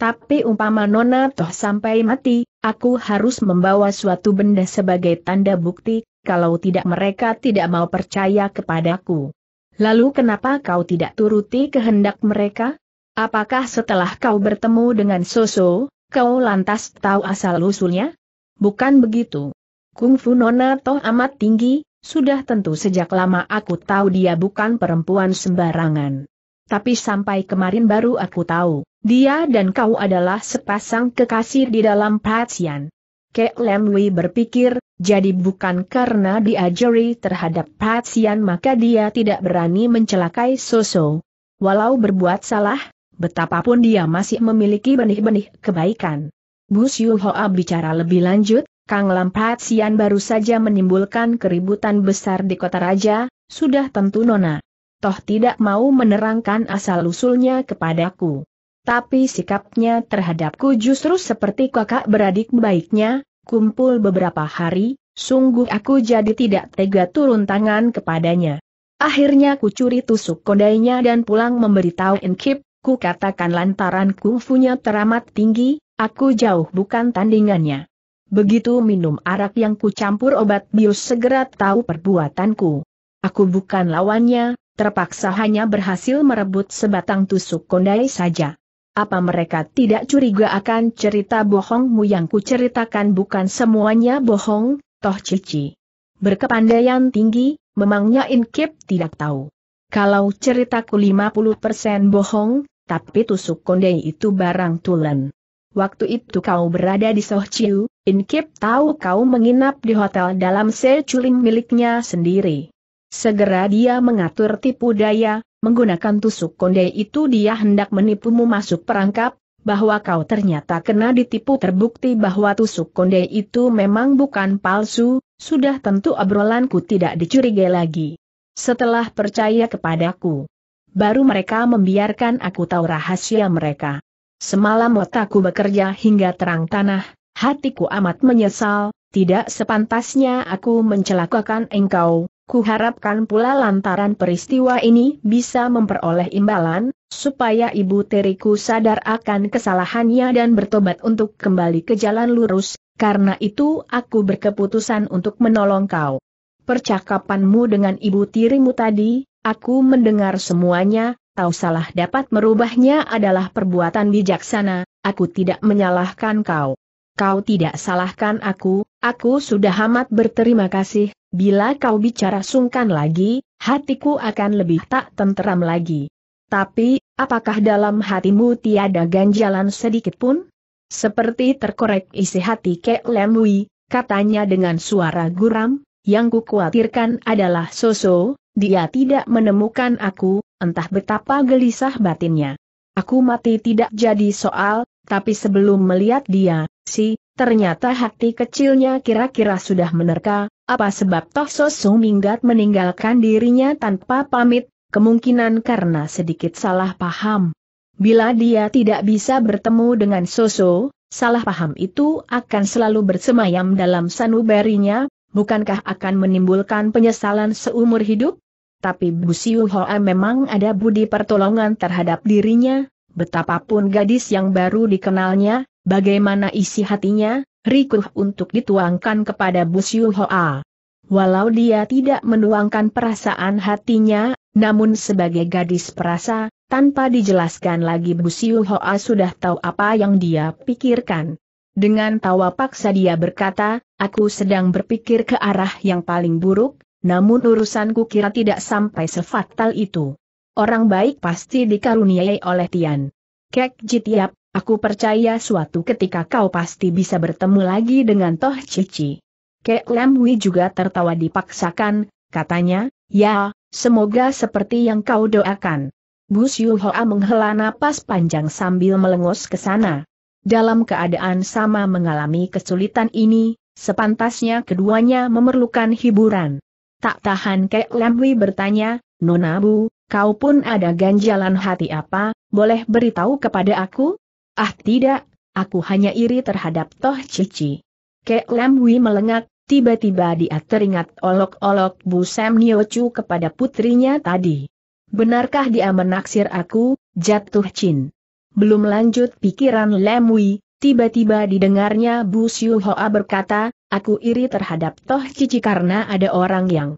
Tapi umpama Nona toh sampai mati, aku harus membawa suatu benda sebagai tanda bukti, kalau tidak mereka tidak mau percaya kepadaku. Lalu kenapa kau tidak turuti kehendak mereka? Apakah setelah kau bertemu dengan Soso, kau lantas tahu asal-usulnya? Bukan begitu. Kungfu Nona toh amat tinggi, sudah tentu sejak lama aku tahu dia bukan perempuan sembarangan. Tapi sampai kemarin baru aku tahu, dia dan kau adalah sepasang kekasih di dalam Patsian. Kek Lemwi berpikir, jadi bukan karena diajari terhadap Patsian maka dia tidak berani mencelakai Soso. Walau berbuat salah, betapapun dia masih memiliki benih-benih kebaikan. Bu Hoa bicara lebih lanjut, Kang Lampat Sian baru saja menimbulkan keributan besar di kota raja, sudah tentu Nona. Toh tidak mau menerangkan asal-usulnya kepadaku. Tapi sikapnya terhadapku justru seperti kakak beradik baiknya, kumpul beberapa hari, sungguh aku jadi tidak tega turun tangan kepadanya. Akhirnya ku curi tusuk kodainya dan pulang memberitahu Enkip, ku katakan lantaran kungfunya teramat tinggi, aku jauh bukan tandingannya. Begitu minum arak yang kucampur obat bius segera tahu perbuatanku. Aku bukan lawannya, terpaksa hanya berhasil merebut sebatang tusuk kondai saja. Apa mereka tidak curiga akan cerita bohongmu yang kuceritakan bukan semuanya bohong, toh cici. Berkepandaian tinggi, memangnya Inkip tidak tahu. Kalau ceritaku 50% bohong, tapi tusuk kondai itu barang tulen. Waktu itu kau berada di Sohciu, Inkip tahu kau menginap di hotel dalam seculing miliknya sendiri. Segera dia mengatur tipu daya, menggunakan tusuk konde itu dia hendak menipumu masuk perangkap, bahwa kau ternyata kena ditipu terbukti bahwa tusuk konde itu memang bukan palsu, sudah tentu obrolanku tidak dicurigai lagi. Setelah percaya kepadaku, baru mereka membiarkan aku tahu rahasia mereka. Semalam otakku bekerja hingga terang tanah, hatiku amat menyesal, tidak sepantasnya aku mencelakakan engkau, kuharapkan pula lantaran peristiwa ini bisa memperoleh imbalan, supaya ibu tiriku sadar akan kesalahannya dan bertobat untuk kembali ke jalan lurus, karena itu aku berkeputusan untuk menolong kau. Percakapanmu dengan ibu tirimu tadi, aku mendengar semuanya, atau salah dapat merubahnya adalah perbuatan bijaksana, aku tidak menyalahkan kau. Kau tidak salahkan aku, aku sudah amat berterima kasih, bila kau bicara sungkan lagi, hatiku akan lebih tak tenteram lagi. Tapi, apakah dalam hatimu tiada ganjalan sedikit pun? Seperti terkorek isi hati Kek Lemwi, katanya dengan suara guram, yang kukhawatirkan adalah Soso, dia tidak menemukan aku, entah betapa gelisah batinnya. Aku mati tidak jadi soal, tapi sebelum melihat dia, si, ternyata hati kecilnya kira-kira sudah menerka, apa sebab Toh Sosung Minggat meninggalkan dirinya tanpa pamit, kemungkinan karena sedikit salah paham. Bila dia tidak bisa bertemu dengan Soso, salah paham itu akan selalu bersemayam dalam sanubarinya, bukankah akan menimbulkan penyesalan seumur hidup? Tapi Bu Siu Hoa memang ada budi pertolongan terhadap dirinya, betapapun gadis yang baru dikenalnya, bagaimana isi hatinya, rikuh untuk dituangkan kepada Bu Siu Hoa. Walau dia tidak menuangkan perasaan hatinya, namun sebagai gadis perasa, tanpa dijelaskan lagi Bu Siu Hoa sudah tahu apa yang dia pikirkan. Dengan tawa paksa dia berkata, aku sedang berpikir ke arah yang paling buruk, namun urusanku kira tidak sampai sefatal itu. Orang baik pasti dikaruniai oleh Tian. Kek Jitiap, aku percaya suatu ketika kau pasti bisa bertemu lagi dengan Toh Cici. Kek Lam Wei juga tertawa dipaksakan, katanya, ya, semoga seperti yang kau doakan. Bu Siu Hoa menghela napas panjang sambil melengos ke sana. Dalam keadaan sama mengalami kesulitan ini, sepantasnya keduanya memerlukan hiburan. Tak tahan Kek Lemwi bertanya, Nona Bu, kau pun ada ganjalan hati apa, boleh beritahu kepada aku? Ah tidak, aku hanya iri terhadap Toh Cici. Kek Lemwi melengak, tiba-tiba dia teringat olok-olok Bu Sam Niochu kepada putrinya tadi. Benarkah dia menaksir aku, jatuh cin? Belum lanjut pikiran Lemwi, tiba-tiba didengarnya Bu Siu Hoa berkata, Aku iri terhadap Toh Cici karena ada orang yang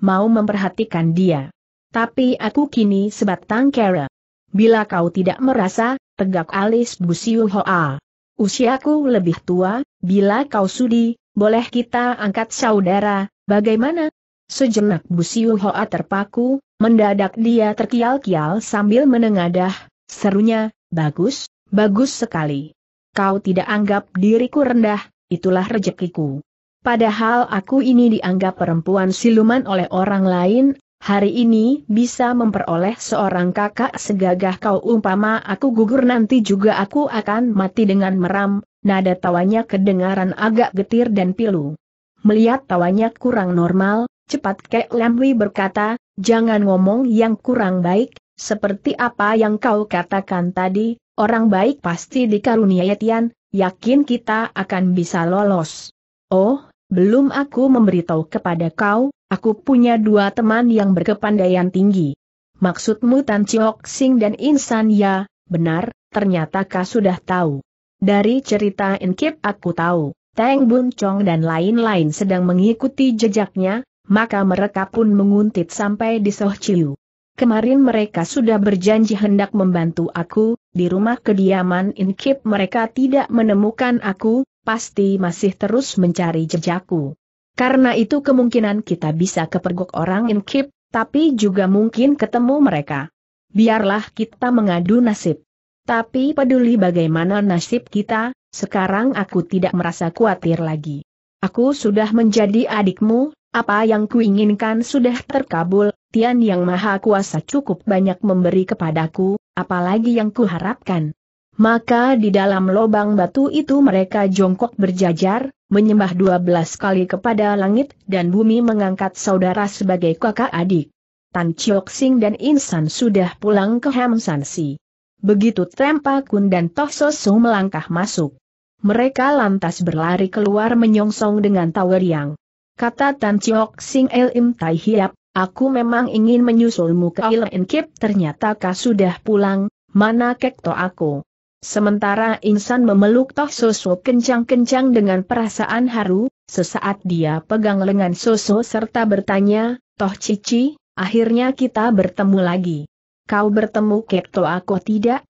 mau memperhatikan dia. Tapi aku kini sebatang kera. Bila kau tidak merasa, tegak alis Busiu Hoa. Usiaku lebih tua, bila kau sudi, boleh kita angkat saudara, bagaimana? Sejenak Busiu Hoa terpaku, mendadak dia terkial-kial sambil menengadah, serunya, bagus, bagus sekali. Kau tidak anggap diriku rendah, itulah rejekiku. Padahal aku ini dianggap perempuan siluman oleh orang lain, hari ini bisa memperoleh seorang kakak segagah kau umpama aku gugur nanti juga aku akan mati dengan meram, nada tawanya kedengaran agak getir dan pilu. Melihat tawanya kurang normal, cepat Kek Lamwi berkata, jangan ngomong yang kurang baik, seperti apa yang kau katakan tadi, orang baik pasti dikaruniai Tian, Yakin kita akan bisa lolos. Oh, belum aku memberitahu kepada kau, aku punya dua teman yang berkepandaian tinggi. Maksudmu Tan Chiok Sing dan Insan ya, benar, ternyata kau sudah tahu. Dari cerita Inkip aku tahu, Tang Bun Chong dan lain-lain sedang mengikuti jejaknya, maka mereka pun menguntit sampai di Soh Chiu. Kemarin mereka sudah berjanji hendak membantu aku, di rumah kediaman Inkip mereka tidak menemukan aku, pasti masih terus mencari jejakku. Karena itu kemungkinan kita bisa kepergok orang Inkip, tapi juga mungkin ketemu mereka. Biarlah kita mengadu nasib. Tapi peduli bagaimana nasib kita, sekarang aku tidak merasa khawatir lagi. Aku sudah menjadi adikmu, apa yang kuinginkan sudah terkabul, Tian Yang Maha Kuasa cukup banyak memberi kepadaku, apalagi yang kuharapkan. Maka di dalam lobang batu itu mereka jongkok berjajar, menyembah dua belas kali kepada langit dan bumi mengangkat saudara sebagai kakak adik. Tan Chiok Sing dan Insan sudah pulang ke Hamsansi. Begitu Tempa Kun dan Toh Sosu melangkah masuk. Mereka lantas berlari keluar menyongsong dengan Yang. Kata Tan Chiok Sing El Im Tai Hiap, Aku memang ingin menyusulmu ke Ilenkip ternyata kau sudah pulang, mana kekto aku. Sementara insan memeluk Toh Soso kencang-kencang dengan perasaan haru, sesaat dia pegang lengan Soso serta bertanya, Toh Cici, akhirnya kita bertemu lagi. Kau bertemu kekto aku tidak?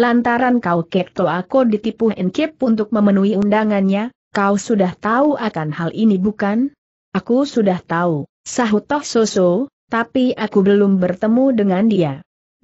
Lantaran kau kekto aku ditipu Enkip untuk memenuhi undangannya, kau sudah tahu akan hal ini bukan? Aku sudah tahu. Sahut Toh Soso, tapi aku belum bertemu dengan dia.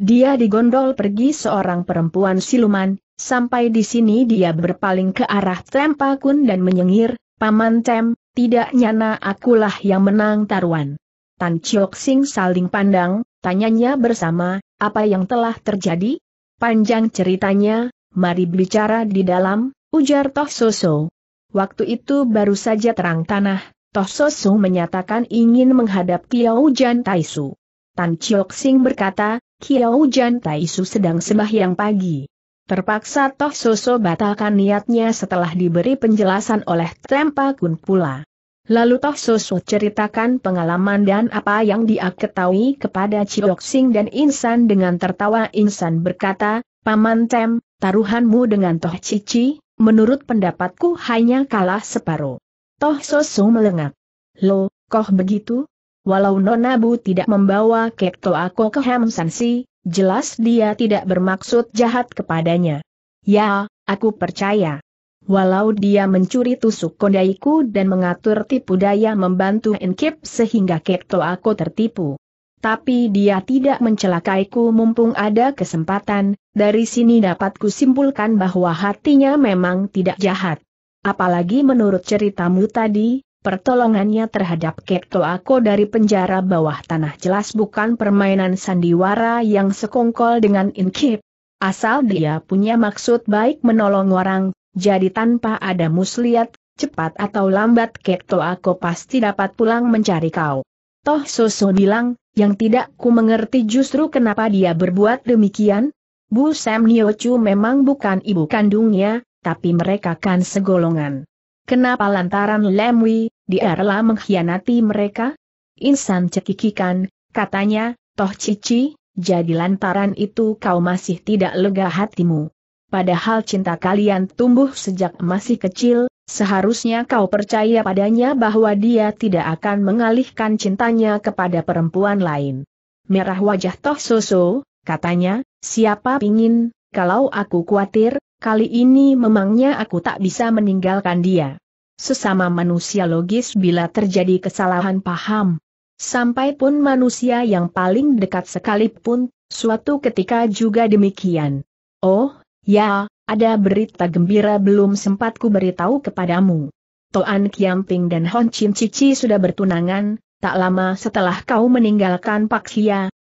Dia digondol pergi seorang perempuan siluman, sampai di sini dia berpaling ke arah Tempakun dan menyengir, Paman Tem, tidak nyana akulah yang menang taruhan. Tan Chiok Sing saling pandang, tanyanya bersama, apa yang telah terjadi? Panjang ceritanya, mari bicara di dalam, ujar Toh Soso. Waktu itu baru saja terang tanah, Toh menyatakan ingin menghadap Kiao Jan Taisu. Tan Chiok Sing berkata, Kiao Jan Taisu sedang sembahyang pagi. Terpaksa Toh Soso batalkan niatnya setelah diberi penjelasan oleh Tempa Kun pula. Lalu Toh Soso ceritakan pengalaman dan apa yang dia ketahui kepada Chiok Sing dan Insan dengan tertawa Insan berkata, Paman Tem, taruhanmu dengan Toh Cici, menurut pendapatku hanya kalah separuh. Toh Soso melengak. Lo, koh begitu? Walau Nonabu tidak membawa Kekto Ako ke Hamsansi, jelas dia tidak bermaksud jahat kepadanya. Ya, aku percaya. Walau dia mencuri tusuk kondaiku dan mengatur tipu daya membantu Enkip sehingga Kekto Ako tertipu. Tapi dia tidak mencelakaiku mumpung ada kesempatan, dari sini dapat kusimpulkan bahwa hatinya memang tidak jahat. Apalagi menurut ceritamu tadi, pertolongannya terhadap Kekto Ako dari penjara bawah tanah jelas bukan permainan sandiwara yang sekongkol dengan Inkip. Asal dia punya maksud baik menolong orang, jadi tanpa ada muslihat, cepat atau lambat Kekto Ako pasti dapat pulang mencari kau. Toh Soso bilang, yang tidak ku mengerti justru kenapa dia berbuat demikian? Bu Sam Niochu memang bukan ibu kandungnya, tapi mereka kan segolongan. Kenapa lantaran Lemwi, dia rela mengkhianati mereka? Insan cekikikan, katanya, toh cici, jadi lantaran itu kau masih tidak lega hatimu. Padahal cinta kalian tumbuh sejak masih kecil, seharusnya kau percaya padanya bahwa dia tidak akan mengalihkan cintanya kepada perempuan lain. Merah wajah Toh Soso, katanya, siapa pingin, kalau aku khawatir, Kali ini memangnya aku tak bisa meninggalkan dia. Sesama manusia logis bila terjadi kesalahan paham. Sampai pun manusia yang paling dekat sekalipun, suatu ketika juga demikian. Oh, ya, ada berita gembira belum sempat ku beritahu kepadamu. Toan Kiamping dan Hon Chin Cici sudah bertunangan, tak lama setelah kau meninggalkan Pak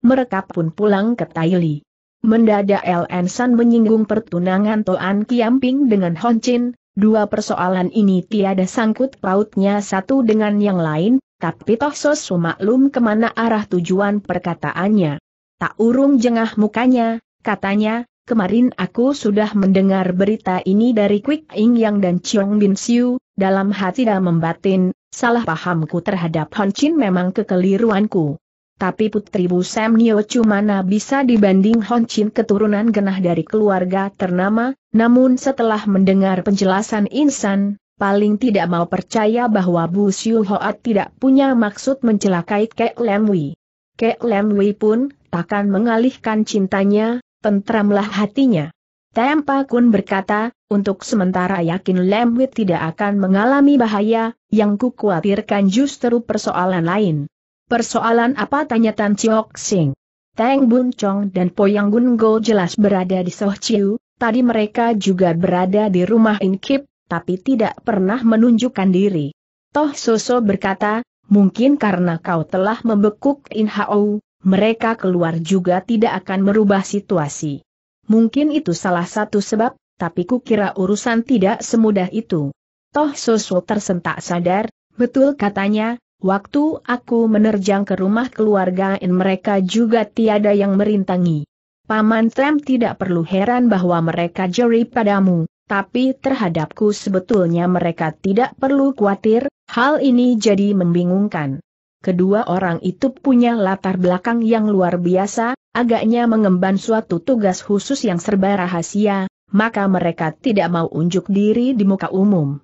mereka pun pulang ke Taili. Mendadak LN San menyinggung pertunangan Toan Kiamping dengan Hon Chin, dua persoalan ini tiada sangkut pautnya satu dengan yang lain, tapi Toh Sosu maklum kemana arah tujuan perkataannya. Tak urung jengah mukanya, katanya, kemarin aku sudah mendengar berita ini dari Quick Ing Yang dan Chong Bin Siu, dalam hati dan membatin, salah pahamku terhadap Hon Chin memang kekeliruanku. Tapi Putri Bu Nio cumana bisa dibanding Hon Chin keturunan genah dari keluarga ternama, namun setelah mendengar penjelasan Insan, paling tidak mau percaya bahwa Bu Siu Hoat tidak punya maksud mencelakai Kek Lem Wei. Kek Lem Wei pun takkan mengalihkan cintanya, tentramlah hatinya. Tempa Kun berkata, untuk sementara yakin Lem Wei tidak akan mengalami bahaya, yang kukhawatirkan justru persoalan lain. Persoalan apa tanya Tan Chiok Sing? Tang Bun Chong dan Poyang Gun Go jelas berada di Soh Chiu, tadi mereka juga berada di rumah In Kip, tapi tidak pernah menunjukkan diri. Toh Soso berkata, mungkin karena kau telah membekuk In Hao, mereka keluar juga tidak akan merubah situasi. Mungkin itu salah satu sebab, tapi kukira urusan tidak semudah itu. Toh Soso tersentak sadar, betul katanya, Waktu aku menerjang ke rumah keluarga in mereka juga tiada yang merintangi. Paman Trem tidak perlu heran bahwa mereka jeri padamu, tapi terhadapku sebetulnya mereka tidak perlu khawatir, hal ini jadi membingungkan. Kedua orang itu punya latar belakang yang luar biasa, agaknya mengemban suatu tugas khusus yang serba rahasia, maka mereka tidak mau unjuk diri di muka umum.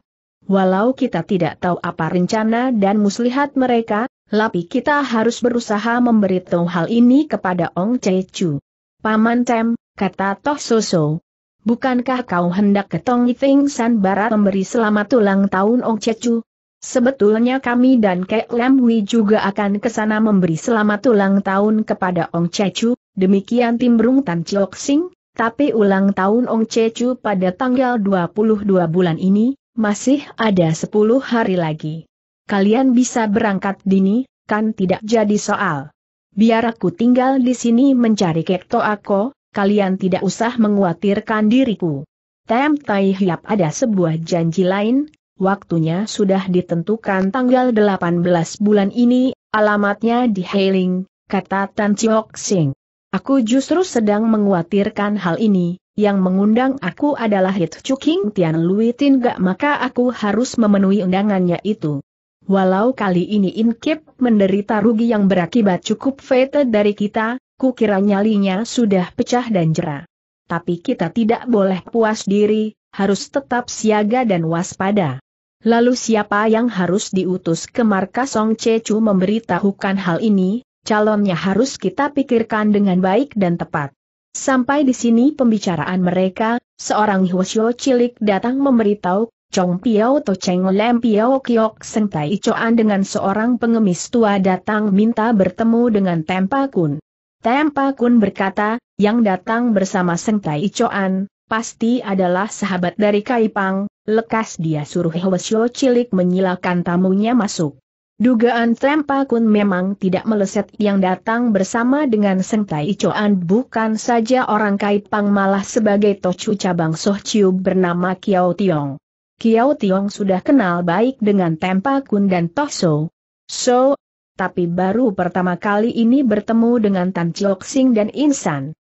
Walau kita tidak tahu apa rencana dan muslihat mereka, tapi kita harus berusaha memberitahu hal ini kepada Ong Chu. Paman Tem, kata Toh So. Bukankah kau hendak ke Tong Iting San Barat memberi selamat ulang tahun Ong Chu? Sebetulnya kami dan Kek Lam Hui juga akan ke sana memberi selamat ulang tahun kepada Ong Chu. demikian Timbrung Tan Chiok Sing, tapi ulang tahun Ong Cecu pada tanggal 22 bulan ini, masih ada sepuluh hari lagi. Kalian bisa berangkat dini, kan tidak jadi soal. Biar aku tinggal di sini mencari kekto aku, kalian tidak usah menguatirkan diriku. Tem Tai Hiap ada sebuah janji lain, waktunya sudah ditentukan tanggal 18 bulan ini, alamatnya di Hailing, kata Tan Chiok Sing. Aku justru sedang menguatirkan hal ini, yang mengundang aku adalah Hit Chuking Tian Lui Tin Gak maka aku harus memenuhi undangannya itu. Walau kali ini Inkip menderita rugi yang berakibat cukup fete dari kita, kukira nyalinya sudah pecah dan jera. Tapi kita tidak boleh puas diri, harus tetap siaga dan waspada. Lalu siapa yang harus diutus ke markas Song Chu memberitahukan hal ini, calonnya harus kita pikirkan dengan baik dan tepat. Sampai di sini pembicaraan mereka, seorang Hwasyo cilik datang memberitahu, Chong Piao To Cheng Lem Piao Kiok Seng Tai Icoan dengan seorang pengemis tua datang minta bertemu dengan Tempa Kun. Tempa Kun berkata, yang datang bersama Seng Tai Icoan, pasti adalah sahabat dari Kaipang, lekas dia suruh Hwasyo cilik menyilakan tamunya masuk. Dugaan Trempa Kun memang tidak meleset yang datang bersama dengan Seng Tai Ichoan bukan saja orang pang malah sebagai tocu cabang Soh Chiu bernama Kiao Tiong. Kiao Tiong sudah kenal baik dengan Tempa Kun dan Toh So. So, tapi baru pertama kali ini bertemu dengan Tan Chiok Sing dan Insan.